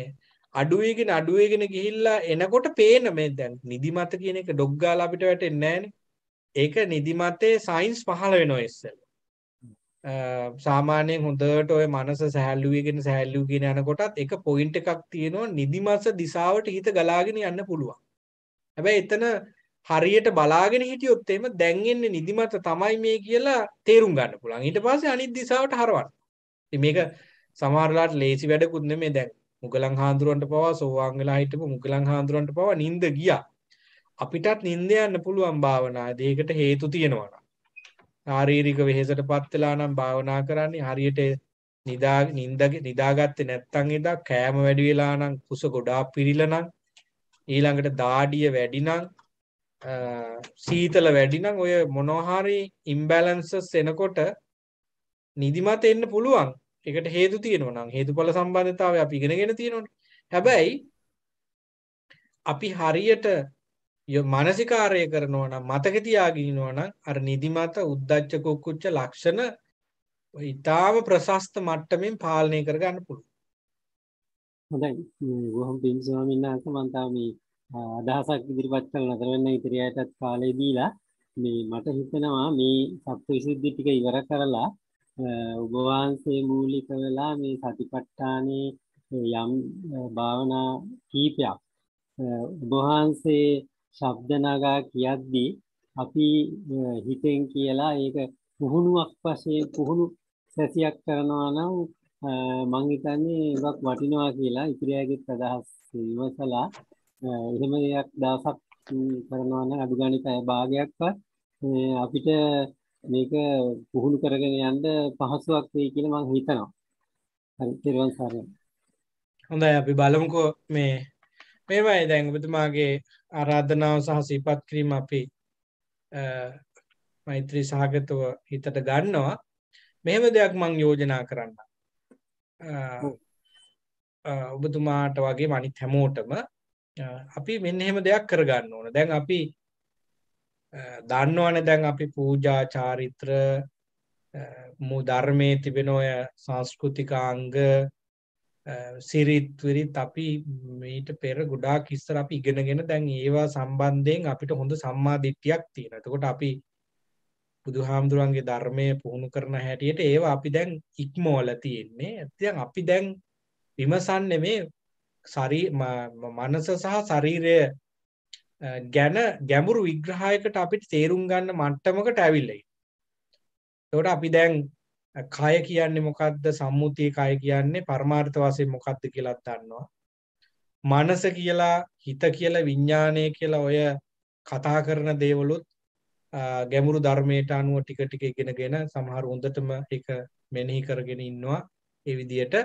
අඩුවගෙන අඩුවගෙන ගිහිල්ලා එනකොට පේන මේ දැන් නිදිමත කියන එක ඩොග්ගාල අපිට වැටෙන්නේ ඒක නිදිමතේ සයින්ස් පහළ වෙනවා ඉස්සෙල් සාමානයෙන් හොඳට ඔය මනස සැහැල්ලුවගෙන සැහැල්ලුගෙන යනකොටත් එක පොයින්ට එකක් තියෙනවා නිදිමස දිසාවට හිත ගලාගෙන යන්න පුළුවන් හැබැයි එතන හරියට බලාගෙන හිටියොත් එහෙම දැන් එන්නේ නිදිමත තමයි මේ කියලා තේරුම් ගන්න පුළුවන්. ඊට පස්සේ අනිත් දිශාවට හරවන්න. ඉතින් මේක සමහරලාට ලේසි වැඩකුත් නෙමෙයි දැන්. මුගලන් හාමුදුරන්ට පවා සෝවාන් වෙලා හිටපු මුගලන් හාමුදුරන්ට පවා නිින්ද ගියා. අපිටත් නිින්ද යන්න පුළුවන් භාවනාවේදී. ඒකට හේතු තියෙනවා. ශාරීරික වෙහෙසටපත් වෙලා නම් භාවනා කරන්නේ හරියට නිදා නිින්ද නිදාගත්තේ නැත්නම් එදා කෑම වැඩි වෙලා නම් කුස ගොඩාක් පිරිලා නම් ඊළඟට දාඩිය වැඩි නම් සීතල වැඩි නම් ඔය මොනෝහාරි ඉම්බැලන්සස් එනකොට නිදිමත එන්න පුළුවන්. ඒකට හේතු තියෙනවා නම් හේතුඵල සම්බන්ධතාවය අපි ඉගෙනගෙන තියෙනවනේ. හැබැයි අපි හරියට මානසිකාරය කරනවා නම් මතක තියාගිනවා නම් අර නිදිමත උද්දච්ච කුක්කුච්ච ලක්ෂණ ඊටාව ප්‍රශස්ත මට්ටමින් පාලනය කරගන්න පුළුවන්. හොඳයි. බොහොම පිං ස්වාමීන් වහන්සේ මම තාම මේ අදහසක් ඉදිරිපත් කළ නතර වෙන්න ඉතිරියටත් කාලය දීලා මේ මට හිතෙනවා මේ සත්විසුද්ධි ටික ඉවර කරලා ඔබ වහන්සේ මූලික වෙලා මේ සතිපට්ඨානේ යම් භාවනා කීපයක් ඔබ වහන්සේ ශබ්ද නගා කියද්දී අපි හිතෙන් කියලා ඒක පුහුණුවක් වශයෙන් පුහුණු සැසියක් කරනවා නම් මං හිතන්නේ ඒවත් වටිනවා කියලා ඉතිරියගෙත් අදහස් විමසලා එහෙම දෙයක් දවසක් කරනවා නම් අඩු ගානේ පැය භාගයක්වත් අපිට මේක පුහුණු කරගෙන යන්න පහසුවක් වෙයි කියලා මම හිතනවා. හරි ඊළඟ සාරය. හොඳයි අපි බලමුකෝ මේ මේවයි දැන් ඔබතුමාගේ ආරාධනාව සහ සිහිපත් කිරීම අපි මෛත්‍රී සහගතව හිතට ගන්නවා. මෙහෙම දෙයක් මං යෝජනා කරන්න. ඔබතුමාට වගේ අනිත් හැමෝටම අපි මෙන්න එහෙම දෙයක් කරගන්න ඕන. දැන් අපි දන්නවනේ දැන් අපි පූජා චාරිත්‍ර මු ධර්මයේ තිබෙන ඔය සංස්කෘතිකාංග සිරිත් විරිත් අපි මීට පෙර ගොඩාක් ඉස්සර අපි ඉගෙනගෙන දැන් ඒවා සම්බන්ධයෙන් අපිට හොඳ සම්මා දිට්ඨියක් තියෙනවා. එතකොට අපි බුදුහාමුදුරන්ගේ ධර්මය පුහුණු කරන හැටියට ඒවා අපි දැන් ඉක්මවල තියෙන්නේ. දැන් අපි දැන් විමසන්නේ මේ සරී මනස සහ ශරීරය ගැන ගැඹුරු විග්‍රහයකට අපිට තේරුම් ගන්න මට්ටමකට ඇවිල්ලයි. එතකොට අපි දැන් කය කියන්නේ මොකද්ද සම්මුතිය කය කියන්නේ පරමාර්ථ වශයෙන් මොකද්ද කියලාත් දන්නවා. මනස කියලා හිත කියලා විඥානය කියලා ඔය කතා කරන දේවලුත් ගැමුරු ධර්මයට අනුව ටික ටික ඉගෙනගෙන සමහර හොඳටම එක මෙනෙහි කරගෙන ඉන්නවා ඒ විදිහට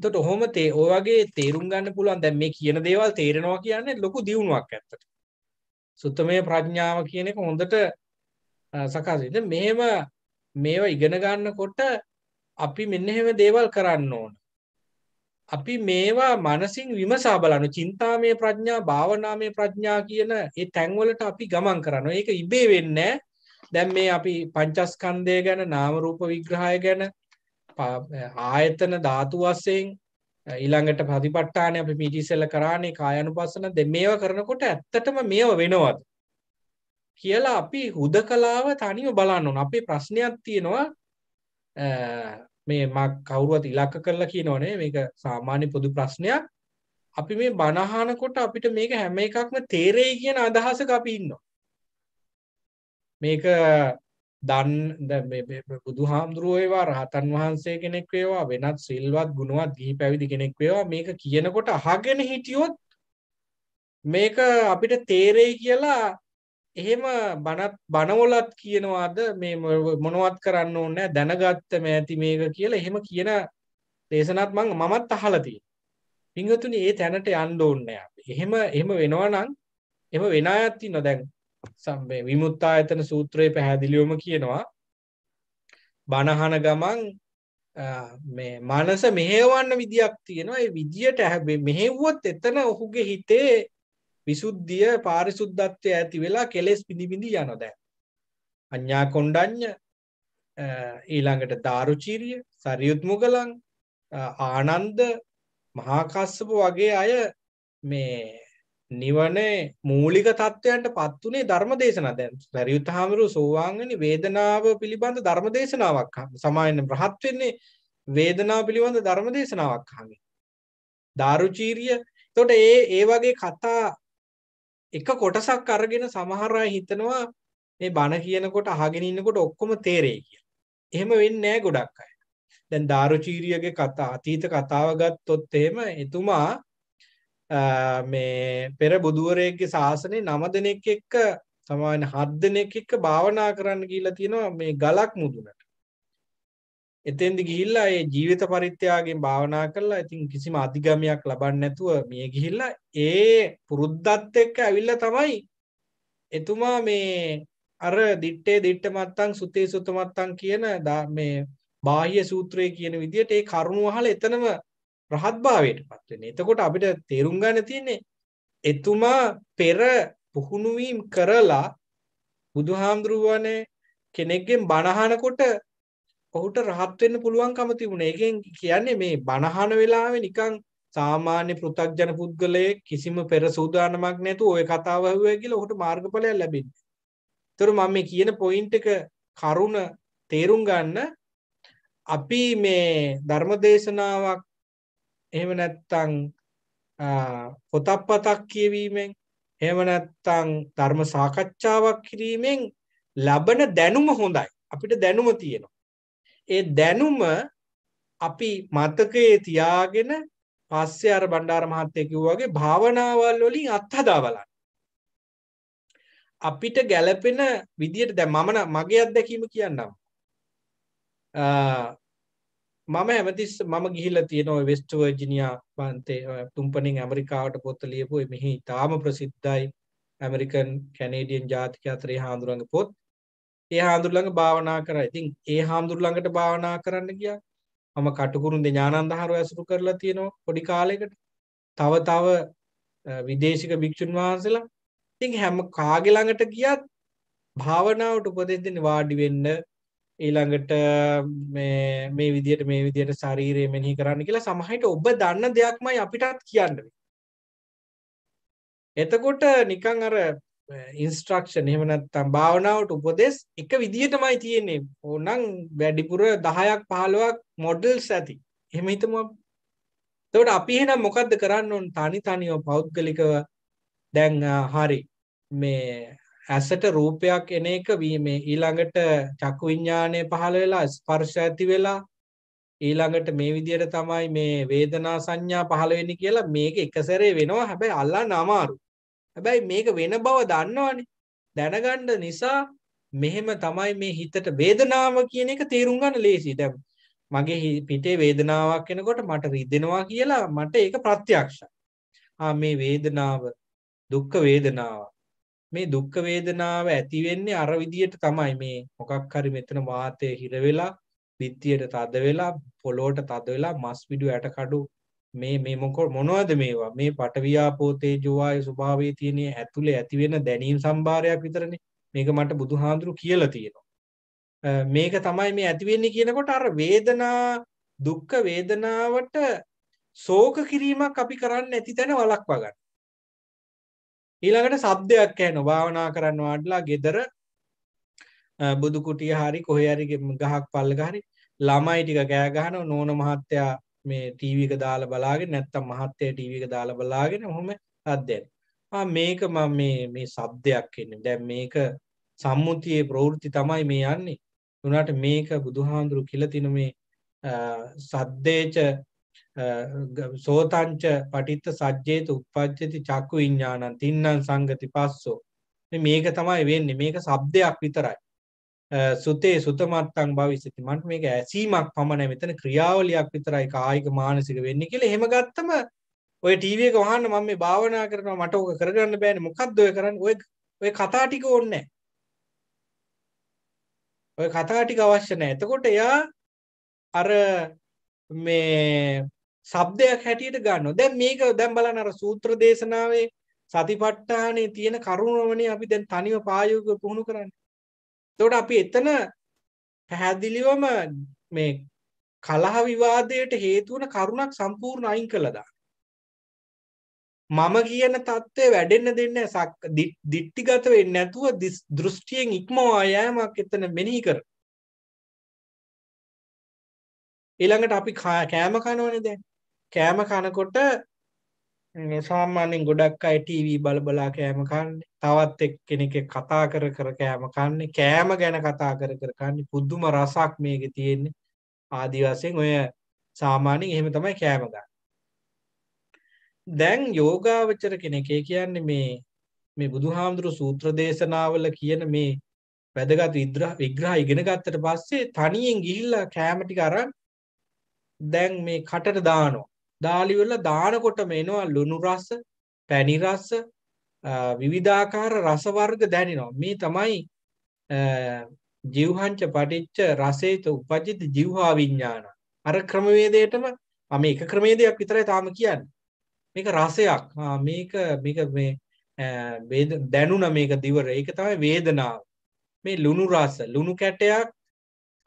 තොට ඔහොම තේ ඔයගේ තේරුම් ගන්න පුළුවන් දැන් මේ කියන දේවල් තේරෙනවා කියන්නේ ලොකු දියුණුවක් ඇත්තට සුත්තමය ප්‍රඥාව කියන එක හොඳට සකාසිද මෙහෙම මේවා ඉගෙන ගන්නකොට අපි මෙන්න එහෙම දේවල් කරන්න ඕන අපි මේවා මනසින් විමසා බලන චින්තාමය ප්‍රඥා භාවනාමය ප්‍රඥා කියන ඒ තැන්වලට අපි ගමන් කරනවා ඒක ඉබේ වෙන්නේ දැන් මේ අපි පංචස්කන්ධය ගැන නාම රූප විග්‍රහය ගැන ආයතන ධාතු වශයෙන් ඊළඟට ප්‍රතිපට්ඨාන අපි පීටි සෙල්ල කරානේ කායानुපස්සන මේව කරනකොට ඇත්තටම මේව වෙනවද කියලා අපි හුදකලාව තනිව බලන්න ඕන. අපේ ප්‍රශ්නයක් තියෙනවා මේ මක් කවුරුවත් ඉලක්ක කරලා කියනවනේ මේක සාමාන්‍ය පොදු ප්‍රශ්නයක්. අපි මේ බනහනකොට අපිට මේක හැම එකක්ම තේරෙයි කියන අදහසක අපි ඉන්නවා. මේක දන් බුදු හාමුදුරුවේවා රහතන් වහන්සේ කෙනෙක් වේවා වෙනත් සිල්වත් ගුණුවත් ගී පැවිදි කෙනෙක් වේවා මේක කියනකොට අහගෙන හිටියොත් මේක අපිට තේරෙයි කියලා එහෙම බනත් බනවලත් කියනවාද මේ මොනවත් කරන්න ඕන්න දැනගත්තම ඇති මේක කියලා එහෙම කියන දේශනත් මං මමත් අහලතිී පිංහතුනි ඒ තැනට අන්ඩ ඕන්න එහෙම එහෙම වෙනවනං එම වෙන අයත්ති නොදැන් සම්බේ විමුත්තායතන සූත්‍රයේ පැහැදිලිවම කියනවා බණහන ගමන් මේ මනස මෙහෙවන්න විදියක් තියෙනවා ඒ විදියට මෙහෙව්වොත් එතන ඔහුගේ හිතේ විසුද්ධිය පාරිසුද්ධත්වය ඇති වෙලා කෙලෙස් පිඳිබිඳි යනවා දැන් අඤ්ඤා කොණ්ඩඤ්ඤ ඊළඟට දාරුචීරිය සරියුත් මුගලන් ආනන්ද මහා වගේ අය මේ නිවනේ මූලික තත්ත්වයන්ට පත් වුණේ ධර්ම දේශනා දැන් සරියුත් හාමුදුරුවෝ සෝවාන් වෙන්නේ වේදනාව පිළිබඳ ධර්ම දේශනාවක් අහන සමායෙන් රහත් වෙන්නේ වේදනාව පිළිබඳ ධර්ම දේශනාවක් අහන දාරුචීරිය එතකොට ඒ ඒ වගේ කතා එක කොටසක් අරගෙන සමහර අය හිතනවා මේ බණ කියනකොට අහගෙන ඉන්නකොට ඔක්කොම තේරෙයි කියලා. එහෙම වෙන්නේ නැහැ ගොඩක් අය. දැන් දාරුචීරියගේ කතා අතීත කතාව ගත්තොත් එහෙම එතුමා මේ පෙර බුදුවරයගේ ශාසනය නම දෙනෙක් එක්ක සමාන හත් දෙනෙක් එක්ක භාවනා කරන්න කියලා තියෙනවා මේ ගලක් මුදුනට. එතෙන්දි ගිහිල්ලා ඒ ජීවිත පරිත්‍යාගයෙන් භාවනා කරලා ඉතින් කිසිම අධිගමයක් ලබන්නේ නැතුව මිය ගිහිල්ලා ඒ පුරුද්දත් එක්ක ඇවිල්ලා තමයි එතුමා මේ අර දිත්තේ දිට්ඨ මත්තං සුතේ සුත මත්තං කියන මේ බාහ්‍ය සූත්‍රය කියන විදිහට ඒ කරුණ වහලා එතනම රහත්භාවයට පත් වෙන්නේ. එතකොට අපිට තේරුම් ගන්න තියෙන්නේ එතුමා පෙර පුහුණු වීම කරලා බුදුහාමුදුරුවනේ කෙනෙක්ගෙන් බණහනකොට ඔහුට රහත් වෙන්න පුළුවන්කම තිබුණා. ඒකෙන් කියන්නේ මේ බණහන වෙලාවේ නිකන් සාමාන්‍ය පෘථග්ජන පුද්ගලයෙක් කිසිම පෙර සූදානමක් නැතුව ওই කතාව ඇහුවා කියලා ඔහුට මාර්ගඵලයක් ලැබෙන්නේ. ඒතර මම මේ කියන පොයින්ට් එක කරුණ තේරුම් ගන්න අපි මේ ධර්මදේශනාවක් එහෙම නැත්නම් පොතපතක් කියවීමෙන් එහෙම නැත්නම් ධර්ම සාකච්ඡාවක් කිරීමෙන් ලබන දැනුම හොඳයි. අපිට දැනුම තියෙනවා. ඒ දැනුම අපි මතකයේ තියාගෙන පස්සේ අර බණ්ඩාර මහත්තයා කිව්වා වගේ භාවනාවල් වලින් අත්හදා බලන්න. අපිට ගැළපෙන විදියට දැන් මම මගේ අත්දැකීම කියන්නම්. මම හැමතිස් මම ගිහිල තියෙන ඔය වෙස්ට වර්ජිනියා පන්තේ තුම්පනින් ඇමරිකාවට පොත්ත ලියපු මෙහි තාම ප්‍රසිද්ධයි ඇමරිකන් කැනේඩියන් ජාතික අතරේ හාමුදුරඟ පොත් ඒ හාමුදුරළඟ භාවනා කර ඉතින් ඒ හාමුදුරළඟට භාවනා කරන්න ගිය මම කටුකුරුන් දෙඥානන්දහරු ඇසුරු කරලා තියෙනවා පොඩි කාලෙකට තව තව විදේශික භික්‍ෂුන් වහන්සලා ඉතින් හැම කාගෙළඟට ගියත් භාවනාවට උපදෙස් දෙන්න වාඩි වෙන්න ඊළඟට මේ විදියට මේ විදියට ශරීරය මෙනෙහි කරන්න කියලා සමහරට ඔබ දන්න දෙයක්මයි අපිටත් කියන්න එතකොට නිකන් අර ඉන්ස්ට්‍රක්ෂන් එහෙම නැත්නම් භාවනාවට උපදෙස් එක විදියටමයි තියෙන්නේ. ඕනම් වැඩිපුර 10ක් 15ක් මොඩල්ස් ඇති. එහෙම හිතමු අපි. එතකොට අපි එහෙනම් මොකද්ද කරන්න ඕන? තනි තනිව පෞද්ගලිකව දැන් හරි මේ ඇසට රූපයක් එන එක වීමේ ඊළඟට චක්කු විඤ්ඤාණය පහළ වෙලා ස්පර්ශ ඇති වෙලා ඊළඟට මේ විදිහට තමයි මේ වේදනා සංඥා පහළ වෙන්නේ කියලා මේක එක සැරේ වෙනවා හැබැයි අල්ලන්න අමාරු. හැබැයි මේක වෙන බව දන්නවනේ. දැනගන්න නිසා මෙහෙම තමයි මේ හිතට වේදනාව කියන එක තේරුම් ගන්න ලේසියි. දැන් මගේ පිටේ වේදනාවක් එනකොට මට රිදෙනවා කියලා මට ඒක ප්‍රත්‍යක්ෂයි. ආ මේ වේදනාව දුක්ඛ වේදනාවක්. මේ දුක්ඛ වේදනාව ඇති වෙන්නේ අර විදියට තමයි මේ මොකක් හරි මෙතන වාතය හිර වෙලා, පිටියට තද වෙලා, පොළොවට තද වෙලා, මස් පිඩු ඇට කඩු මේ මේ මොනවද මේවා? මේ පටවියාපෝ තේජෝ වායු ස්වභාවයේ තියෙන ඇතුලේ ඇති වෙන දැනීම් සම්භාරයක් විතරනේ. මේක මට බුදුහාඳුරු කියලා තියෙනවා. මේක තමයි මේ ඇති වෙන්නේ කියනකොට අර වේදනා දුක්ඛ වේදනාවට ශෝක කිරීමක් අපි කරන්නේ නැති තැන වළක්වා ගන්න. ඊළඟට සබ්දයක් ඇන භාවනා කරන්නවාටලා ගෙදර බුදුකුටිය හරි කොහරි ගහක් පල්ල හරි ළමයි ටික ගෑගහන නෝන මහත්තයා මේ ටීවික දාල බලාගෙන නැත්තම් මහත්තය ටීවික දාල බලාගෙන හොම අත්දැන් මේක ම මේ මේ සබ්දයක් එන්න දැම් මේක සම්මුතියේ ප්‍රවෘති තමයි මේ යන්නේ උනාට මේක බුදුහාන්දුරු කියල තින මේ සද්දේච සෝතංච පටිත්ත සජ්ජේත උපපච්චති චක්කු විඤ්ඥානන් තින්නන් සංගති පස්සෝ. මේක තමයි වෙන්න මේක සබ්දයක් විතරයි. සුතේ සුතමත්තං භවිස්සති මට මේක ඇසීමක් පමණ මෙතන ක්‍රියාවලයක් විතරයි කායික මානසික වෙන්න කියල හෙම ගත්තම ඔය ටීවක වහන්න මම මේ භාවනා කරනවා මට ඕක කරගන්න බෑන මොකක්ද ඔය කරන්න ඔය ඔය කතාටික ඕන්නෑ. ඔය කතාටික අවශ්‍ය නෑ එතකොට එයා අර මේ සබ්දයක් හැටියට ගන්නවා. දැන් මේක දැන් බලන්න අර සූත්‍ර දේශනාවේ සතිපට්ඨානේ තියෙන කරුණවනේ අපි දැන් තනිව පායෝගිකව පුහුණු කරන්නේ. එතකොට අපි එතන පැහැදිලිවම මේ කලහ විවාදයට හේතු වන කරුණක් සම්පූර්ණ අයින් කළා දාන. මම කියන தත්ත්වය වැඩෙන්න දෙන්නේ සක් දික්ටිගත වෙන්නේ නැතුව දෘෂ්ටියෙන් ඉක්මවා යෑමක් එතන මෙනෙහි කර. ඊළඟට අපි කෑම කනවනේ දැන්. කෑම කනකොට සාමාන්‍යෙන් ගොඩක් අයි ටීවී බලබලා කෑම කන්නේ තවත් එක් කෙනෙක කතා කර කර කෑම කන්නේ කෑම ගැන කතා කර කර කන්නේ පුද්දුම රසක් මේක තියෙන්නේ ආදිවාසයෙන් ඔය සාමාන්‍යෙන් එහෙම තමයි කෑම ගන්න දැන් යෝගාවචර කෙනෙකේ කියන්නේ මේ මේ බුදුහාමුදුරු සූත්‍ර දේශනාවල කියන මේ වැදගත් විග්‍රහ ඉගෙන ගත්තට පස්සේ තනියෙන් ගිහිල්ලා කෑම ටික අරන් දැන් මේ කටට දානවා දාලිවල දානකොට මෙනවා ලුණු රස පැණි රස විවිධාකාර රසවර්ග දැනෙනවා මේ තමයි ජිව්හංච පටිච්ච රසේත උපජිත ජිව්හා විඤ්ඥාන අර ක්‍රමවේදයටම අම එක ක්‍රමේදයක් විතරයි තාම කියන්න මේක රසයක් මේක මේක මේ දැනුන මේක දිවර ඒක තමයි වේදනාව මේ ලුණු රස ලුණු කැටයක්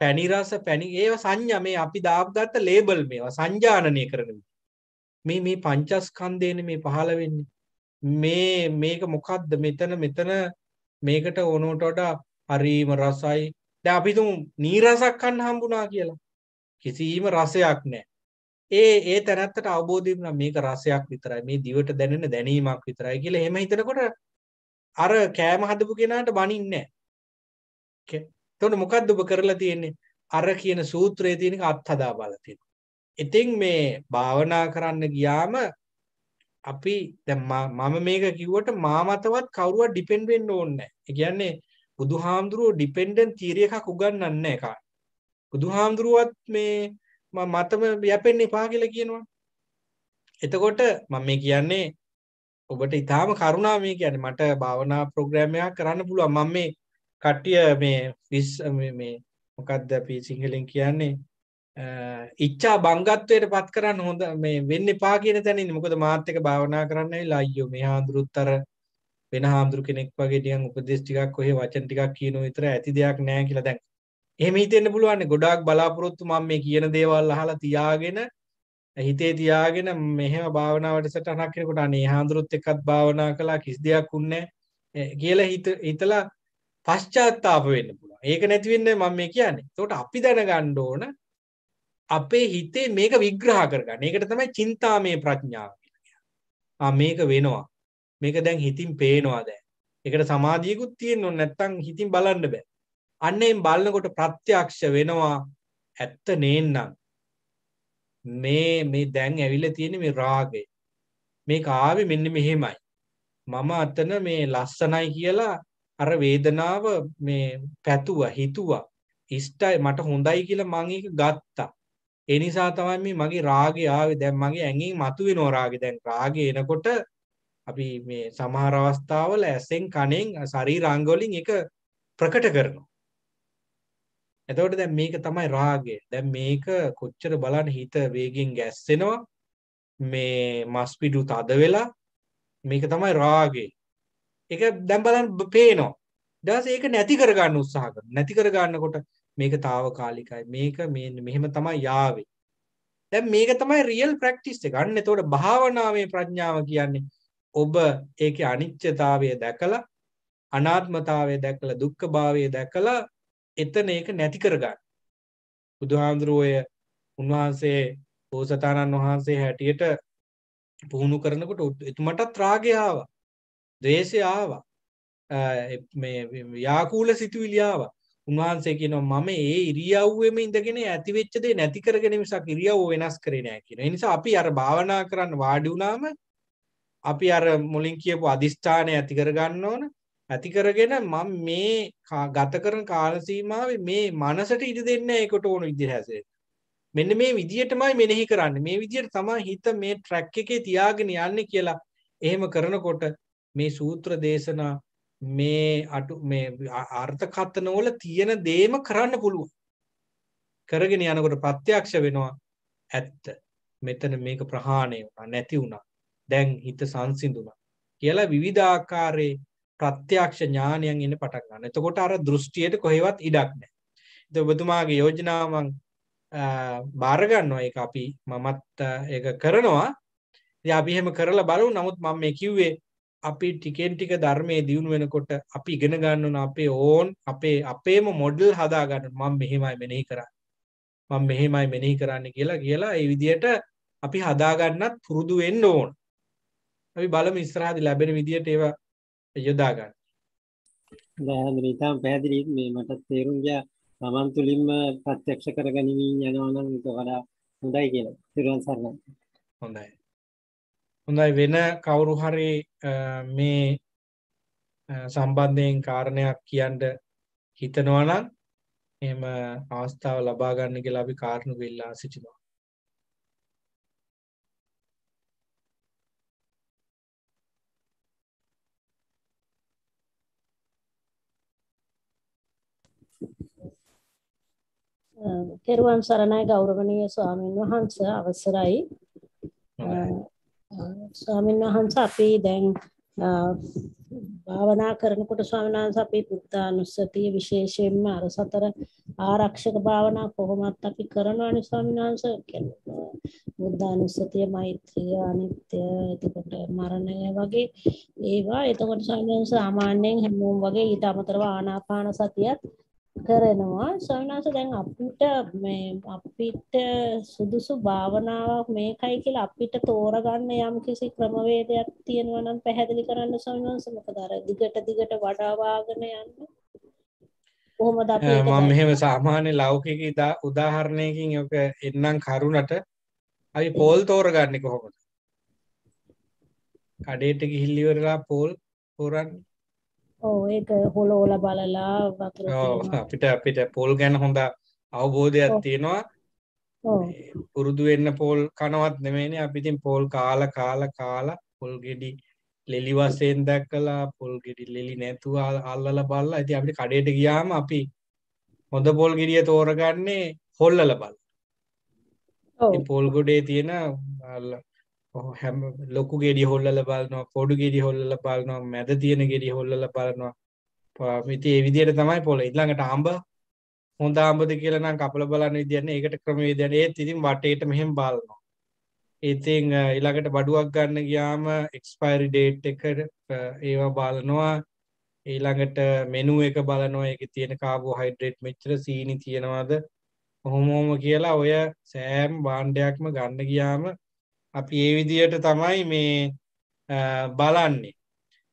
පැණිරස පැණි ඒව සංඥ මේ අපි දාප්ගත්ත ලේබල් මේවා සංජානනය කරනවිට මේ මේ පංචස්කන්ධයනේ මේ පහළ වෙන්නේ. මේ මේක මොකද්ද? මෙතන මෙතන මේකට ඕනෝට වඩා හරීම රසයි. දැන් අපි තුමු නීරසක් කන්න හම්බුණා කියලා. කිසිම රසයක් නැහැ. ඒ ඒ තැනත්තට අවබෝධය වුණා මේක රසයක් විතරයි. මේ දිවට දැනෙන දැනීමක් විතරයි කියලා එහෙම හිතනකොට අර කෑම හදපු කෙනාට බනින්නේ නැහැ. එතකොට මොකද්ද ඔබ කරලා තියෙන්නේ? අර කියන සූත්‍රයේ තියෙනක අත්හදා බලලා තියෙනවා. ඉතින් මේ භාවනා කරන්න ගියාම අපි දැන් මම මේක කිව්වට මා මතවත් කවුරුවත් ඩිපෙන්ඩ් වෙන්න ඕනේ නැහැ. ඒ කියන්නේ බුදුහාමුදුරුවෝ ඩිපෙන්ඩන්ට් තියරි එකක් උගන්වන්නේ නැහැ කාට. බුදුහාමුදුරුවත් මේ මම මතම යැපෙන්න එපා කියලා කියනවා. එතකොට මම මේ කියන්නේ ඔබට ඉතාම කරුණා මේ කියන්නේ මට භාවනා ප්‍රෝග්‍රෑම් එකක් කරන්න පුළුවන්. මම මේ කට්ටිය මේ 20 මේ මොකද්ද අපි සිංහලෙන් කියන්නේ ඉච්චා බංගත්වයට පත් කරන්න හොඳ මේ වෙන්න එපා කියන තැනින් මොකද මාත් එක්ක භාවනා කරන්න වෙලා අයියෝ මේ හාමුදුරුත් අර වෙන හාමුදුරු කෙනෙක් වගේ ටිකක් උපදේශ ටිකක් ඔහේ වචන ටිකක් කියන විතර ඇති දෙයක් නෑ කියලා දැන් එහෙම හිතෙන්න පුළුවන් ගොඩාක් බලාපොරොත්තු මම මේ කියන දේවල් අහලා තියාගෙන හිතේ තියාගෙන මෙහෙම භාවනාවට සටහනක් කෙනෙකුට අනේ හාමුදුරුත් එක්කත් භාවනා කළා කිසි දෙයක් උන්නේ කියලා හිත හිතලා පශ්චාත්තාප වෙන්න පුළුවන්. ඒක නැති වෙන්නේ මම මේ කියන්නේ. එතකොට අපි දැනගන්න ඕන අපේ හිතේ මේක විග්‍රහ කරගන්න එකට තමයි චින්තාමය ප්‍රඥාව මේක වෙනවා මේක දැන් හිතින් පේනවා දැ එකට සමාධියකුත් තියෙන් ඔන්න නැත්තං හිතින් බලන්න බෑ අන්නෙන් බලන්නකොට ප්‍රත්‍යක්ෂ වෙනවා ඇත්ත නේන්නම් මේ මේ දැන් ඇවිල තියෙන මේ රාගේ මේ කාවි මෙන්න මෙහෙමයි මම අතන මේ ලස්සනයි කියලා අර වේදනාව මේ පැතුව හිතුවා ඉස්ටයි මට හොඳයි කියලා මං ඒක ගත්තා එනිසා තමයි මගේ රාගය ආවේ දැන් මගේ ඇඟින් මතුවෙනවා රාගය දැන් රාගය එනකොට අපි මේ සමහර අවස්ථාවල ඇසෙන් කනෙන් ශරීර අංග වලින් ඒක ප්‍රකට කරනවා එතකොට දැන් මේක තමයි රාගය දැන් මේක කොච්චර බලන්න හිත වේගෙන් ගැස්සෙනවා මේ මස් පිඩු තද වෙලා මේක තමයි රාගය ඒක දැන් බලන්න පේනවා ඊට ඒක නැති කරගන්න උත්සාහ කරනවා නැති කරගන්නකොට මේක తాවකාලිකයි මේක මේ මෙහෙම තමයි යාවේ දැන් මේක තමයි රියල් ප්‍රැක්ටිස් එක අන්න එතකොට භාවනාවේ ප්‍රඥාව කියන්නේ ඔබ ඒකේ අනිත්‍යතාවය දැකලා අනාත්මතාවය දැකලා දුක්ඛ භාවය දැකලා එතන ඒක නැති කරගන්න බුදුහාඳුරෝය උන්වහන්සේ බෝසතාණන් වහන්සේ හැටියට පුහුණු කරනකොට එතුමටත් රාගය ආවා ද්වේෂය ආවා මේ ව්‍යාකූල සිතුවිලි ආවා උන්වහන්සේ කියනවා මම ඒ ඉරියව්වෙම ඉඳගෙන ඇතිවෙච්ච දේ නැති කරගෙන මිසක් ඉරියව්ව වෙනස් කරේ නෑ කියන. ඒ නිසා අපි අර භාවනා කරන්න වාඩි වුණාම අපි අර මුලින් කියපු අදිෂ්ඨානය ඇති කරගන්න ඕන. ඇති කරගෙන මම මේ ගත කරන කාල සීමාවේ මේ මනසට ඉඩ දෙන්නේ ඒකට ඕන විදිහට හැසෙන්න. මෙන්න මේ විදිහටමයි මෙනෙහි කරන්නේ. මේ විදිහට තමයි හිත මේ ට්‍රැක් එකේ තියාගෙන යන්නේ කියලා. එහෙම කරනකොට මේ සූත්‍ර දේශනා මේ අටු මේ අර්ථකථනවල තියෙන දේම කරන්න පුළුවන්. කරගෙන යනකොට ප්‍රත්‍යක්ෂ වෙනවා ඇත්ත. මෙතන මේක ප්‍රහාණය වුණා නැති වුණා. දැන් හිත සංසිඳුණා. කියලා විවිධාකාරයේ ප්‍රත්‍යක්ෂ ඥානයන් එන්න පටන් ගන්නවා. එතකොට අර දෘෂ්ටියට කොහෙවත් ඉඩක් නැහැ. ඉතින් ඔබතුමාගේ යෝජනාව මම බාර ගන්නවා ඒක අපි මමත් ඒක කරනවා. ඉතින් අපි එහෙම කරලා බලමු. නමුත් මම මේ කිව්වේ අපි ටිකෙන් ටික ධර්මයේ දියුණු වෙනකොට අපි ඉගෙන ගන්න ඕන අපේ ඕන් අපේ අපේම මොඩල් හදා ගන්න මම මෙහෙමයි මෙනෙහි කරන්නේ මම මෙහෙමයි මෙනෙහි කරන්න කියලා කියලා ඒ විදිහට අපි හදා ගන්නත් පුරුදු වෙන්න ඕන. අපි බලමු ඉස්සරහදී ලැබෙන විදිහට ඒවා යොදා ගන්න. දැහැදිලි ඉතින් පැහැදිලි මේ මට තේරුම් ගියා තමන් තුලින්ම ප්‍රත්‍යක්ෂ කරගනිමින් යනවා නම් ඒක වඩා හොඳයි කියලා. තිරුවන් සරණයි. හොඳයි. හොඳයි වෙන කවුරු හරි මේ සම්බන්ධයෙන් කාරණයක් කියන්න හිතනවා නම් එහෙම අවස්ථාව ලබා ගන්න කියලා අපි කාරණු වෙලා සිටිනවා. තෙරුවන් සරණයි ගෞරවනීය ස්වාමීන් වහන්ස අවසරයි ස්වාමීන් වහන්ස අපි දැන් භාවනා කරනකොට ස්වාමීන් වහන්ස අපි බුද්ධානුස්සතිය විශේෂයෙන්ම අර සතර ආරක්ෂක භාවනා කොහොමත් අපි කරනවානේ ස්වාමීන් වහන්ස කියන්නේ බුද්ධානුස්සතිය මෛත්‍රිය අනිත්‍ය එතකොට මරණය වගේ ඒවා එතකොට ස්වාමීන් වහන්ස සාමාන්‍යයෙන් හැමෝම වගේ ඊට අමතරව ආනාපාන සතියත් කරනවා ස්වාමිනාස දැන් අපිට මේ අපිට සුදුසු භාවනාවක් මේකයි කියලා අපිට තෝරගන්න යම් කිසි ක්‍රමවේදයක් තියෙනවා නම් පැහැදිලි කරන්න ස්වාමිනාස මොකද අර දිගට දිගට වඩාවාගෙන යන්න කොහොමද අපි මම මෙහෙම සාමාන්‍ය ලෞකික උදාහරණයකින් ඔක එන්නම් කරුණට අපි පෝල් තෝරගන්නේ කොහොමද කඩේට ගිහිල්ලා පෝල් තෝරන්නේ ඔව් ඒක හොලෝල බලලා වතුර අපිට අපිට පොල් ගැන හොඳ අවබෝධයක් තියෙනවා පුරුදු වෙන්න පෝල් කනවත් නෙමෙයිනේ අපි ඉතින් පෝල් කාලා කාලා කාලා පොල් ගෙඩි ලෙලි වශයෙන් දැක්කලා පොල් ගෙඩි ලෙලි නැතුව අල්ලලා බලලා ඉතින් අපිට කඩේට ගියාම අපි හොඳ පොල් ගෙඩිය තෝරගන්නේ හොල්ලලා බලලා. ඒ පොල් ගොඩේ තියෙන හැම ලොකු ගෙඩි හොල්ලල බලනවා පොඩු ගෙඩි හොල්ලල බලනවා මැද තියෙන ගෙඩි හොල්ලල බලනවා ඉතින් ඒ විදිහට තමයි පොළ ඊළඟට අඹ හොඳ අඹද කියලා නම් කපල බලන විදියන්නේ ඒකට ක්‍රමවේදයන් ඒත් ඉතින් වටේට මෙහෙම බලනවා ඉතින් ඊළඟට බඩුවක් ගන්න ගියාම එක්ස්පයරි ඩේට් එක ඒවා බලනවා ඊළඟට මෙනු එක බලනවා ඒකේ තියෙන කාබෝහයිඩ්‍රේට් මෙච්චර සීනි තියෙනවද කොහොම කියලා ඔය සෑම භාණ්ඩයක්ම ගන්න ගියාම අපි ඒ විදියට තමයි මේ බලන්නේ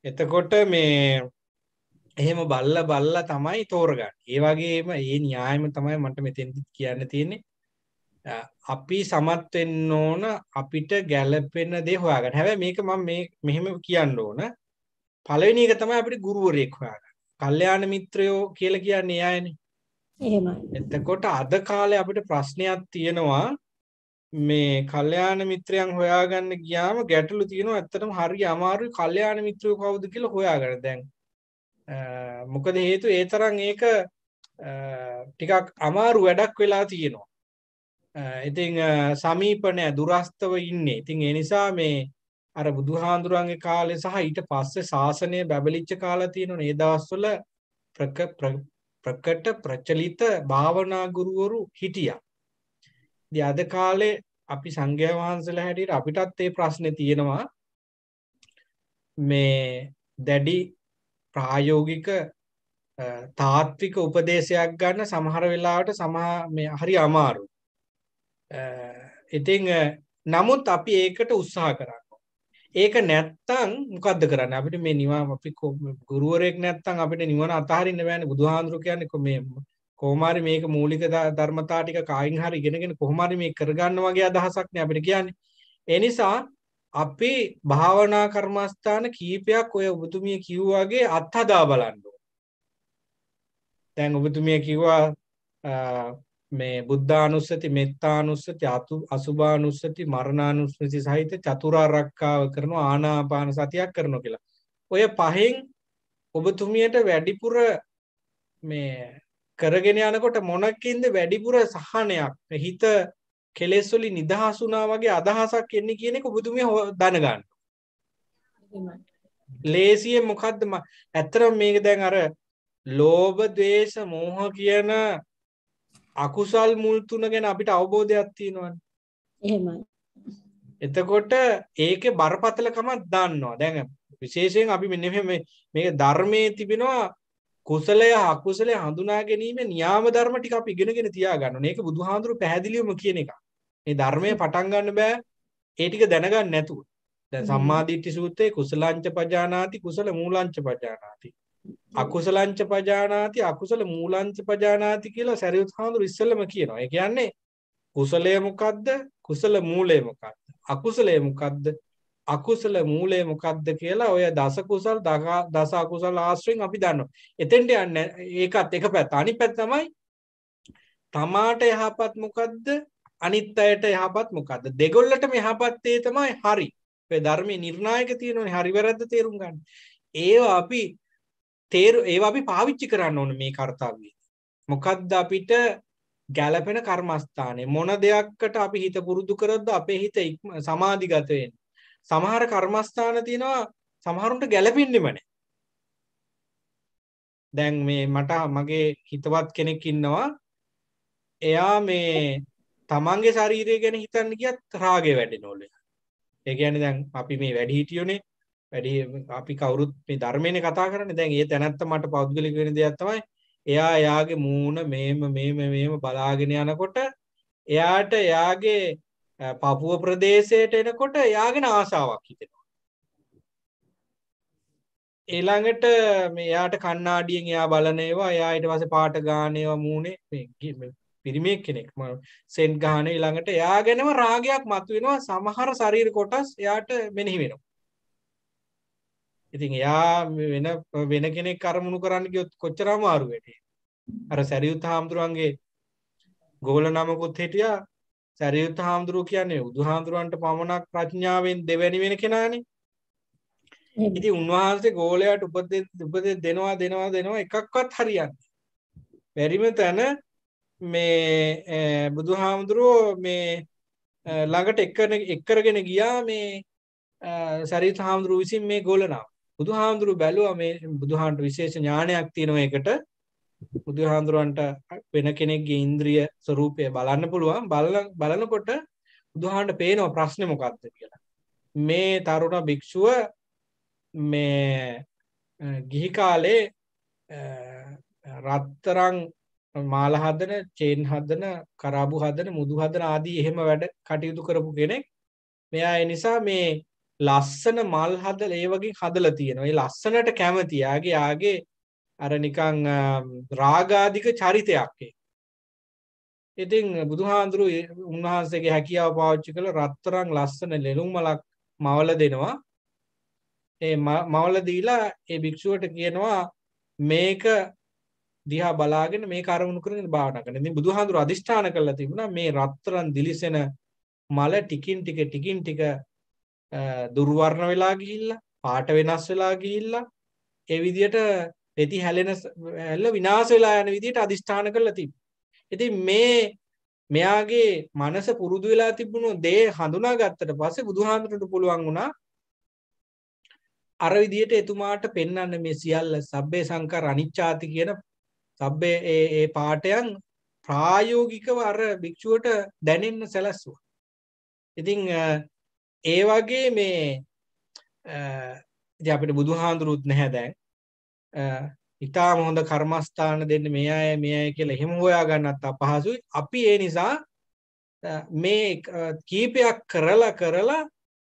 එතකොට මේ එහෙම බල්ල බල්ල තමයි තෝරගන්න ඒ වගේම ඒ න්‍යායම තමයි මට මෙතෙන්දි කියන්න තියෙන්නේ අපි සමත් වෙන්න ඕන අපිට ගැළපෙන දේ හොයාගන්න. හැබැයි මේක මම මේ මෙහෙම කියන්න ඕන. පළවෙනි එක තමයි අපිට ගුරුවරයෙක් හොයාගන්න. කල්යාණ මිත්‍රයෝ කියලා කියන්නේ එයානේ. එහෙමයි. එතකොට අද කාලේ අපිට ප්‍රශ්නයක් තියෙනවා මේ කල්යාණ මිත්‍රයන් හොයාගන්න ගියාම ගැටලු තියෙනවා ඇත්තටම හරි අමාරුයි කල්යාණ මිත්‍රයෝ කවුද කියලා හොයාගන්න දැන් මොකද හේතු ඒ තරම් ඒක ටිකක් අමාරු වැඩක් වෙලා තියෙනවා ඉතින් සමීපනය දුරස්තව ඉන්නේ ඉතින් ඒ නිසා මේ අර බුදුහාඳුරන්ගේ කාලය සහ ඊට පස්සේ ශාසනය බැබලිච්ච කාලා තියෙනවා ඒ දවස්වල ප්‍රකට ප්‍රචලිත භාවනා ගුරුවරු හිටියා ඉතින් අද කාලේ අපි සංඝයා වහන්සේලා හැටියට අපිටත් ඒ ප්‍රශ්නේ තියෙනවා මේ දැඩි ප්‍රායෝගික තාත්වික උපදේශයක් ගන්න සමහර වෙලාවට සමා මේ හරි අමාරු. ඉතින් නමුත් අපි ඒකට උත්සාහ කරන්න. ඒක නැත්තම් මොකද්ද කරන්න අපිට මේ නිවා අපි ගුරුවරයෙක් නැත්තම් අපිට නිවන අතහරින්න බෑනේ බුදුහාඳුරු කියන්නේ මේ කොහොමරි මේක මූලික ධර්මතා ටික කායින් හරි ඉගෙනගෙන කොහොමරි මේ කරගන්න වගේ අදහසක් නේ අපිට කියන්නේ. ඒ නිසා අපි භාවනා කර්මස්ථාන කීපයක් ඔය ඔබතුමිය කිව්වාගේ අත්හදා බලන්න දැන් ඔබතුමිය කිව්වා මේ බුද්ධානුස්සති මෙත්තානුස්සති අතු අසුභානුස්සති මරණානුස්සති සහිත චතුරාර්යක්කාව කරන ආනාපාන සතියක් කරනවා කියලා. ඔය පහෙන් ඔබතුමියට වැඩිපුර මේ කරගෙන යනකොට මොනකින්ද වැඩිපුර සහනයක් හිත කෙලෙස් වලින් නිදහස් වුණා වගේ අදහසක් එන්නේ කියන එක බුදුමිය දැනගන්න. ලේසියෙන් මොකද්ද ම ඇත්තටම මේක දැන් අර ලෝභ ద్వේෂ මෝහ කියන අකුසල් මුල් තුන ගැන අපිට අවබෝධයක් තියෙනවනේ. එහෙමයි. එතකොට ඒකේ බරපතලකමක් දන්නවා. දැන් විශේෂයෙන් අපි මෙන්න මේ මේක ධර්මයේ තිබෙනවා කුසලය අකුසලය හඳුනා ගැනීම නියාම ධර්ම ටික අපි ඉගෙනගෙන තියාගන්න. මේක බුදුහාඳුරු පැහැදිලිවම කියන එක. මේ ධර්මයේ පටන් ගන්න බෑ ඒ ටික දැනගන්න නැතුව. දැන් සම්මාදිට්ඨි සූත්‍රයේ කුසලංච පජානාති කුසල මූලංච පජානාති. අකුසලංච පජානාති අකුසල මූලංච පජානාති කියලා සරියුත් හාමුදුරු ඉස්සෙල්ලම කියනවා. ඒ කියන්නේ කුසලය මොකද්ද? කුසල මූලය මොකද්ද? අකුසලය මොකද්ද? අකුසල මූලය මොකක්ද කියලා ඔය දස කුසල් දස අකුසල් ආශ්‍රයෙන් අපි දන්නවා. එතෙන්ට යන්න ඒකත් එක පැත්ත. අනිත් පැත්ත තමයි තමාට යහපත් මොකද්ද? අනිත් අයට යහපත් මොකද්ද? දෙගොල්ලටම යහපත් ඒ තමයි හරි. ඔය ධර්මයේ නිර්ණායක තියෙනවනේ හරි වැරද්ද තේරුම් ගන්න. ඒවා අපි තේරු ඒවා අපි පාවිච්චි කරන්න ඕන මේ කාර්යය. මොකද්ද අපිට ගැළපෙන කර්මස්ථානේ මොන දෙයක්කට අපි හිත පුරුදු කරද්ද අපේ හිත සමාධිගත වෙන්නේ සමහර කර්මස්ථාන තියෙනවා සමහරුන්ට ගැළපෙන්නෙම නැහැ. දැන් මේ මට මගේ හිතවත් කෙනෙක් ඉන්නවා. එයා මේ තමන්ගේ ශරීරය ගැන හිතන්න ගියත් රාගය වැඩෙනවලු. ඒ කියන්නේ දැන් අපි මේ වැඩි හිටියෝනේ වැඩි අපි කවුරුත් මේ ධර්මයනේ කතා කරන්නේ. දැන් ඒ තැනත්ත මට පෞද්ගලික වෙන දෙයක් තමයි එයා එයාගේ මූණ මේම මේම මේම බලාගෙන යනකොට එයාට එයාගේ පපුුව ප්‍රදේශයට එනකොට යාගෙන ආසාාවක් හිතෙනවා. එළඟට මෙයාට කන්නාඩියෙන් එයා බලනේවා යායට වස පාට ගානයවා මූුණේ පිරිමෙක් කෙනෙක් ම සෙන්් ගාන ඉළඟට යා ගැනම රාගයක් මත්තුවෙනවා සමහර සරීර කොටස් යාට මෙනෙහි වෙනවා. ඉතින් එයා වෙන වෙන කෙනෙක් කරමුණු කරන්න ගොත් කොච්චරම අරුවටේ අර සැරියුත් හාමුදුරුවන්ගේ ගෝල නමකුත් හිටියා සැරියුත් හාමුදුරුව කියන්නේ බුදුහාමුදුරුවන්ට පමණක් ප්‍රඥාවෙන් දෙවැනි වෙන කෙනානේ. ඉතින් උන්වහන්සේ ගෝලයට උපදෙස් උපදෙස් දෙනවා දෙනවා දෙනවා එකක්වත් හරියන්නේ. බැරිම තැන මේ බුදුහාමුදුරුව මේ ළඟට එක්කන එක්කරගෙන ගියා මේ සැරියුත් හාමුදුරුව විසින් මේ ගෝලනාව. බුදුහාමුදුරුව බැලුවා මේ බුදුහාන්ට විශේෂ ඥානයක් තියෙනවා ඒකට. බුදුහාන්දුරුවන්ට වෙන කෙනෙක්ගේ ඉන්ද්‍රිය ස්වරූපය බලන්න පුළුවන් බල බලනකොට බුදුහාන්ට පේනවා ප්‍රශ්න මොකක්ද කියලා මේ තරුණ භික්‍ෂුව මේ ගිහිකාලේ රත්තරං මාල හදන චේන් හදන කරාබු හදන මුදු හදන ආදී එහෙම වැඩ කටයුතු කරපු කෙනෙක් මෙයා එනිසා මේ ලස්සන මල් හදල ඒ වගේ හදල තියෙනවා ඒ ලස්සනට කැමතියාගේ යාගේ අර නිකං රාගාධික චරිතයක් ඉතිං බුදුහාන්දුරු උන්වහන්සේගේ හැකියාව පාච්චි කළ රත්තරං ලස්සන ලෙනුම් මලක් මවල දෙනවා ඒ මවලදීලා ඒ භික්‍ෂුවට කියනවා මේක දිහා බලාගෙන මේ කරමුණු කරගෙන භාවනකන ති බුදුහාඳුර අධිෂ්ඨාන කරලා තිබුණ මේ රත්තරන් දිලිසෙන මල ටිකින් ටික ටිකින් ටික දුර්වර්ණ වෙලා ගිහිල්ලා පාට වෙනස් වෙලා ගිහිල්ලා ඒ විදියට රෙදි හැලෙන හැල්ල විනාශ වෙලා යන විදිහට අදිෂ්ඨාන කරලා තිබ. ඉතින් මේ මෙයාගේ මනස පුරුදු වෙලා තිබුණු දේ හඳුනා ගත්තට පස්සේ බුදුහාමුදුරට පුළුවන් වුණා අර විදිහට එතුමාට පෙන්වන්න මේ සියල්ල සබ්බේ සංකර අනිච්ඡාති කියන සබ්බේ ඒ ඒ පාඩයන් ප්‍රායෝගිකව අර භික්ෂුවට දැනෙන්න සැලැස්සුවා. ඉතින් ඒ වගේ මේ ඉතින් අපිට බුදුහාඳුරුත් නැහැ දැන්. ඉතාම හොඳ කර්මස්ථාන දෙන්න මේ අය මේ අය කියලා එහෙම හොයා ගන්නත් අපහසුයි. අපි ඒ නිසා මේ කීපයක් කරලා කරලා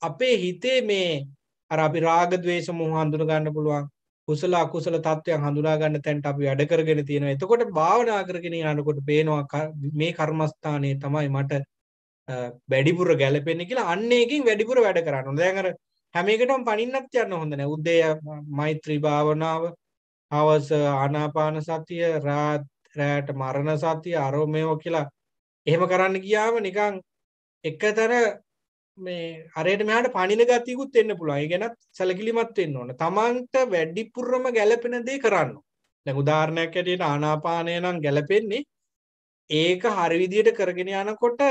අපේ හිතේ මේ අර අපි රාග ద్వේෂ මොහ හඳුන ගන්න පුළුවන්. කුසල අකුසල තත්වයන් හඳුනා ගන්න තැනට අපි වැඩ කරගෙන තියෙනවා. එතකොට භාවනා කරගෙන යනකොට පේනවා මේ කර්මස්ථානයේ තමයි මට වැඩිපුර ගැලපෙන්නේ කියලා අන්න එකකින් වැඩිපුර වැඩ කරන්න ඕනේ. දැන් අර හැම එකටම පණින්නත් යන්න හොඳ නැහැ. උදේ මෛත්‍රී භාවනාව, හවස ආනාපාන සතිය රාත් රැට මරණ සතිය අරෝමේව කියලා එහෙම කරන්න ගියාම නිකන් එකතර මේ අරයට මෙහාට පණින ගතියකුත් එන්න පුළුවන්. ඒ ගැනත් සැලකිලිමත් වෙන්න ඕන. Tamanට වැඩිපුරම ගැළපෙන දේ කරන්න. දැන් උදාහරණයක් ඇටියට ආනාපානය නම් ගැළපෙන්නේ ඒක හරි විදියට කරගෙන යනකොට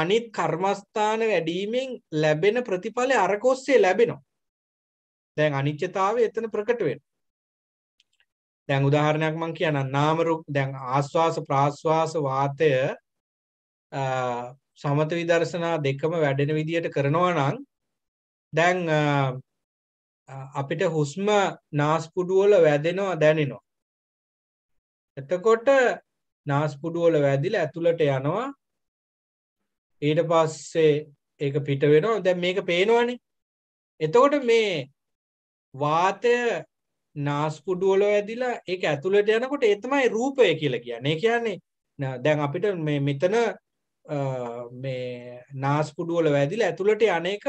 අනිත් කර්මස්ථාන වැඩිවීමෙන් ලැබෙන ප්‍රතිඵලය අරක ඔස්සේ ලැබෙනවා. දැන් අනිත්‍යතාවය එතන ප්‍රකට වෙනවා. දැන් උදාහරණයක් මම කියන්නම් නාම රූප දැන් ආස්වාස ප්‍රාස්වාස වාතය සමත විදර්ශනා දෙකම වැඩෙන විදියට කරනවා නම් දැන් අපිට හුස්ම නාස්පුඩු වල වැදෙනවා දැනෙනවා එතකොට නාස්පුඩු වල වැදිලා ඇතුළට යනවා ඊට පස්සේ ඒක පිට වෙනවා දැන් මේක පේනවනේ එතකොට මේ වාතය නාස්පුඩුවල ඇදිලා ඒක ඇතුළට යනකොට ඒතමයි රූපය කියලා කියන්නේ කියන්නේ දැන් අපිට මේ මෙතන මේ නාස්පුඩුවල වැදිල ඇතුළට අනේක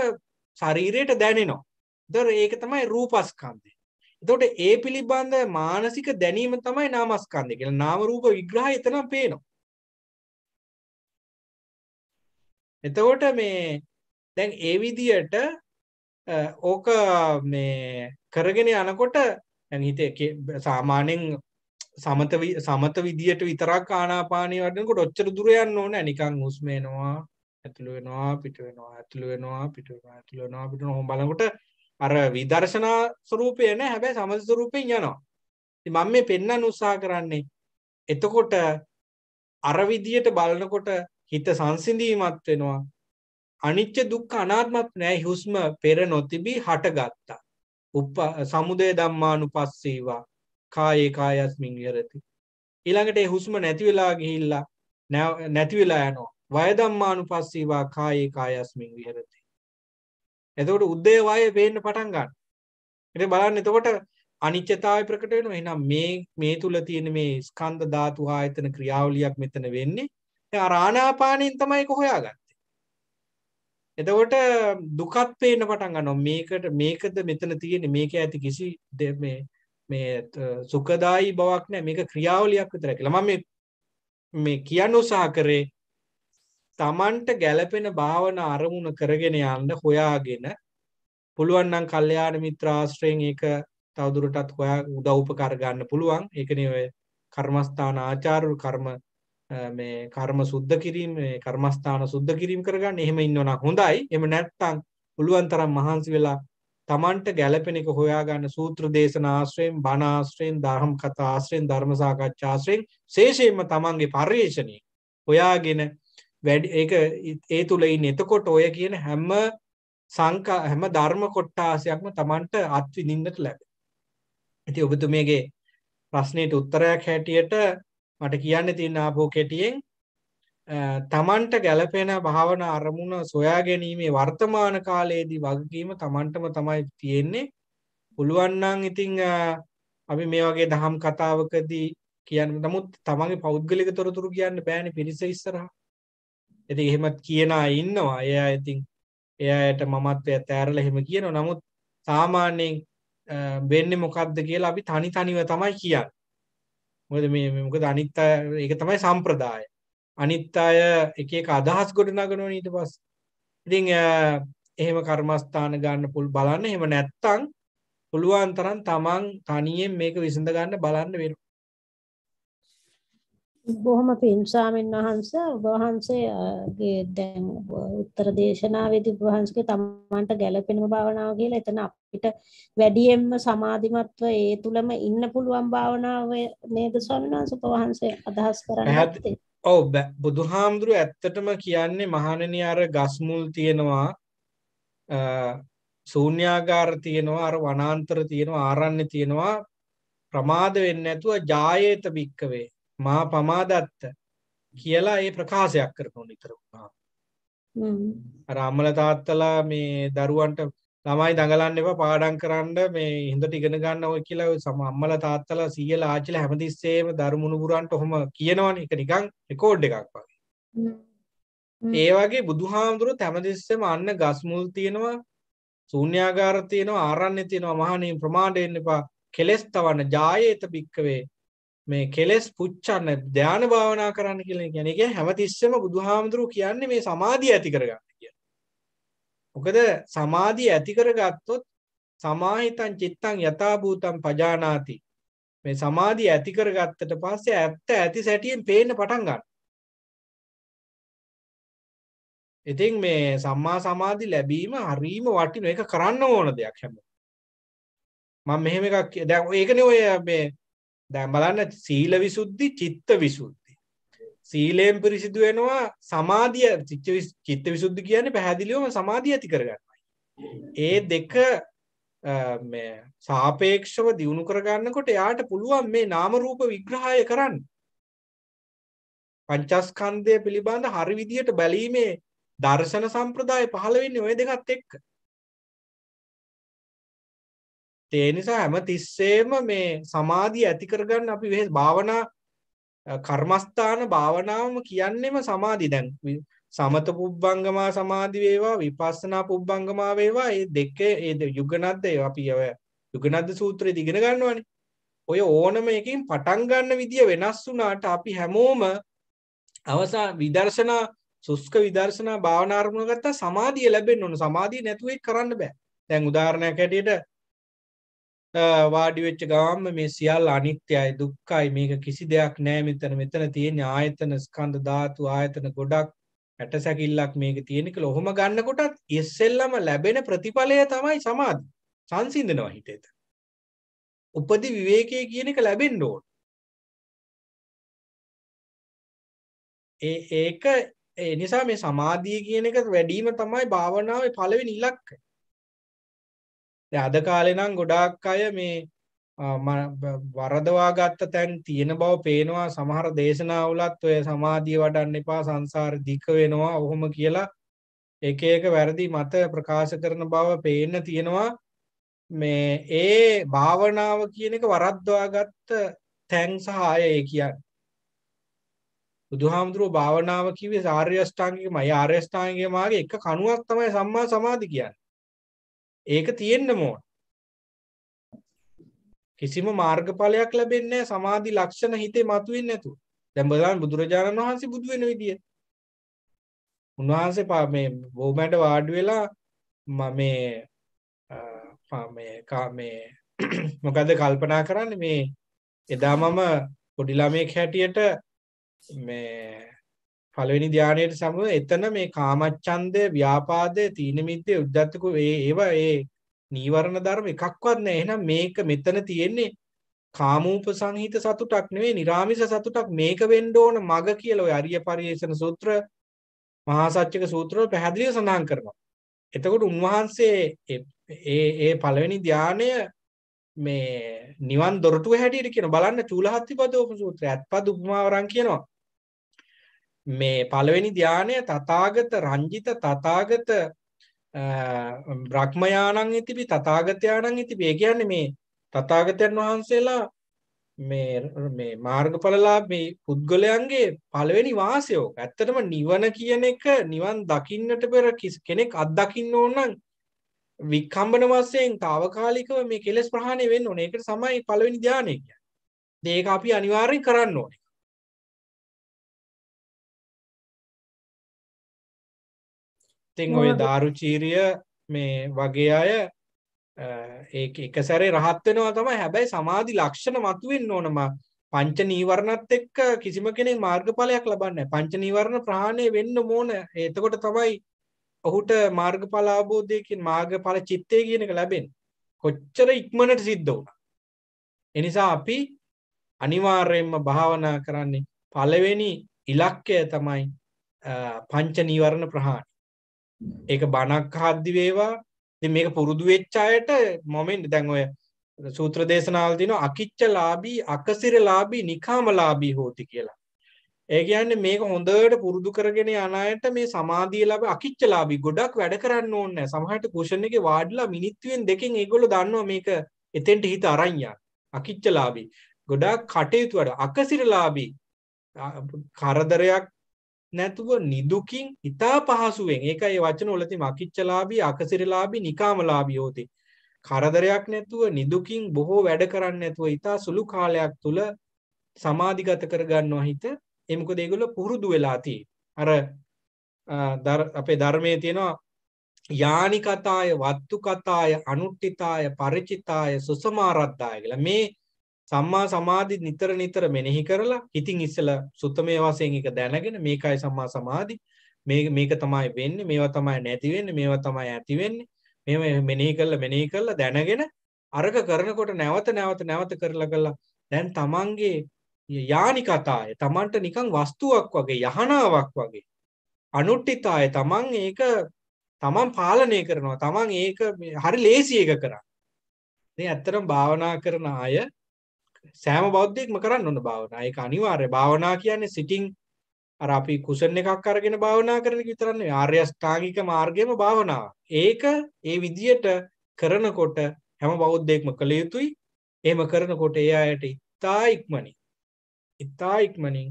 ශරීරයට දැනෙනවා. දර ඒක තමයි රූපස්කන්දය. එතොට ඒ පිළිබඳ මානසික දැනීම තමයි නාමස්කන්දය කියලා නාමරූප විග්‍රහ එතනම් පේනවා. එතකොට මේ දැන් ඒ විදියට ඕක මේ කරගෙන යනකොට ඇනිත සාමානෙන් සමත සමත විදියට විතරක් ආනාපානය වටනකොට ඔච්චර දුරයන්න ඕන නිකං හුස්මේනවා ඇතුළු වෙනවා පිට වෙනවා ඇතුළු වෙනවා පිට ඇතුළු වෙනවා පිට හොම බලකොට අර විදර්ශනා ස්වරූපය නෑ හැබැයි සමත ස්වරූපයෙන් යනවා මම මේ පෙන්වන්න උත්සාහ කරන්නේ එතකොට අර විදියට බලනකොට හිත සංසිඳීමත් වෙනවා අනිච්ච දුක්ඛ අනාත්මත් නෑ හුස්ම පෙර නොතිබී හටගත්තා උප සමුදය දම්මානුපස්සේවා කායේ කායස්මින් විහරති. ඊළඟට ඒ හුස්ම නැති වෙලා ගිහිල්ලා නැති වෙලා යනවා. වය ධම්මානුපස්සීවා කායේ කායස්මින් විහරති. එතකොට උද්දේ වය වෙන්න පටන් ගන්න. ඉතින් බලන්න එතකොට අනිත්‍යතාවය ප්‍රකට වෙනවා. එහෙනම් මේ මේ තුල තියෙන මේ ස්කන්ධ ධාතු ආයතන ක්‍රියාවලියක් මෙතන වෙන්නේ. ඒ අර ආනාපානෙන් තමයි කොහොයාගන්නේ. එතකොට දුකත් පේන පටන් ගන්නවා මේකට මේකද මෙතන තියෙන මේක ඇති කිසි මේ මේ සුඛදායි බවක් නැහැ මේක ක්‍රියාවලියක් විතරයි කියලා මම මේ මේ කියන්න උත්සාහ කරේ Tamanට ගැළපෙන භාවනා අරමුණ කරගෙන යන්න හොයාගෙන පුළුවන් නම් කල්යාණ මිත්‍ර ආශ්‍රයෙන් ඒක තවදුරටත් හොයා උදව් උපකාර ගන්න පුළුවන් ඒකනේ ඔය කර්මස්ථාන ආචාර කර්ම මේ කර්ම සුද්ධ කිරීම කර්මස්ථාන සුද්ධ කිරීම කරගන්න එහෙම ඉන්නවනම් හොඳයි. එහෙම නැත්නම් පුළුවන් තරම් මහන්සි වෙලා තමන්ට ගැළපෙන එක හොයාගන්න සූත්‍ර දේශනා ආශ්‍රයෙන් බණ ආශ්‍රයෙන් ධර්ම කතා ආශ්‍රයෙන් ධර්ම සාකච්ඡා ආශ්‍රයෙන් විශේෂයෙන්ම තමන්ගේ පරිශ්‍රණය හොයාගෙන වැඩි ඒක ඒ තුල ඉන්නේ. එතකොට ඔය කියන හැම සංකා හැම ධර්ම කොටාසයක්ම Tamanට අත් විඳින්නට ලැබේ. ඉතින් ඔබතුමියගේ ප්‍රශ්නෙට උත්තරයක් හැටියට මට කියන්න තියෙන ආපෝ කෙටියෙන් තමන්ට ගැලපෙන භාවන අරමුණ සොයා ගැනීමේ වර්තමාන කාලයේදී වගකීම තමන්ටම තමයි තියෙන්නේ පුළුවන්නම් ඉතිං අපි මේ වගේ දහම් කතාවකදී කියන්න නමුත් තමන්ගේ පෞද්ගලික තොරතුරු කියන්න බෑන පිරිස ඉස්සරහ ඇති එහෙමත් කියනා ඉන්නවා එයා ඉතිං එයායට මමත්වය තෑරල එහෙම කියනවා නමුත් සාමාන්‍යයෙන් වෙන්න මොකක්ද කියලා අපි තනි තනිව තමයි කියන්න මොකද මේ මොකද අනිත් අය ඒක තමයි සම්ප්‍රදාය. අනිත් අය එක එක අදහස් ගොඩනගනවා ඊට පස්සේ. ඉතින් එහෙම කර්මස්ථාන ගන්න පුළු බලන්න එහෙම නැත්තම් පුළුවන් තරම් තමන් තනියෙන් මේක විසඳ ගන්න බලන්න වෙනවා. බොහොම පින් ස්වාමීන් වහන්ස ඔබ වහන්සේගේ දැන් උත්තර දේශනාවේදී ඔබ වහන්සේගේ තමන්ට ගැළපෙනම භාවනාව කියලා එතන අපිට වැඩියෙන්ම සමාධිමත්ව ඒ තුලම ඉන්න පුළුවන් භාවනාව නේද ස්වාමීන් වහන්ස ඔබ වහන්සේ අදහස් කරන්නේ ඔව් බුදුහාමුදුරුව ඇත්තටම කියන්නේ මහණෙනි අර ගස් මුල් තියෙනවා ශූන්‍යාගාර තියෙනවා අර වනාන්තර තියෙනවා ආරණ්‍ය තියෙනවා ප්‍රමාද වෙන්නේ නැතුව ජායේත බික්කවේ මා පමාදත්ත කියලා ඒ ප්‍රකාශයක් කරනු නිතර වුණා අර අම්මල තාත්තලා මේ දරුවන්ට ළමයි දඟලන්න එපා පාඩම් කරන්න මේ හින්දට ඉගෙන ගන්න ඕයි කියලා ඔය සම අම්මල තාත්තලා සීයලා ආච්චිලා හැමතිස්සෙම දරුමුණුපුරන්ට ඔහොම කියනවනේ ඒක නිකන් රෙකෝඩ් එකක් වගේ. ඒ වගේ බුදුහාමුදුරුවෝ හැමතිස්සෙම අන්න ගස් මුල් තියෙනවා ශූන්‍යාගාර තියෙනවා ආරණ්‍ය තියෙනවා මහණේ ප්‍රමාණය එන්න එපා කෙලස් තවන්න ජායේත භික්කවේ මේ කෙලෙස් පුච්චන්න ධ්‍යාන භාවනා කරන්න කියලා කියන්නේ ඒක හැමතිස්සෙම බුදුහාමුදුරුව කියන්නේ මේ සමාධිය ඇති කරගන්න කියලා. මොකද සමාධිය ඇති කරගත්තොත් සමාහිතං චිත්තං යථා භූතං පජානාති. මේ සමාධිය ඇති කරගත්තට පස්සේ ඇත්ත ඇති සැටියෙන් පේන්න පටන් ගන්නවා. ඉතින් මේ සම්මා සමාධි ලැබීම හරීම වටින එක කරන්න ඕන දෙයක් හැම. මම මෙහෙම එකක් දැන් ඒකනේ ඔය මේ දැන් බලන්න සීල විසුද්ධි චිත්ත විසුද්ධි සීලයෙන් පිරිසිදු වෙනවා සමාධිය චිත්ත විසුද්ධි කියන්නේ පැහැදිලිවම සමාධිය ඇති කරගන්නයි ඒ දෙක සාපේක්ෂව දියුණු කරගන්නකොට යාට පුළුවන් මේ නාමරූප විග්‍රහය කරන්න පංචස්කන්දය පිළිබඳ හරි විදියට බැලීමේ දර්ශන සම්ප්‍රදාය පහළ වෙන්නේ ඔය දෙකත් එක්ක ඒ නිසා හැමතිස්සෙම මේ සමාධිය ඇති කරගන්න අපි වෙහෙස භාවනා කර්මස්ථාන භාවනාවම කියන්නේම සමාධි දැන් සමත පුබ්බංගමා සමාධි වේවා විපස්සනා පුබ්බංගමා වේවා මේ දෙකේ ඒ යුගනද්ද අපි අය යුගනද්ද සූත්‍රයේ ඉගෙන ගන්නවානේ ඔය ඕනම එකකින් පටන් ගන්න විදිය වෙනස් වුණාට අපි හැමෝම අවසා විදර්ශනා සුස්ක විදර්ශනා භාවනා අරමුණ ගත්තා සමාධිය ලැබෙන්න ඕන සමාධිය නැතුව කරන්න බෑ දැන් උදාහරණයක් හැටියට වාඩිවෙච්ච ගාම මේ සියල් අනිත්‍යයි දුක්කයි මේක කිසි දෙයක් නෑ මෙතන මෙතන තියෙන ආයතන ස්කන්ධ ධාතු ආයතන ගොඩක් ඇට සැකිල්ලක් මේක තියෙනෙක ලොහොම ගන්නකොටත් එස්සෙල්ලම ලැබෙන ප්‍රතිඵලය තමයි සමාධ සංසිින්දනවා හිතේත. උපදි විවේකය කියන එක ලැබෙන් ඕෝන්. ඒ ඒක නිසා මේ සමාධිය කියන එක වැඩීම තමයි භාවනාව පලවෙනි ඉලක්කයි. අද කාලෙනම් ගොඩාක් අය මේ වරදවාගත්ත තැන් තියෙන බව පේනවා සමහර දේශනාවලත් ඔය සමාධිය වඩන්න එපා සංසාර දික වෙනවා ඔහොම කියලා එක එක වැරදි මත ප්‍රකාශ කරන බව පේන්න තියෙනවා මේ ඒ භාවනාව කියන එක වරද්දවාගත්ත තැන් සහාය ඒ කියන්න බුදුහාමුදුරුව භාවනාව කිවේ ආර්යෂ්ඨාංගික මයි ආර්යෂ්ඨාංගික මාගේ එක කණුවක් තමයි සම්මා සමාධි කියන්නේ ඒක තියෙන්න ඕන. කිසිම මාර්ගඵලයක් ලැබෙන්නේ නැහැ සමාධි ලක්ෂණ හිතේ මතුවෙන්නේ නැතුව. දැන් බලන්න බුදුරජාණන් වහන්සේ බුදු වෙන විදිය. උන්වහන්සේ මේ බොමැඩ වාඩි වෙලා මේ මේ මේ මොකද කල්පනා කරන්නේ මේ එදා මම පොඩි ළමෙක් හැටියට මේ පළවෙනි ධානයේට සමග එතන මේ කාමච්ඡන්දය, ව්‍යාපාදය, තීන මිද්දේ, උද්ධත්තික ඒ ඒවා ඒ නීවරණ ධර්ම එකක්වත් නැහැ. එහෙනම් මේක මෙතන තියෙන්නේ කාමූපසංහිත සතුටක් නෙවෙයි, निराமிස සතුටක්. මේක වෙන්න ඕන මග කියලා ඔය අරිය පරිේෂණ සූත්‍ර, මහා සත්‍යක සූත්‍ර වල පැහැදිලිව සඳහන් කරනවා. එතකොට උන්වහන්සේ ඒ ඒ පළවෙනි ධානය මේ නිවන් දොරටුව හැටියට කියන බලන්න චූලහත්තිපදෝප සූත්‍රය අත්පද උපමාවරන් කියනවා මේ පළවෙනි ධ්‍යානය තතාගත රංජිත තතාගත බ්‍රහ්මයානං ඉතිබි තතාගතයානං ඉතිබි ඒ කියන්නේ මේ තතාගතයන් වහන්සේලා මේ මේ මාර්ගඵලලා මේ පුද්ගලයන්ගේ පළවෙනි වාසයෝක. ඇත්තටම නිවන කියන එක නිවන් දකින්නට පෙර කෙනෙක් අත්දකින්න ඕන නම් විකම්බන වශයෙන් తాවකාලිකව මේ කෙලෙස් ප්‍රහාණය වෙන්න ඕනේ. ඒකට තමයි පළවෙනි ධානය කියන්නේ. ඒක අපි අනිවාර්යෙන් කරන්න ඕනේ. තිං ඔය දාරුචීරිය මේ වගේ අය ඒ එක සැරේ රහත්වෙනවා තමයි හැබැයි සමාධි ලක්ෂණ මතුවෙන් ඕනම පංච නීවරණත් එක්ක කිසිම කෙනෙක් මාර්ගඵලයක් ලබන්න පංච නීවරණ ප්‍රහණය වෙන්න මෝන එතකොට තමයි ඔහුට මාර්ගඵල අවබෝධයකින් මාර්ගඵල චිත්තය කියන එක ලැබෙන් කොච්චර ඉක්මනට සිද්ධ වුණ එනිසා අපි අනිවාර්යෙන්ම භාවනා කරන්නේ පළවෙනි ඉලක්කය තමයි පංච නීවරණ ප්‍රහාණ ඒක බණක් හද්දි වේවා මේක පුරුදු වෙච්චායට මොමෙන්ට දැන් ඔය සූත්‍ර දේශනාවල් තින අකිච්ච ලාබී අකසිර ලාබී නිකාම ලාබී හෝති කියලා. ඒ කියන්නේ මේක හොඳට පුරුදු කරගෙන යනයට මේ සමාධිය ලබ අකිච්ච ලාබී ගොඩක් වැඩ කරන්න ඕන්න සමහට කුෂණ එක වාඩිලා මිනිත්තුවෙන් දෙකින් ඒගොල දන්නවා මේක එතෙන්ට හිත අරංයා අකිච්ච ලාබී ගොඩක් කටයුතු වඩ අකසිර ලාබී කරදරයක් නැතුව නිදුකින් ඉතා පහසුවෙන් ඒක ඒ වචන ඔලති මකිච්චලාබී අකසිරලාබී නිකාමලාබී ෝතේ කරදරයක් නැතුව නිදුකින් බොහෝ වැඩ කරන්න ඇතුව ඉතා සුළු කාලයක් තුළ සමාධිගත කරගන්නවා හිත එමක දෙගුල පුරුදු වෙලාති අර අපේ ධර්මය තියෙනවා යානිකතාය වත්තු කතාය අනුට්ටිතාය පරිචිතාය සුසමාරත්තාය කියලා මේ සම්මා සමාධි නිතර නිතර මෙනෙහි කරලා ඉතින් ඉස්සලා සුත්තමේ වශයෙන් එක දැනගෙන මේකයි සම්මා සමාධි මේ මේක තමයි වෙන්නේ මේවා තමයි නැති වෙන්නේ මේවා තමයි ඇති වෙන්නේ මේව මෙනෙහි කරලා මෙනෙහි කරලා දැනගෙන අරක කරනකොට නැවත නැවත නැවත කරලා කරලා දැන් තමන්ගේ යානි කතාය තමන්ට නිකන් වස්තුවක් වගේ යහනාවක් වගේ අනුට්ඨිතාය තමන් ඒක තමන් පාලනය කරනවා තමන් ඒක හරි ලේසි එක කරා. ඉතින් ඇත්තටම භාවනා කරන අය සෑම බෞද්ධයෙක්ම කරන්න ඕන භාවනා. ඒක අනිවාර්ය. භාවනා කියන්නේ සිටින් අර අපි කුසන් එකක් අරගෙන භාවනා කරන එක විතරක් නෙවෙයි. ආර්ය අෂ්ටාංගික මාර්ගයේම භාවනාව. ඒක ඒ විදියට කරනකොට හැම බෞද්ධයෙක්ම කළ යුතුයි. එහෙම කරනකොට ඒ අයට ඉතා ඉක්මනින් ඉතා ඉක්මනින්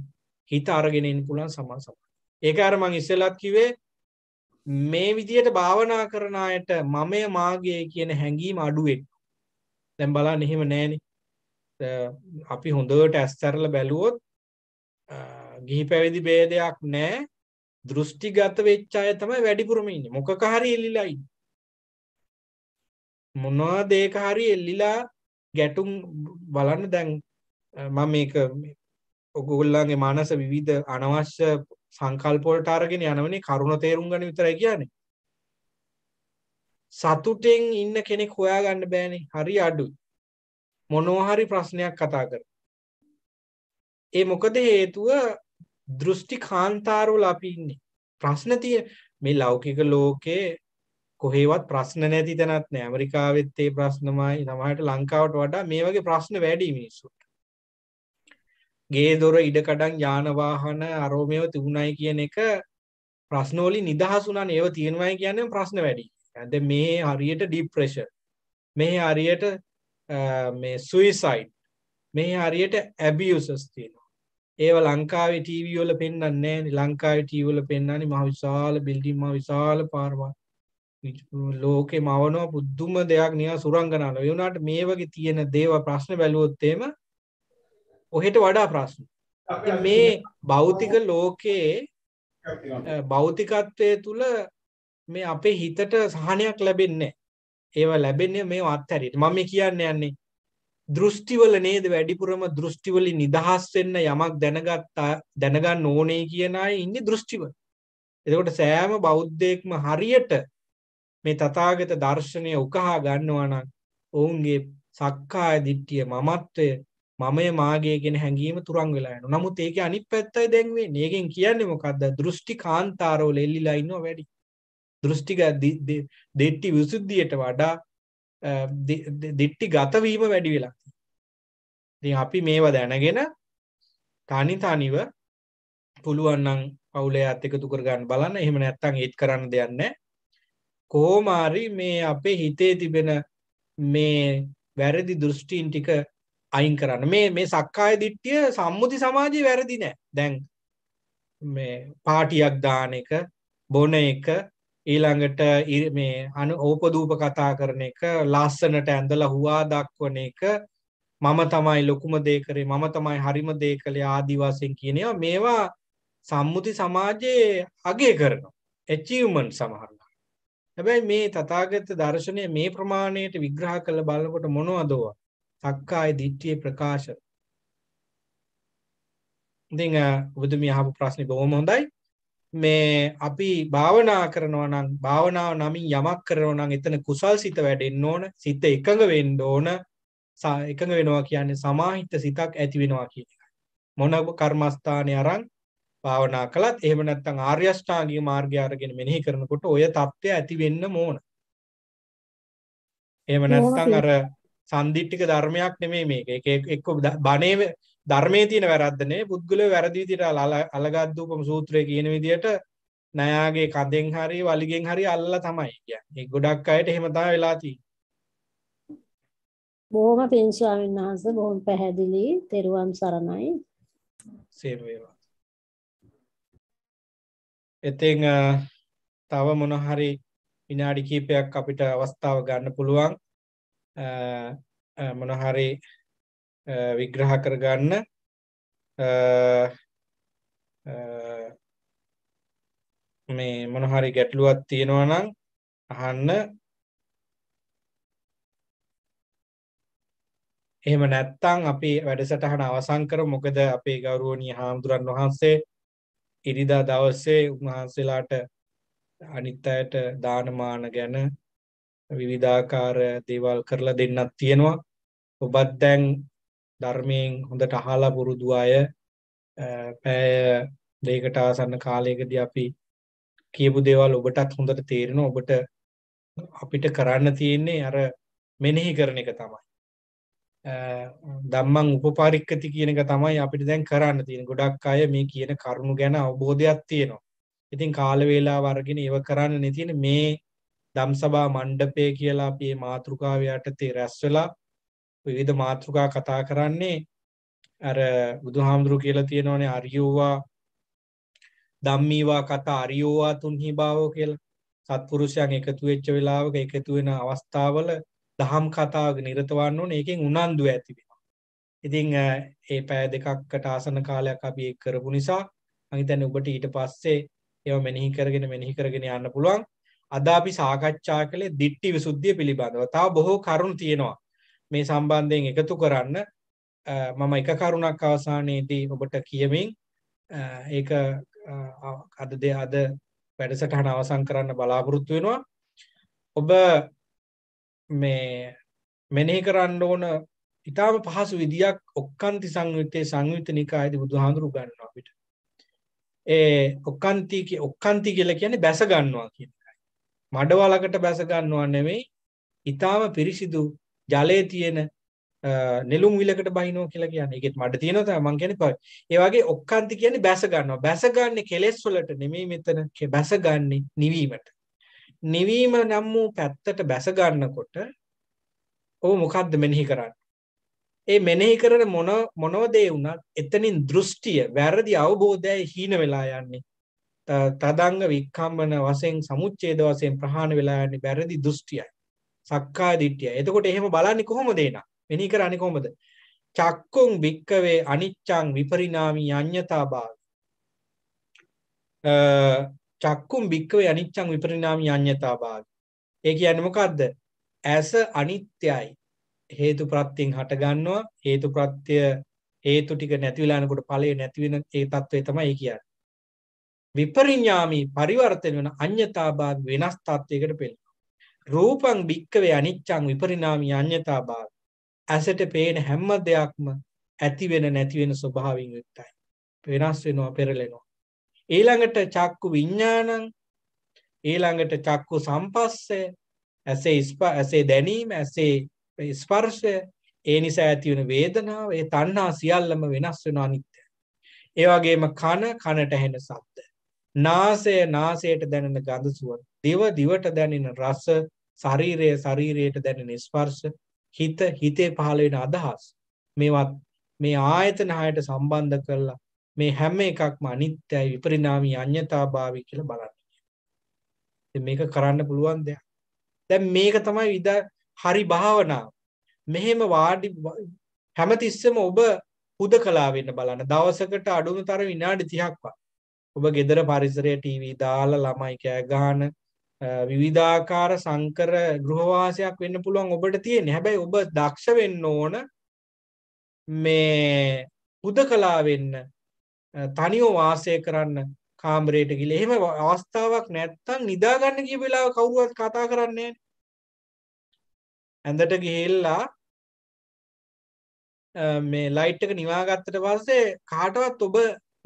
හිත අරගෙන ඉන්න පුළුවන් සමා සමා. ඒක අර මම ඉස්සෙල්ලත් කිව්වේ මේ විදියට භාවනා කරන අයට මමය මාගේ කියන හැඟීම අඩුවෙන්. දැන් බලන්න එහෙම නෑනේ. අපි හොඳට ඇස්තරල බැලුවොත් ගිහි පැවිදි බේදයක් නෑ දෘෂ්ටිගත වෙච්චාය තමයි වැඩිපුරමඉන්න මොකක හරි එල්ලිලයි මොනවා දේක හරි එල්ලිලා ගැටුම් බලන්න දැන් මම මේක ඔගුල්ලන්ගේ මානස විවිධ අනවශ්‍ය සංකල්පොලට අරගෙන යනවනේ කරුණ තේරුම් ගන විතරයි කියන්නේ සතුටෙන් ඉන්න කෙනෙක් හොයා ගන්න බෑනේ හරි අඩුයි මොනෝහරි ප්‍රශ්නයක් කතා කර. ඒ මොකද හේතුව දෘෂ්ටි කාන්තාරවල අපි ඉන්නේ. ප්‍රශ්න තිය මේ ලෞකික ලෝකයේ කොහේවත් ප්‍රශ්න නැති තැනත් නෑ. ඇමරිකාවෙත් ඒ ප්‍රශ්නමයි. සමහරට ලංකාවට වඩා මේ වගේ ප්‍රශ්න වැඩි මිනිස්සුන්ට. ගේ දොර ඉඩකඩන් යාන වාහන අරෝමේව තිබුණයි කියන එක ප්‍රශ්න වලින් නිදහස් වුණානේ ඒව තියෙනවයි කියන්නේ ප්‍රශ්න වැඩි. දැන් මේ හරියට ඩිප්‍රෙෂර්. මේ හරියට මේ සුයිසයිට් මේ හරියට ඇබියසස් තියෙනවා ඒව ලංකාවේ ටීවෝල පෙන්න්නන්නේ ලංකාවේ ටීවල පෙන්න්නනි ම විශාල බිල්ඩිම විශාල පාරවා ලෝකෙ මවනෝ පුද්දුම දෙයක් නිය සුරංගනාල වුණට මේ වගේ තියෙන දේව ප්‍රශ්න බැලුවොත්තේම ඔහෙට වඩා ප්‍රශ්න මේ භෞතික ලෝකයේ භෞතිකත්වය තුළ මේ අපේ හිතට සහනයක් ලැබෙන්නේ ඒව ලැබෙන්නේ මේ අත්හැරයට මම කියන්න යන්නේ දෘෂ්ටිවල නේද වැඩිපුරම දෘෂ්ටිවලින් නිදහස් වෙන්න යමක් දැනගත්තා දැනගන්න ඕනේ කියන අය ඉන්නේ දෘෂ්ටිවල. එතකොට සෑම බෞද්ධයෙක්ම හරියට මේ තථාගත දර්ශනය උකහා ගන්නවා නම් ඔවුන්ගේ සක්කාය දිට්ඨිය මමත්වය මමය මාගේ කියන හැඟීම තුරන් වෙලා යනවා. නමුත් ඒකේ අනිත් පැත්තයි දැන් වෙන්නේ. ඒකෙන් කියන්නේ මොකද්ද? දෘෂ්ටි කාන්තාරවල එල්ලිලා ඉන්නවා වැඩි. දෘෂ්ටික දෙට්ටි විසුද්ධියට වඩා දෙට්ටි ගතවීම වැඩි වෙලා ඉතින් අපි මේවා දැනගෙන තනි තනිව පුළුවන් නම් පවුලේ අත් එකතු කර ගන්න බලන්න එහෙම නැත්නම් ඒත් කරන්න දෙයක් නැහැ කොහොම හරි මේ අපේ හිතේ තිබෙන මේ වැරදි දෘෂ්ටීන් ටික අයින් කරන්න මේ මේ සක්කාය දිට්ඨිය සම්මුති සමාජයේ වැරදි නෑ දැන් මේ පාටියක් දාන එක බොන එක ඊළඟට මේ අනු ඕපදූප කතා කරන එක ලස්සනට ඇඳල හුවා දක්වන එක මම තමයි ලොකුම දේකරේ මම තමයි හරිම දේ කළේ ආදිවාසයෙන් කියනවා මේවා සම්මුති සමාජයේ අගේ කරනවා එචීවමන් සමහරලා හැබැයි මේ තතාගත දර්ශනය මේ ප්‍රමාණයට විග්‍රහ කළ බලකොට මොනවදව තක්කායි දිට්ටිය ප්‍රකාශ ඉතිං බුදුම යහපු ප්‍රශ්නි බොහොම හොඳයි මේ අපි භාවනා කරනවා නම් භාවනාව නමින් යමක් කරනවා නම් එතන කුසල් සිත වැඩෙන්න ඕන සිත එකඟ වෙන්න ඕන එකඟ වෙනවා කියන්නේ සමාහිත සිතක් ඇති වෙනවා කියන එකයි මොන කර්මස්ථානේ අරන් භාවනා කළත් එහෙම නැත්නම් ආර්ය අෂ්ටාංගික මාර්ගය අරගෙන මෙනෙහි කරනකොට ඔය தත්ත්වය ඇති වෙන්න ඕන එහෙම නැත්නම් අර සන්දිට්ඨික ධර්මයක් නෙමෙයි මේක ඒක එක්ක බණේ ධර්මය තියෙන වැරදනේ පුද්ගල වැරදිීතිට අලගත්දූපම සූත්‍රය කියන විදියට නයාගේ කදෙන් හරි වලිගෙන් හරි අල්ල තමයි කිය ගොඩක් අයට හෙමතා වෙලාතිී බොහොම පින්ස්වාමන් වහන්ස බොහොම පැහැදිලි තෙරුවන් සරණයි සේරවේවා එතිං තව මොනහරි විනාඩි කීපයක් අපිට අවස්ථාව ගන්න පුළුවන් මොනහරි විග්‍රහ කරගන්න මේ මොනහරි ගැටලුවක් තියෙනවා නම් අහන්න එහෙම නැත්තං අපි වැඩසටහන අවසං කර මොකද අපේ ගෞරුවනී හාමුදුරන් වහන්සේ ඉරිදා දවස්සේ උන්වහන්සේලාට අනිත් අයට දානමාන ගැන විවිධාකාර දේවල් කරලා දෙන්නත් තියෙනවා ඔබත් දැන් ධර්මයෙන් හොඳට අහලා පුරුදු අය පැය දෙයකට ආසන්න කාලයකදී අපි කියපු දේවල් ඔබටත් හොඳට තේරෙනවා ඔබට අපිට කරන්න තියෙන්නේ අර මෙනෙහි කරන එක තමයි ධම්මං උපපරික්කති කියන එක තමයි අපිට දැන් කරන්න තියෙන. ගොඩක් අය මේ කියන කරුණු ගැන අවබෝධයක් තියෙනවා. ඉතින් කාල වේලාව අරගෙන ඒව කරන්න නෙතින මේ ධම්සභා මණ්ඩපය කියලා අපි මේ මාතෘකාව යටතේ රැස් වෙලා විවිධ මාතෘකා කතා කරන්නේ අර බුදුහාමුදුරු කියලා තියෙනවනේ අරියෝවා ධම්මීවා කතා අරියෝවා තුන්හි භාවෝ කියලා සත්පුරුෂයන් එකතු වෙච්ච වෙලාවක එකතු වෙන අවස්ථාවල දහම් කතාවක නිරත වන්න ඕනේ. ඒකෙන් උනන්දු ඇති වෙනවා. ඉතින් ඒ පැය දෙකකට ආසන කාලයක් අපි ඒක කරපු නිසා මම හිතන්නේ ඔබට ඊට පස්සේ ඒව මෙනෙහි කරගෙන මෙනෙහි කරගෙන යන්න පුළුවන්. අද අපි සාකච්ඡා කළේ දිට්ඨි විසුද්ධිය පිළිබඳව. තව බොහෝ කරුණු තියෙනවා. මේ සම්බන්ධයෙන් එකතු කරන්න මම එක කරුණක් අවසානයේදී ඔබට කියමින් ඒක අද දෙ අද වැඩසටහන අවසන් කරන්න බලාපොරොත්තු වෙනවා ඔබ මේ මෙනෙහි කරන්න ඕන ඉතාම පහසු විදියක් ඔක්කන්ති සංයුත්තේ සංයුත නිකායේදී බුදුහාඳුරු ගන්නවා අපිට ඒ ඔක්කන්ති ඔක්කන්ති කියලා කියන්නේ බැස ගන්නවා කියන එකයි මඩවලකට බැස ගන්නවා නෙමෙයි ඊටාම පිරිසිදු ජලයේ තියෙන නෙළුම් විලකට බහිනෝ කියලා කියන්නේ. ඒකෙත් මඩ තියෙනවා තමයි මං කියන්නේ පොයි. ඒ වගේ ඔක්කාන්ති කියන්නේ බැස ගන්නවා. බැස ගන්නෙ කෙලෙස් වලට නෙමෙයි මෙතන බැස ගන්නෙ නිවීමට. නිවීම නම් වූ පැත්තට බැස ගන්නකොට ඔව් මොකද්ද මෙනෙහි කරන්නේ? ඒ මෙනෙහි කරන මොන මොනව දේ වුණත් එතනින් දෘෂ්ටිය වැරදි අවබෝධයයි හීන වෙලා යන්නේ. තදංග වික්කම්මන වශයෙන් සමුච්ඡේද වශයෙන් ප්‍රහාණ වෙලා යන්නේ වැරදි දෘෂ්ටියයි. සක්කා දිට්ඨිය. එතකොට එහෙම බලන්නේ කොහොමද එනා? මෙනෙහි කරන්නේ කොහොමද? චක්කුං වික්කවේ අනිච්ඡං විපරිණාමී අඤ්ඤතා භාව. චක්කුම් භික්කව අනිච්චං විපරිනාම අන්‍යතා භාග. ඒ කියන්න මොකක්ද ඇස අනිත්‍යයි හේතු ප්‍රත්තියෙන් හටගන්නවා හේතු ප්‍රත්‍ය හේතු ටික නැතිවලානකොට පලේ නැතිවෙන ඒ තත්ත්වය තමයි ඒ කියන්න. විපරිඥාමී පරිවර්තන වන අන්‍යතාභාග වෙනස් තත්ත්වයකට පෙළ. රූපං භික්කවේ අනිච්චං විපරිණාමී අඤ්ඤතා භාව. ඇසට පේන හැම දෙයක්ම ඇති වෙන නැති වෙන ස්වභාවයෙන් යුක්තයි. වෙනස් වෙනවා පෙරලෙනවා. ඊළඟට චක්කු විඥානං ඊළඟට චක්කු සම්පස්සය ඇසේ ඇසේ දැනීම ඇසේ ස්පර්ශය ඒ නිසා ඇති වෙන වේදනාව ඒ තණ්හා සියල්ලම වෙනස් වෙන අනිත්‍ය. ඒ වගේම කන කනට ඇහෙන ශබ්ද. නාසය නාසයට දැනෙන ගඳ සුවඳ. දිව දිවට දැනෙන රස. ශරීරය ශරීරයට දැනෙන ස්පර්ශ හිත හිතේ පහළ වෙන අදහස් මේවත් මේ ආයතන හයට සම්බන්ධ කරලා මේ හැම එකක්ම අනිත්‍යයි විපරිණාමී අඤ්ඤතාභාවී කියලා බලන්න. ඉතින් මේක කරන්න පුළුවන් දෙයක්. දැන් මේක තමයි විද හරි භාවනාව. මෙහෙම වාඩි හැමතිස්සෙම ඔබ හුදකලා වෙන්න බලන්න. දවසකට අඩුම තරම් විනාඩි 30ක්වත්. ඔබ ගෙදර පරිසරයේ ටීවී දාලා ළමයි කෑ ගහන විවිධාකාර සංකර ගෘහවාසයක් වෙන්න පුළුවන් ඔබට තියෙන හැබැයි ඔබ දක්ෂ වෙන්න ඕන මේ හුද කලා වෙන්න තනිෝ වාසය කරන්න කාම්රයට ගිල එහෙම අවස්ථාවක් නැත්තන් නිදාගන්න කිය වෙලා කවුරුවත් කතා කරන්නේ ඇඳට ගිහෙල්ලා මේ ලයිට් එක නිවාගත්තට පස්සේ කාටවත් ඔබ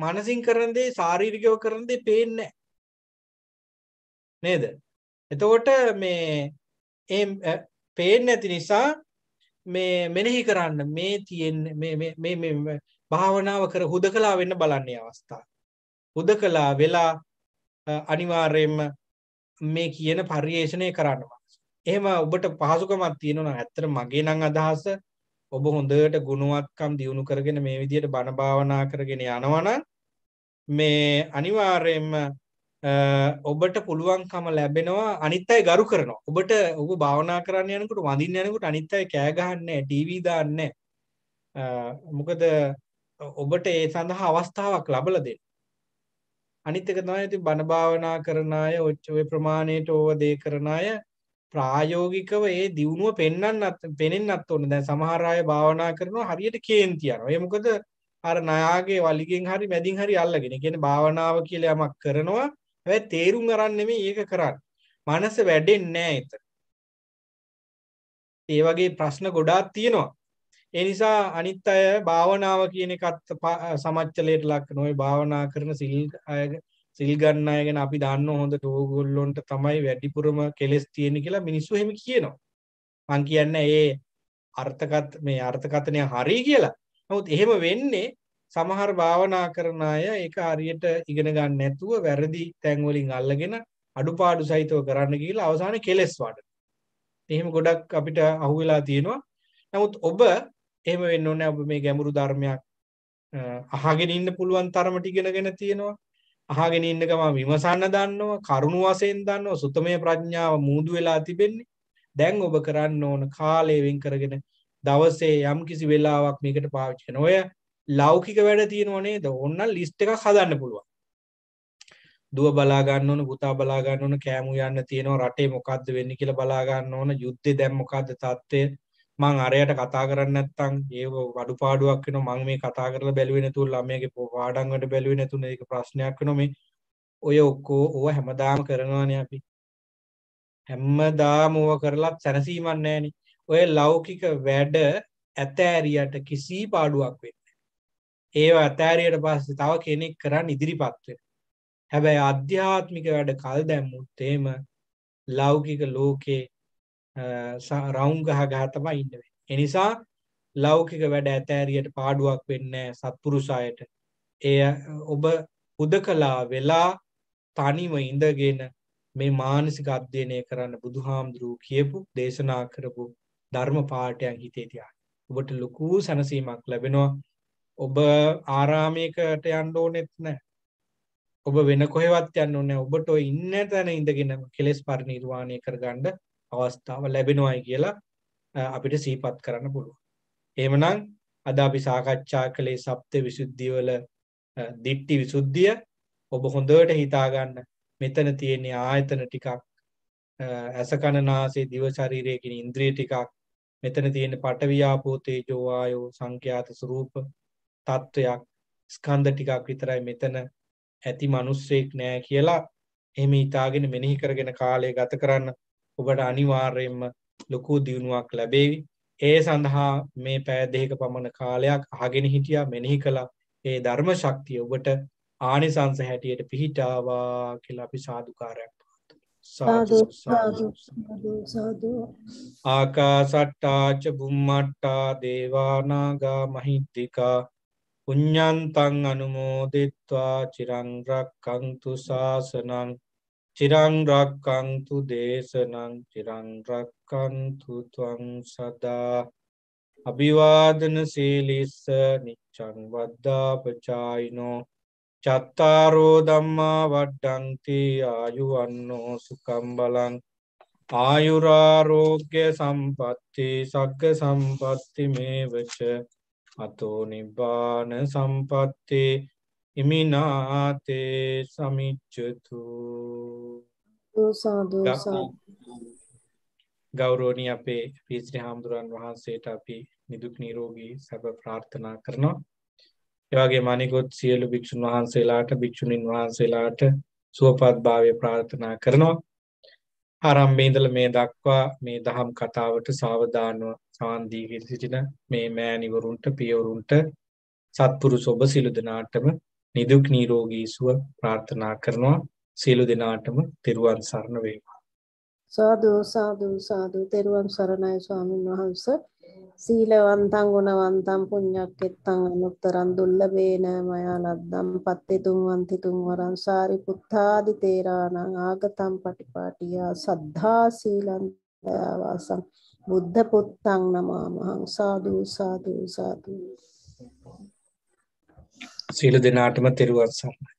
මනසින් කරන දේ ශාරීරිකව කරන දේ පේන්නේ නේද එතකොට මේ ඒ පේන්නේ නැති නිසා මේ මෙනෙහි කරන්න මේ තියෙන්නේ මේ මේ මේ භාවනාව කර හුදකලා වෙන්න බලන්නේ අවස්ථාව. හුදකලා වෙලා අනිවාර්යයෙන්ම මේ කියන පරිේශණය කරන්න එහෙම ඔබට පහසුකමක් තියෙනවා නම් ඇත්තට මගේ නම් අදහස ඔබ හොඳට ගුණවත්කම් දියුණු කරගෙන මේ විදිහට බණ භාවනා කරගෙන යනවනම් මේ අනිවාර්යයෙන්ම ඔබට පුළුවන්කම ලැබෙනවා අනිත් අය ගරු කරනවා ඔබට ඔබ භාවනා කරන්න යනකුට වඳින්න යනකුට අනිත් අය කෑගහන්න ටීවී දාන්න මොකද ඔබට ඒ සඳහා අවස්ථාවක් ලබල දෙන්න අනිත් එක තමයි ඉතින් බණ භාවනා කරන අය ඔය ප්‍රමාණයට ඕව දේ කරන අය ප්‍රායෝගිකව ඒ දියුණුව පෙන්වන්නත් පෙනෙන්නත් ඕනේ දැන් සමහර අය භාවනා කරනවා හරියට කේන්ති යනවා ඒ මොකද අර නයාගේ වලිගෙන් හරි මැදින් හරි අල්ලගෙන කියන්නේ භාවනාව කියලා යමක් කරනවා හැබැයි තේරුම් අරන් නෙමෙයි ඒක කරන්නේ. මනස වැඩෙන්නේ නැහැ එතන. ඒ වගේ ප්‍රශ්න ගොඩාක් තියෙනවා. ඒ නිසා අනිත් අය භාවනාව කියන එකත් සමච්චලයට ලක් කරන ඔය භාවනා කරන සිල් අය සිල් ගන්න අය ගැන අපි දන්න හොඳට ඕගොල්ලොන්ට තමයි වැඩිපුරම කෙලස් තියෙන කියලා මිනිස්සු එහෙම කියනවා. මං කියන්නේ ඒ අර්ථකත් මේ අර්ථකතනය හරි කියලා. නමුත් එහෙම වෙන්නේ සමහර භාවනා කරන අය ඒක හරියට ඉගෙන ගන්න නැතුව වැරදි තැන් වලින් අල්ලගෙන අඩුපාඩු සහිතව කරන්න ගිහිල්ලා අවසානයේ කෙලස් වඩන. එහෙම ගොඩක් අපිට අහුවෙලා තියෙනවා. නමුත් ඔබ එහෙම වෙන්න ඕනේ ඔබ මේ ගැඹුරු ධර්මයක් අහගෙන ඉන්න පුළුවන් තරමට ඉගෙනගෙන තියෙනවා. අහගෙන ඉන්න ගමන් විමසන්න දන්නවා, කරුණු වශයෙන් දන්නවා, සුතමේ ප්‍රඥාව මූදු වෙලා තිබෙන්නේ. දැන් ඔබ කරන්න ඕන කාලය වෙන් කරගෙන දවසේ යම් කිසි වෙලාවක් මේකට පාවිච්චි කරන. ඔය ලෞකික වැඩ තියෙනවනේ ද ඔන්න ලිස්ට එක හදන්න පුළුවන් දුව බලාගන්න ඕන පුතා බලාගන්න ඕන කෑමු යන්න තියෙනවා රටේ මොකක්ද වෙන්න කියලා බලාගන්න ඕන යුද්ධෙ දැම් මොකක්ද තත්ත්වය මං අරයට කතා කරන්න ඇත්තං ඒ වඩු පාඩුවක් වෙන මං මේ කතා කරල බැලුවෙන තුල් ළමයගේ පෝ පාඩංගට බැලුවෙන තුන එක ප්‍රශ්නයක් නොමේ ඔය ඔක්කෝ ඕ හැමදාම කරනවානය අපි හැම්මදාම ඕව කරලත් සැනසීමන්නෑනි ඔය ලෞකික වැඩ ඇතෑරියට කිසි පාඩුවක් වෙන ඒව අතෑරයට පස්ස තව කෙනෙක් කරන්න ඉදිරිපත්වය හැබැයි අධ්‍යාත්මික වැඩ කල් දැම්මුත් ඒම ලෞකික ලෝකේ රවුන්ගහ ගාතම ඉන්නවේ එනිසා ලෞකික වැඩ ඇතෑරයට පාඩුවක් වෙන්න සත්පුරුසායට එය ඔබ හුද කලා වෙලා තනිම ඉඳගෙන මේ මානසික අධ්‍යයනය කරන්න බුදුහාමුදුරුව කියපු දේශනා කරපු ධර්ම පාටයන් හිතේතියා ඔබට ලොකූ සැනසීමක් ලැබෙනවා ඔබ ආරාමයකට යන්න ඕනෙත් නැහැ. ඔබ වෙන කොහෙවත් යන්න ඕනේ ඔබට ඔය ඉන්න තැන ඉඳගෙන කෙලෙස් පරිණිර්වාණය කරගන්න අවස්ථාව ලැබෙනවායි කියලා අපිට සිහිපත් කරන්න පුළුවන්. එහෙමනම් අද අපි සාකච්ඡා කළේ සප්ත විසුද්ධිය වල දිට්ටි විසුද්ධිය ඔබ හොඳට හිතා ගන්න මෙතන තියෙන ආයතන ටිකක් ඇස කන නාසය දිව ශරීරය කියන ඉන්ද්‍රිය ටිකක් මෙතන තියෙන පටවියාපෝ තේජෝ ආයෝ සංඛ්‍යාත ස්වરૂප තත්වයක් ස්කන්ධ ටිකක් විතරයි මෙතන ඇති මිනිස්සෙක් නෑ කියලා එහෙම හිතාගෙන මෙනෙහි කරගෙන කාලය ගත කරන්න ඔබට අනිවාර්යයෙන්ම ලොකු දියුණුවක් ලැබේවි. ඒ සඳහා මේ පෑ දෙකක පමණ කාලයක් අහගෙන හිටියා මෙනෙහි කළා. ඒ ධර්ම ශක්තිය ඔබට ආනිසංස හැටියට පිහිටාවා කියලා අපි සාදුකාරයක් ආකාසට්ටාච බුම්මට්ටා දේවානාගා මහිද්දිකා පුඤ්ඥන්තං අනුමෝදිත්වා චිරංරක් කංතු ශාසනං චිරංරක්කංතු දේශනං චිරංරක්කන්තුතුවං සදා අභිවාදන සීලිස්ස නිච්චන් වද්දා පචායිනෝ චත්තාරෝ දම්මා වඩ්ඩංති ආයුවන්නෝ සුකම්බලං ආයුරාරෝග්‍ය සම්පත්ති සක්ක සම්පත්ති මේවච අතෝ නිබ්බාන සම්පත්තේ ඉමිනාතේ සමිච්චතු ගෞරෝණී අපේ පීස්ත්‍රී හාමුදුරන් වහන්සේට අපි නිදුක් නීරෝගී සැප ප්‍රාර්ථනා කරනවා. එවගේ මනිකොත් සියලු භික්‍ෂුන් වහන්සේලාට භික්‍ෂුණින් වහන්සේලාට සුවපත් භාවය ප්‍රාර්ථනා කරනවා. ආරම්භේදල මේ දක්වා මේ දහම් කතාවට සාවධානුව සාන්දීගේ සිටින මේ මෑණිවරුන්ට පියවරුන්ට සත්පුරුෂ ඔබ සිළු දෙනාටම නිදුක් නිරෝගී සුව ප්‍රාර්ථනා කරනවා සියලු දෙනාටම තෙරුවන් සරණ වේවා සාදු සාදු සාදු තෙරුවන් සරණයි ස්වාමීන් වහන්ස සීලවන්තං ගුණවන්තං පුඤ්ඤක්කෙත්තං අනුත්තරං දුල්ලබේන මයා ලද්දම් පත්තෙතුම් වන්තිතුම් වරං සාරිපුත්තාදි තේරාණං ආගතම් පටිපාටියා සද්ධා සීලං දයාවාසං බුද්ධ පුත්තං නමාමහං සාදු සාදු සාදු සීල දෙනාටම තෙරුවන් සරණයි